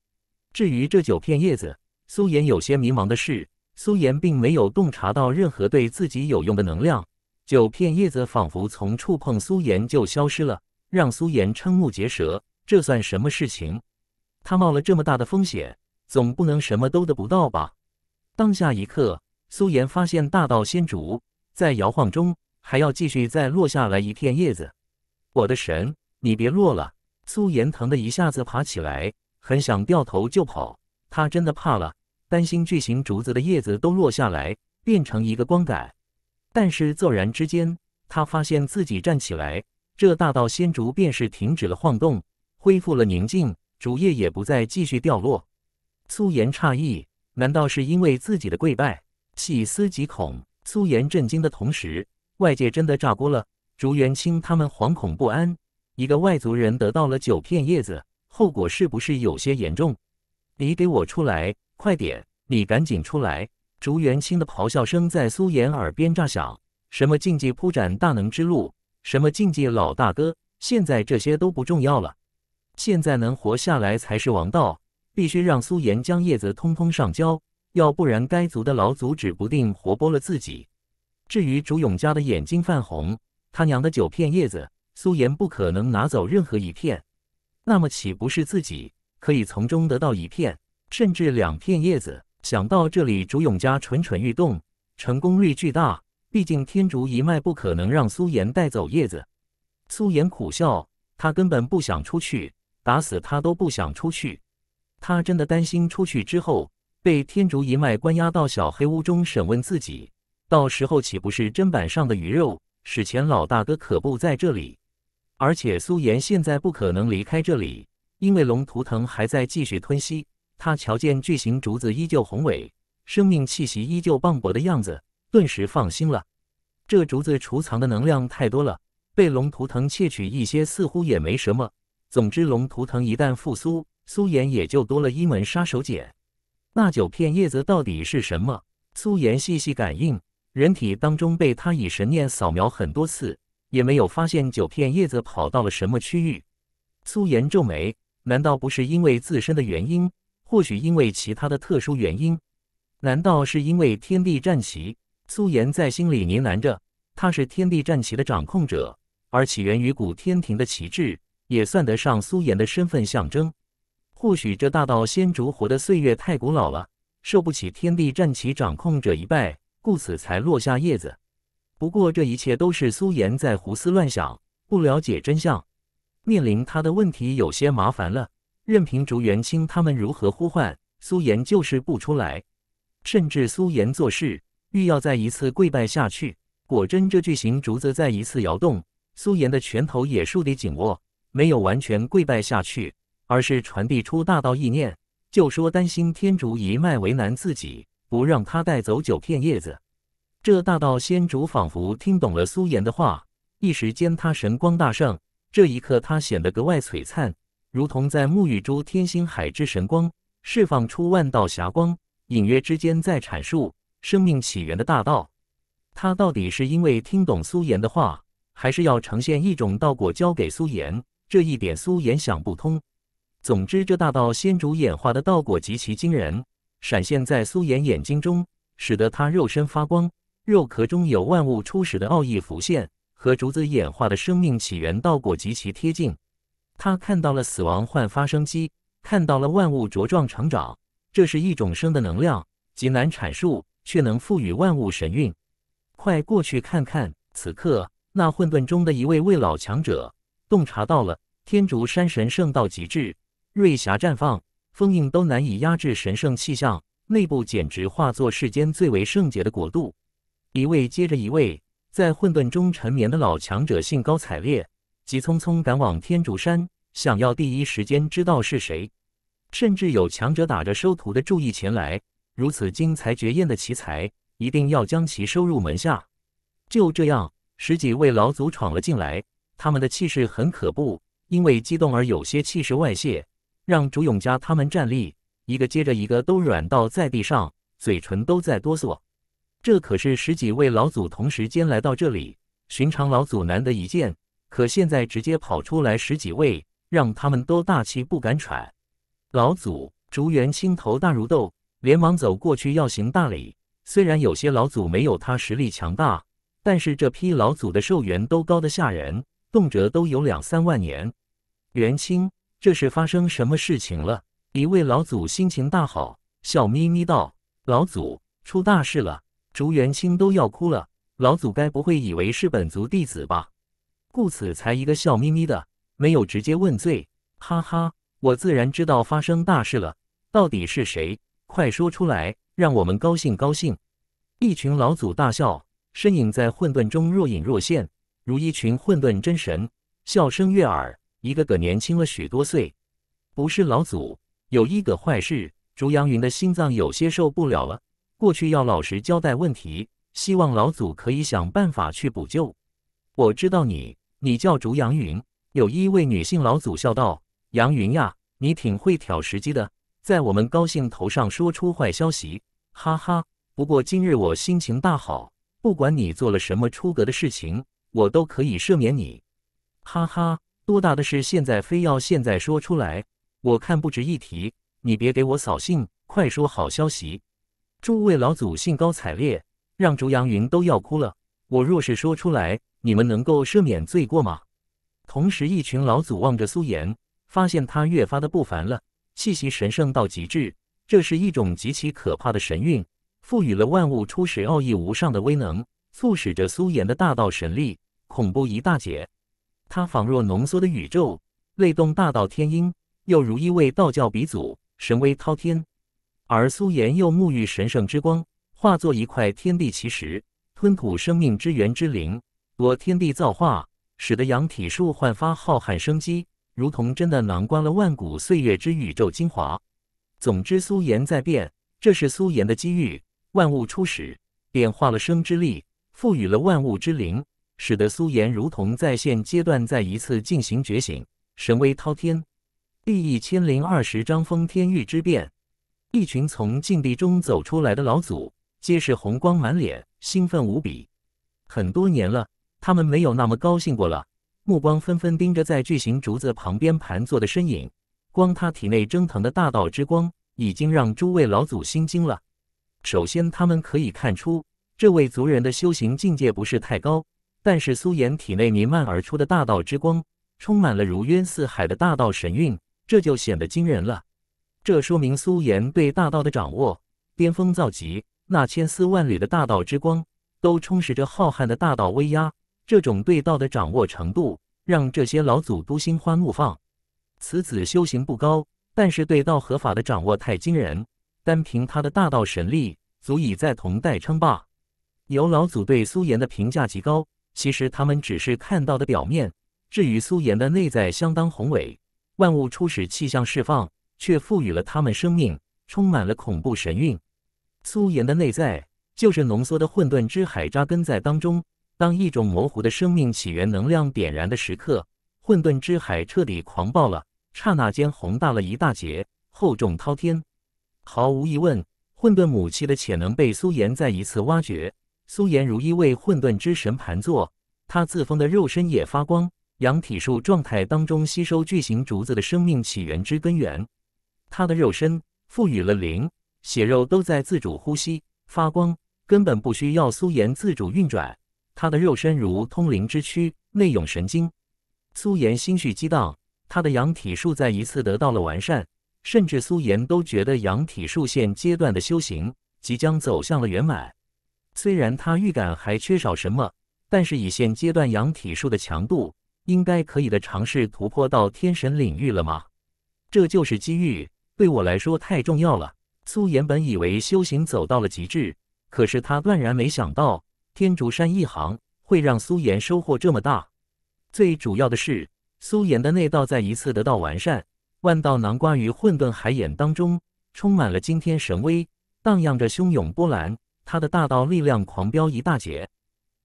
至于这九片叶子，苏岩有些迷茫的是，苏岩并没有洞察到任何对自己有用的能量。九片叶子仿佛从触碰苏岩就消失了。让苏颜瞠目结舌，这算什么事情？他冒了这么大的风险，总不能什么都得不到吧？当下一刻，苏颜发现大道仙竹在摇晃中还要继续再落下来一片叶子。我的神！你别落了！苏颜疼的一下子爬起来，很想掉头就跑。他真的怕了，担心巨型竹子的叶子都落下来，变成一个光杆。但是骤然之间，他发现自己站起来。这大道仙竹便是停止了晃动，恢复了宁静，竹叶也不再继续掉落。苏颜诧异，难道是因为自己的跪拜？细思极恐，苏颜震惊的同时，外界真的炸锅了。竹元青他们惶恐不安，一个外族人得到了九片叶子，后果是不是有些严重？你给我出来，快点，你赶紧出来！竹元青的咆哮声在苏颜耳边炸响，什么禁忌铺展大能之路？什么境界老大哥？现在这些都不重要了，现在能活下来才是王道。必须让苏岩将叶子通通上交，要不然该族的老祖指不定活剥了自己。至于朱永家的眼睛泛红，他娘的九片叶子，苏岩不可能拿走任何一片，那么岂不是自己可以从中得到一片，甚至两片叶子？想到这里，朱永家蠢蠢欲动，成功率巨大。毕竟天竺一脉不可能让苏颜带走叶子。苏颜苦笑，他根本不想出去，打死他都不想出去。他真的担心出去之后被天竺一脉关押到小黑屋中审问自己，到时候岂不是砧板上的鱼肉？史前老大哥可不在这里。而且苏岩现在不可能离开这里，因为龙图腾还在继续吞吸。他瞧见巨型竹子依旧宏伟，生命气息依旧磅礴的样子。顿时放心了，这竹子储藏的能量太多了，被龙图腾窃取一些似乎也没什么。总之，龙图腾一旦复苏，苏岩也就多了一门杀手锏。那九片叶子到底是什么？苏岩细细感应，人体当中被他以神念扫描很多次，也没有发现九片叶子跑到了什么区域。苏岩皱眉，难道不是因为自身的原因？或许因为其他的特殊原因？难道是因为天地战旗？苏颜在心里呢喃着：“他是天地战旗的掌控者，而起源于古天庭的旗帜，也算得上苏颜的身份象征。或许这大道仙竹活的岁月太古老了，受不起天地战旗掌控者一拜，故此才落下叶子。不过这一切都是苏颜在胡思乱想，不了解真相。面临他的问题有些麻烦了。任凭竹元清他们如何呼唤，苏颜就是不出来。甚至苏颜做事。”欲要再一次跪拜下去，果真这巨型竹子再一次摇动，苏岩的拳头也竖得紧握，没有完全跪拜下去，而是传递出大道意念，就说担心天竺一脉为难自己，不让他带走九片叶子。这大道仙竹仿佛听懂了苏岩的话，一时间他神光大盛，这一刻他显得格外璀璨，如同在沐浴诸天星海之神光，释放出万道霞光，隐约之间在阐述。生命起源的大道，他到底是因为听懂苏颜的话，还是要呈现一种道果交给苏颜？这一点苏颜想不通。总之，这大道仙主演化的道果极其惊人，闪现在苏颜眼睛中，使得他肉身发光，肉壳中有万物初始的奥义浮现，和竹子演化的生命起源道果极其贴近。他看到了死亡焕发生机，看到了万物茁壮成长，这是一种生的能量，极难阐述。却能赋予万物神韵。快过去看看！此刻，那混沌中的一位位老强者洞察到了天竺山神圣到极致，瑞霞绽放，封印都难以压制神圣气象，内部简直化作世间最为圣洁的国度。一位接着一位，在混沌中沉眠的老强者兴高采烈，急匆匆赶往天竺山，想要第一时间知道是谁。甚至有强者打着收徒的注意前来。如此惊才绝艳的奇才，一定要将其收入门下。就这样，十几位老祖闯了进来，他们的气势很可怖，因为激动而有些气势外泄，让朱永家他们站立，一个接着一个都软倒在地上，嘴唇都在哆嗦。这可是十几位老祖同时间来到这里，寻常老祖难得一见，可现在直接跑出来十几位，让他们都大气不敢喘。老祖竹园心头大如斗。连忙走过去要行大礼，虽然有些老祖没有他实力强大，但是这批老祖的寿元都高得吓人，动辄都有两三万年。元清，这是发生什么事情了？一位老祖心情大好，笑眯眯道：“老祖出大事了！”竹元清都要哭了，老祖该不会以为是本族弟子吧？故此才一个笑眯眯的，没有直接问罪。哈哈，我自然知道发生大事了，到底是谁？快说出来，让我们高兴高兴！一群老祖大笑，身影在混沌中若隐若现，如一群混沌真神，笑声悦耳，一个个年轻了许多岁。不是老祖有一个坏事，竹阳云的心脏有些受不了了。过去要老实交代问题，希望老祖可以想办法去补救。我知道你，你叫竹阳云。有一位女性老祖笑道：“杨云呀，你挺会挑时机的。”在我们高兴头上说出坏消息，哈哈！不过今日我心情大好，不管你做了什么出格的事情，我都可以赦免你，哈哈！多大的事，现在非要现在说出来，我看不值一提。你别给我扫兴，快说好消息！诸位老祖兴高采烈，让竹阳云都要哭了。我若是说出来，你们能够赦免罪过吗？同时，一群老祖望着苏岩，发现他越发的不凡了。气息神圣到极致，这是一种极其可怕的神韵，赋予了万物初始奥义无上的威能，促使着苏岩的大道神力恐怖一大截。他仿若浓缩的宇宙，类动大道天音，又如一位道教鼻祖，神威滔天。而苏岩又沐浴神圣之光，化作一块天地奇石，吞吐生命之源之灵，夺天地造化，使得阳体术焕发浩瀚生机。如同真的囊关了万古岁月之宇宙精华。总之，苏颜在变，这是苏颜的机遇。万物初始，变化了生之力，赋予了万物之灵，使得苏颜如同在现阶段再一次进行觉醒，神威滔天。第一千零二十章封天域之变。一群从禁地中走出来的老祖，皆是红光满脸，兴奋无比。很多年了，他们没有那么高兴过了。目光纷纷盯着在巨型竹子旁边盘坐的身影，光他体内蒸腾的大道之光，已经让诸位老祖心惊了。首先，他们可以看出这位族人的修行境界不是太高，但是苏岩体内弥漫而出的大道之光，充满了如渊似海的大道神韵，这就显得惊人了。这说明苏岩对大道的掌握巅峰造极，那千丝万缕的大道之光，都充实着浩瀚的大道威压。这种对道的掌握程度，让这些老祖都心花怒放。此子修行不高，但是对道合法的掌握太惊人。单凭他的大道神力，足以在同代称霸。由老祖对苏岩的评价极高，其实他们只是看到的表面。至于苏岩的内在，相当宏伟，万物初始气象释放，却赋予了他们生命，充满了恐怖神韵。苏岩的内在，就是浓缩的混沌之海，扎根在当中。当一种模糊的生命起源能量点燃的时刻，混沌之海彻底狂暴了，刹那间宏大了一大截，厚重滔天。毫无疑问，混沌母亲的潜能被苏颜再一次挖掘。苏颜如一位混沌之神盘坐，他自封的肉身也发光。阳体术状态当中，吸收巨型竹子的生命起源之根源，他的肉身赋予了灵，血肉都在自主呼吸发光，根本不需要苏颜自主运转。他的肉身如通灵之躯，内涌神经。苏颜心绪激荡，他的阳体术再一次得到了完善，甚至苏颜都觉得阳体术现阶段的修行即将走向了圆满。虽然他预感还缺少什么，但是以现阶段阳体术的强度，应该可以的尝试突破到天神领域了吗？这就是机遇，对我来说太重要了。苏颜本以为修行走到了极致，可是他断然没想到。天竺山一行会让苏岩收获这么大，最主要的是苏岩的内道再一次得到完善。万道南瓜于混沌海眼当中充满了惊天神威，荡漾着汹涌波澜，他的大道力量狂飙一大截。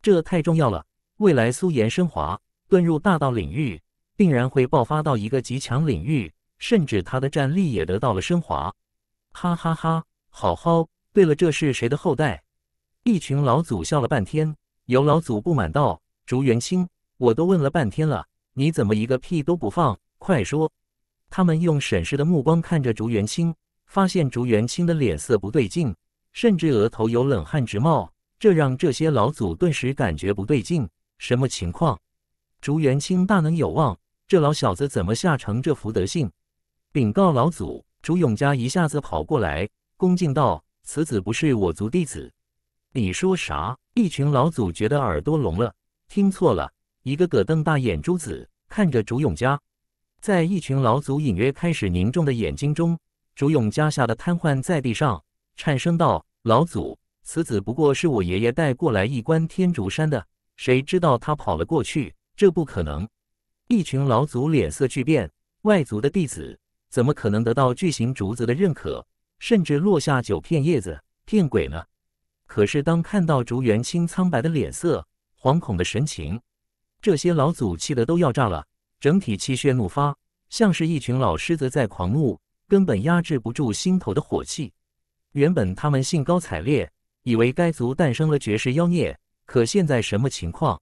这太重要了，未来苏岩升华，遁入大道领域，必然会爆发到一个极强领域，甚至他的战力也得到了升华。哈哈哈，好好。对了，这是谁的后代？一群老祖笑了半天，有老祖不满道：“竹元清，我都问了半天了，你怎么一个屁都不放？快说！”他们用审视的目光看着竹元清，发现竹元清的脸色不对劲，甚至额头有冷汗直冒，这让这些老祖顿时感觉不对劲，什么情况？竹元清大能有望，这老小子怎么吓成这副德性？禀告老祖，竹永嘉一下子跑过来，恭敬道：“此子不是我族弟子。”你说啥？一群老祖觉得耳朵聋了，听错了，一个个瞪大眼珠子看着朱永嘉。在一群老祖隐约开始凝重的眼睛中，朱永嘉吓得瘫痪在地上，颤声道：“老祖，此子不过是我爷爷带过来一关天竺山的，谁知道他跑了过去？这不可能！”一群老祖脸色巨变，外族的弟子怎么可能得到巨型竹子的认可，甚至落下九片叶子？骗鬼呢？可是，当看到竹园青苍白的脸色、惶恐的神情，这些老祖气得都要炸了，整体气血怒发，像是一群老狮子在狂怒，根本压制不住心头的火气。原本他们兴高采烈，以为该族诞生了绝世妖孽，可现在什么情况？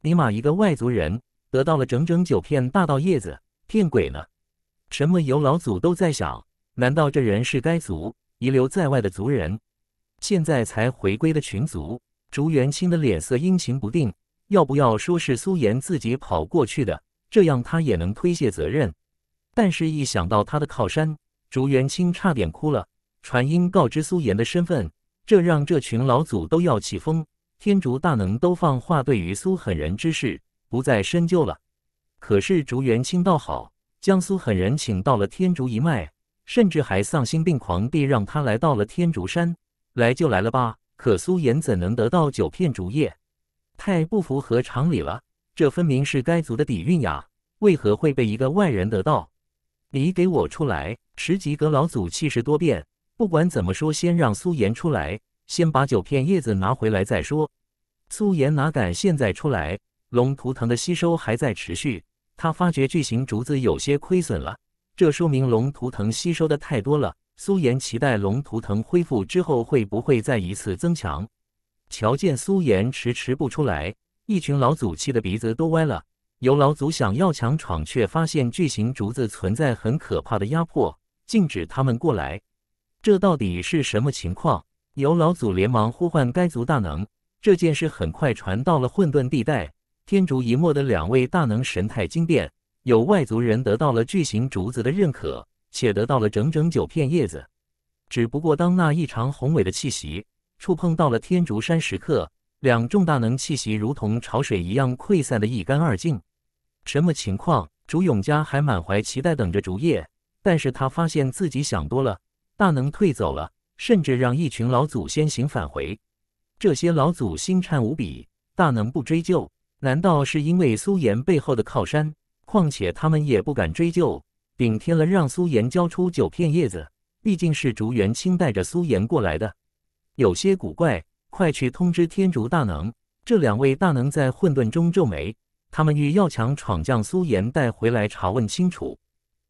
尼玛，一个外族人得到了整整九片大道叶子，骗鬼呢？什么有老祖都在想：难道这人是该族遗留在外的族人？现在才回归的群族，竹元清的脸色阴晴不定。要不要说是苏岩自己跑过去的，这样他也能推卸责任？但是，一想到他的靠山，竹元清差点哭了。传音告知苏岩的身份，这让这群老祖都要气疯。天竺大能都放话，对于苏狠人之事不再深究了。可是，竹元清倒好，将苏狠人请到了天竺一脉，甚至还丧心病狂地让他来到了天竺山。来就来了吧，可苏岩怎能得到九片竹叶？太不符合常理了，这分明是该族的底蕴呀，为何会被一个外人得到？你给我出来！十几阁老祖气势多变，不管怎么说，先让苏岩出来，先把九片叶子拿回来再说。苏岩哪敢现在出来？龙图腾的吸收还在持续，他发觉巨型竹子有些亏损了，这说明龙图腾吸收的太多了。苏颜期待龙图腾恢复之后会不会再一次增强？瞧见苏颜迟迟不出来，一群老祖气得鼻子都歪了。有老祖想要强闯，却发现巨型竹子存在很可怕的压迫，禁止他们过来。这到底是什么情况？有老祖连忙呼唤该族大能。这件事很快传到了混沌地带，天竺一末的两位大能神态惊变。有外族人得到了巨型竹子的认可。且得到了整整九片叶子，只不过当那异常宏伟的气息触碰到了天竺山时刻，两重大能气息如同潮水一样溃散的一干二净。什么情况？竹永家还满怀期待等着竹叶，但是他发现自己想多了，大能退走了，甚至让一群老祖先行返回。这些老祖心颤无比，大能不追究，难道是因为苏岩背后的靠山？况且他们也不敢追究。顶天了，让苏岩交出九片叶子。毕竟是竹元清带着苏岩过来的，有些古怪。快去通知天竺大能。这两位大能在混沌中皱眉，他们欲要强闯将苏岩带回来查问清楚，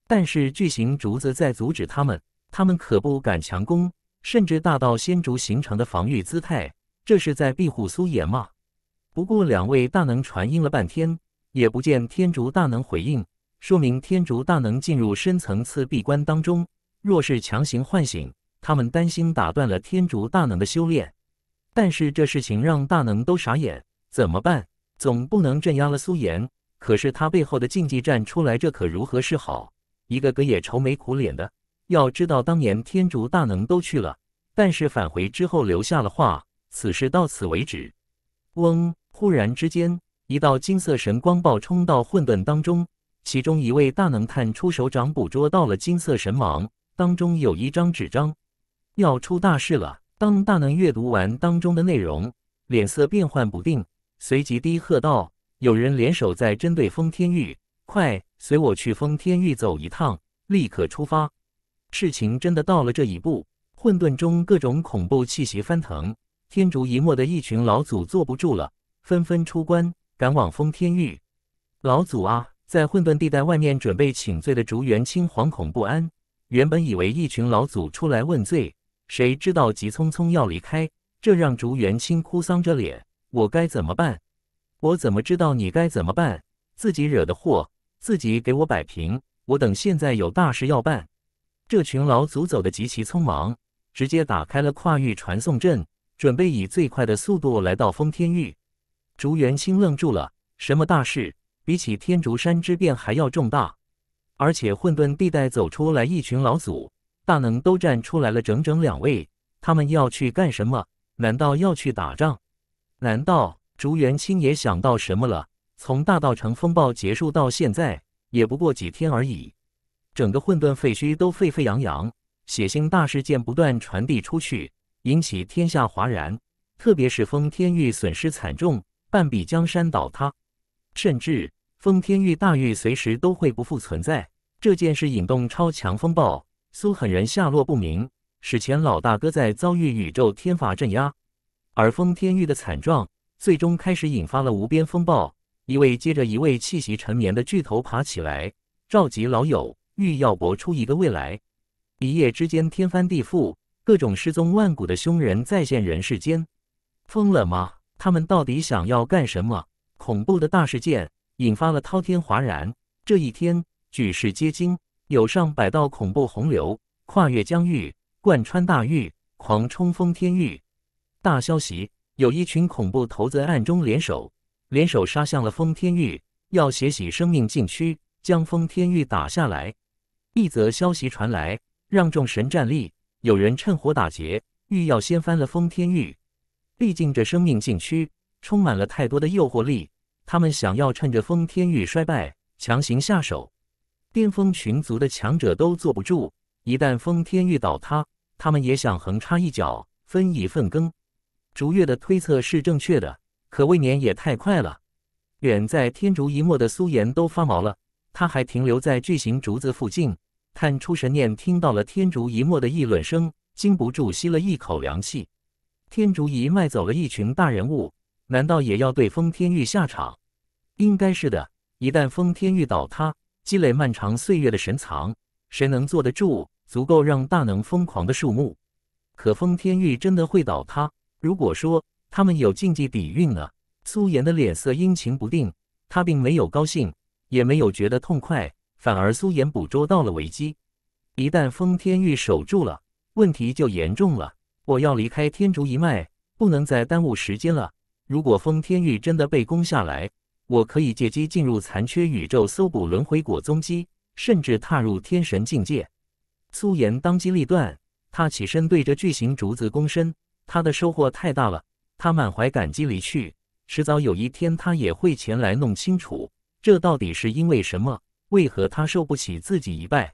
但是巨型竹子在阻止他们，他们可不敢强攻，甚至大到仙竹形成的防御姿态，这是在庇护苏岩吗？不过两位大能传音了半天，也不见天竺大能回应。说明天竺大能进入深层次闭关当中，若是强行唤醒，他们担心打断了天竺大能的修炼。但是这事情让大能都傻眼，怎么办？总不能镇压了苏岩，可是他背后的竞技战出来，这可如何是好？一个个也愁眉苦脸的。要知道，当年天竺大能都去了，但是返回之后留下了话：此事到此为止。嗡！忽然之间，一道金色神光暴冲到混沌当中。其中一位大能探出手掌，捕捉到了金色神芒，当中有一张纸张，要出大事了。当大能阅读完当中的内容，脸色变幻不定，随即低喝道：“有人联手在针对封天域，快随我去封天域走一趟！”立刻出发。事情真的到了这一步，混沌中各种恐怖气息翻腾，天竺一末的一群老祖坐不住了，纷纷出关，赶往封天域。老祖啊！在混沌地带外面准备请罪的竹园青惶恐不安，原本以为一群老祖出来问罪，谁知道急匆匆要离开，这让竹园青哭丧着脸：“我该怎么办？我怎么知道你该怎么办？自己惹的祸，自己给我摆平。我等现在有大事要办。”这群老祖走的极其匆忙，直接打开了跨域传送阵，准备以最快的速度来到封天域。竹园青愣住了：“什么大事？”比起天竺山之变还要重大，而且混沌地带走出来一群老祖大能都站出来了，整整两位。他们要去干什么？难道要去打仗？难道竹元清也想到什么了？从大道城风暴结束到现在，也不过几天而已。整个混沌废墟都沸沸扬扬，血腥大事件不断传递出去，引起天下哗然。特别是封天域损失惨重，半壁江山倒塌。甚至封天域大域随时都会不复存在。这件事引动超强风暴，苏狠人下落不明。史前老大哥在遭遇宇宙天罚镇压，而封天域的惨状，最终开始引发了无边风暴。一位接着一位气息沉眠的巨头爬起来，召集老友，欲要搏出一个未来。一夜之间天翻地覆，各种失踪万古的凶人再现人世间。疯了吗？他们到底想要干什么？恐怖的大事件引发了滔天哗然，这一天举世皆惊，有上百道恐怖洪流跨越疆域，贯穿大域，狂冲封天域。大消息：有一群恐怖头子暗中联手，联手杀向了封天域，要血洗生命禁区，将封天域打下来。一则消息传来，让众神战栗。有人趁火打劫，欲要掀翻了封天域。毕竟这生命禁区充满了太多的诱惑力。他们想要趁着风天玉衰败强行下手，巅峰群族的强者都坐不住。一旦风天玉倒塌，他们也想横插一脚，分一份羹。逐月的推测是正确的，可未免也太快了。远在天竺一墨的苏岩都发毛了，他还停留在巨型竹子附近，探出神念听到了天竺一墨的议论声，禁不住吸了一口凉气。天竺一脉走了一群大人物。难道也要对封天玉下场？应该是的。一旦封天玉倒塌，积累漫长岁月的神藏，谁能坐得住？足够让大能疯狂的数目。可封天域真的会倒塌？如果说他们有禁忌底蕴呢？苏颜的脸色阴晴不定，他并没有高兴，也没有觉得痛快，反而苏颜捕捉到了危机。一旦封天玉守住了，问题就严重了。我要离开天竺一脉，不能再耽误时间了。如果封天域真的被攻下来，我可以借机进入残缺宇宙搜捕轮回果踪迹，甚至踏入天神境界。苏岩当机立断，他起身对着巨型竹子躬身。他的收获太大了，他满怀感激离去。迟早有一天，他也会前来弄清楚这到底是因为什么，为何他受不起自己一拜。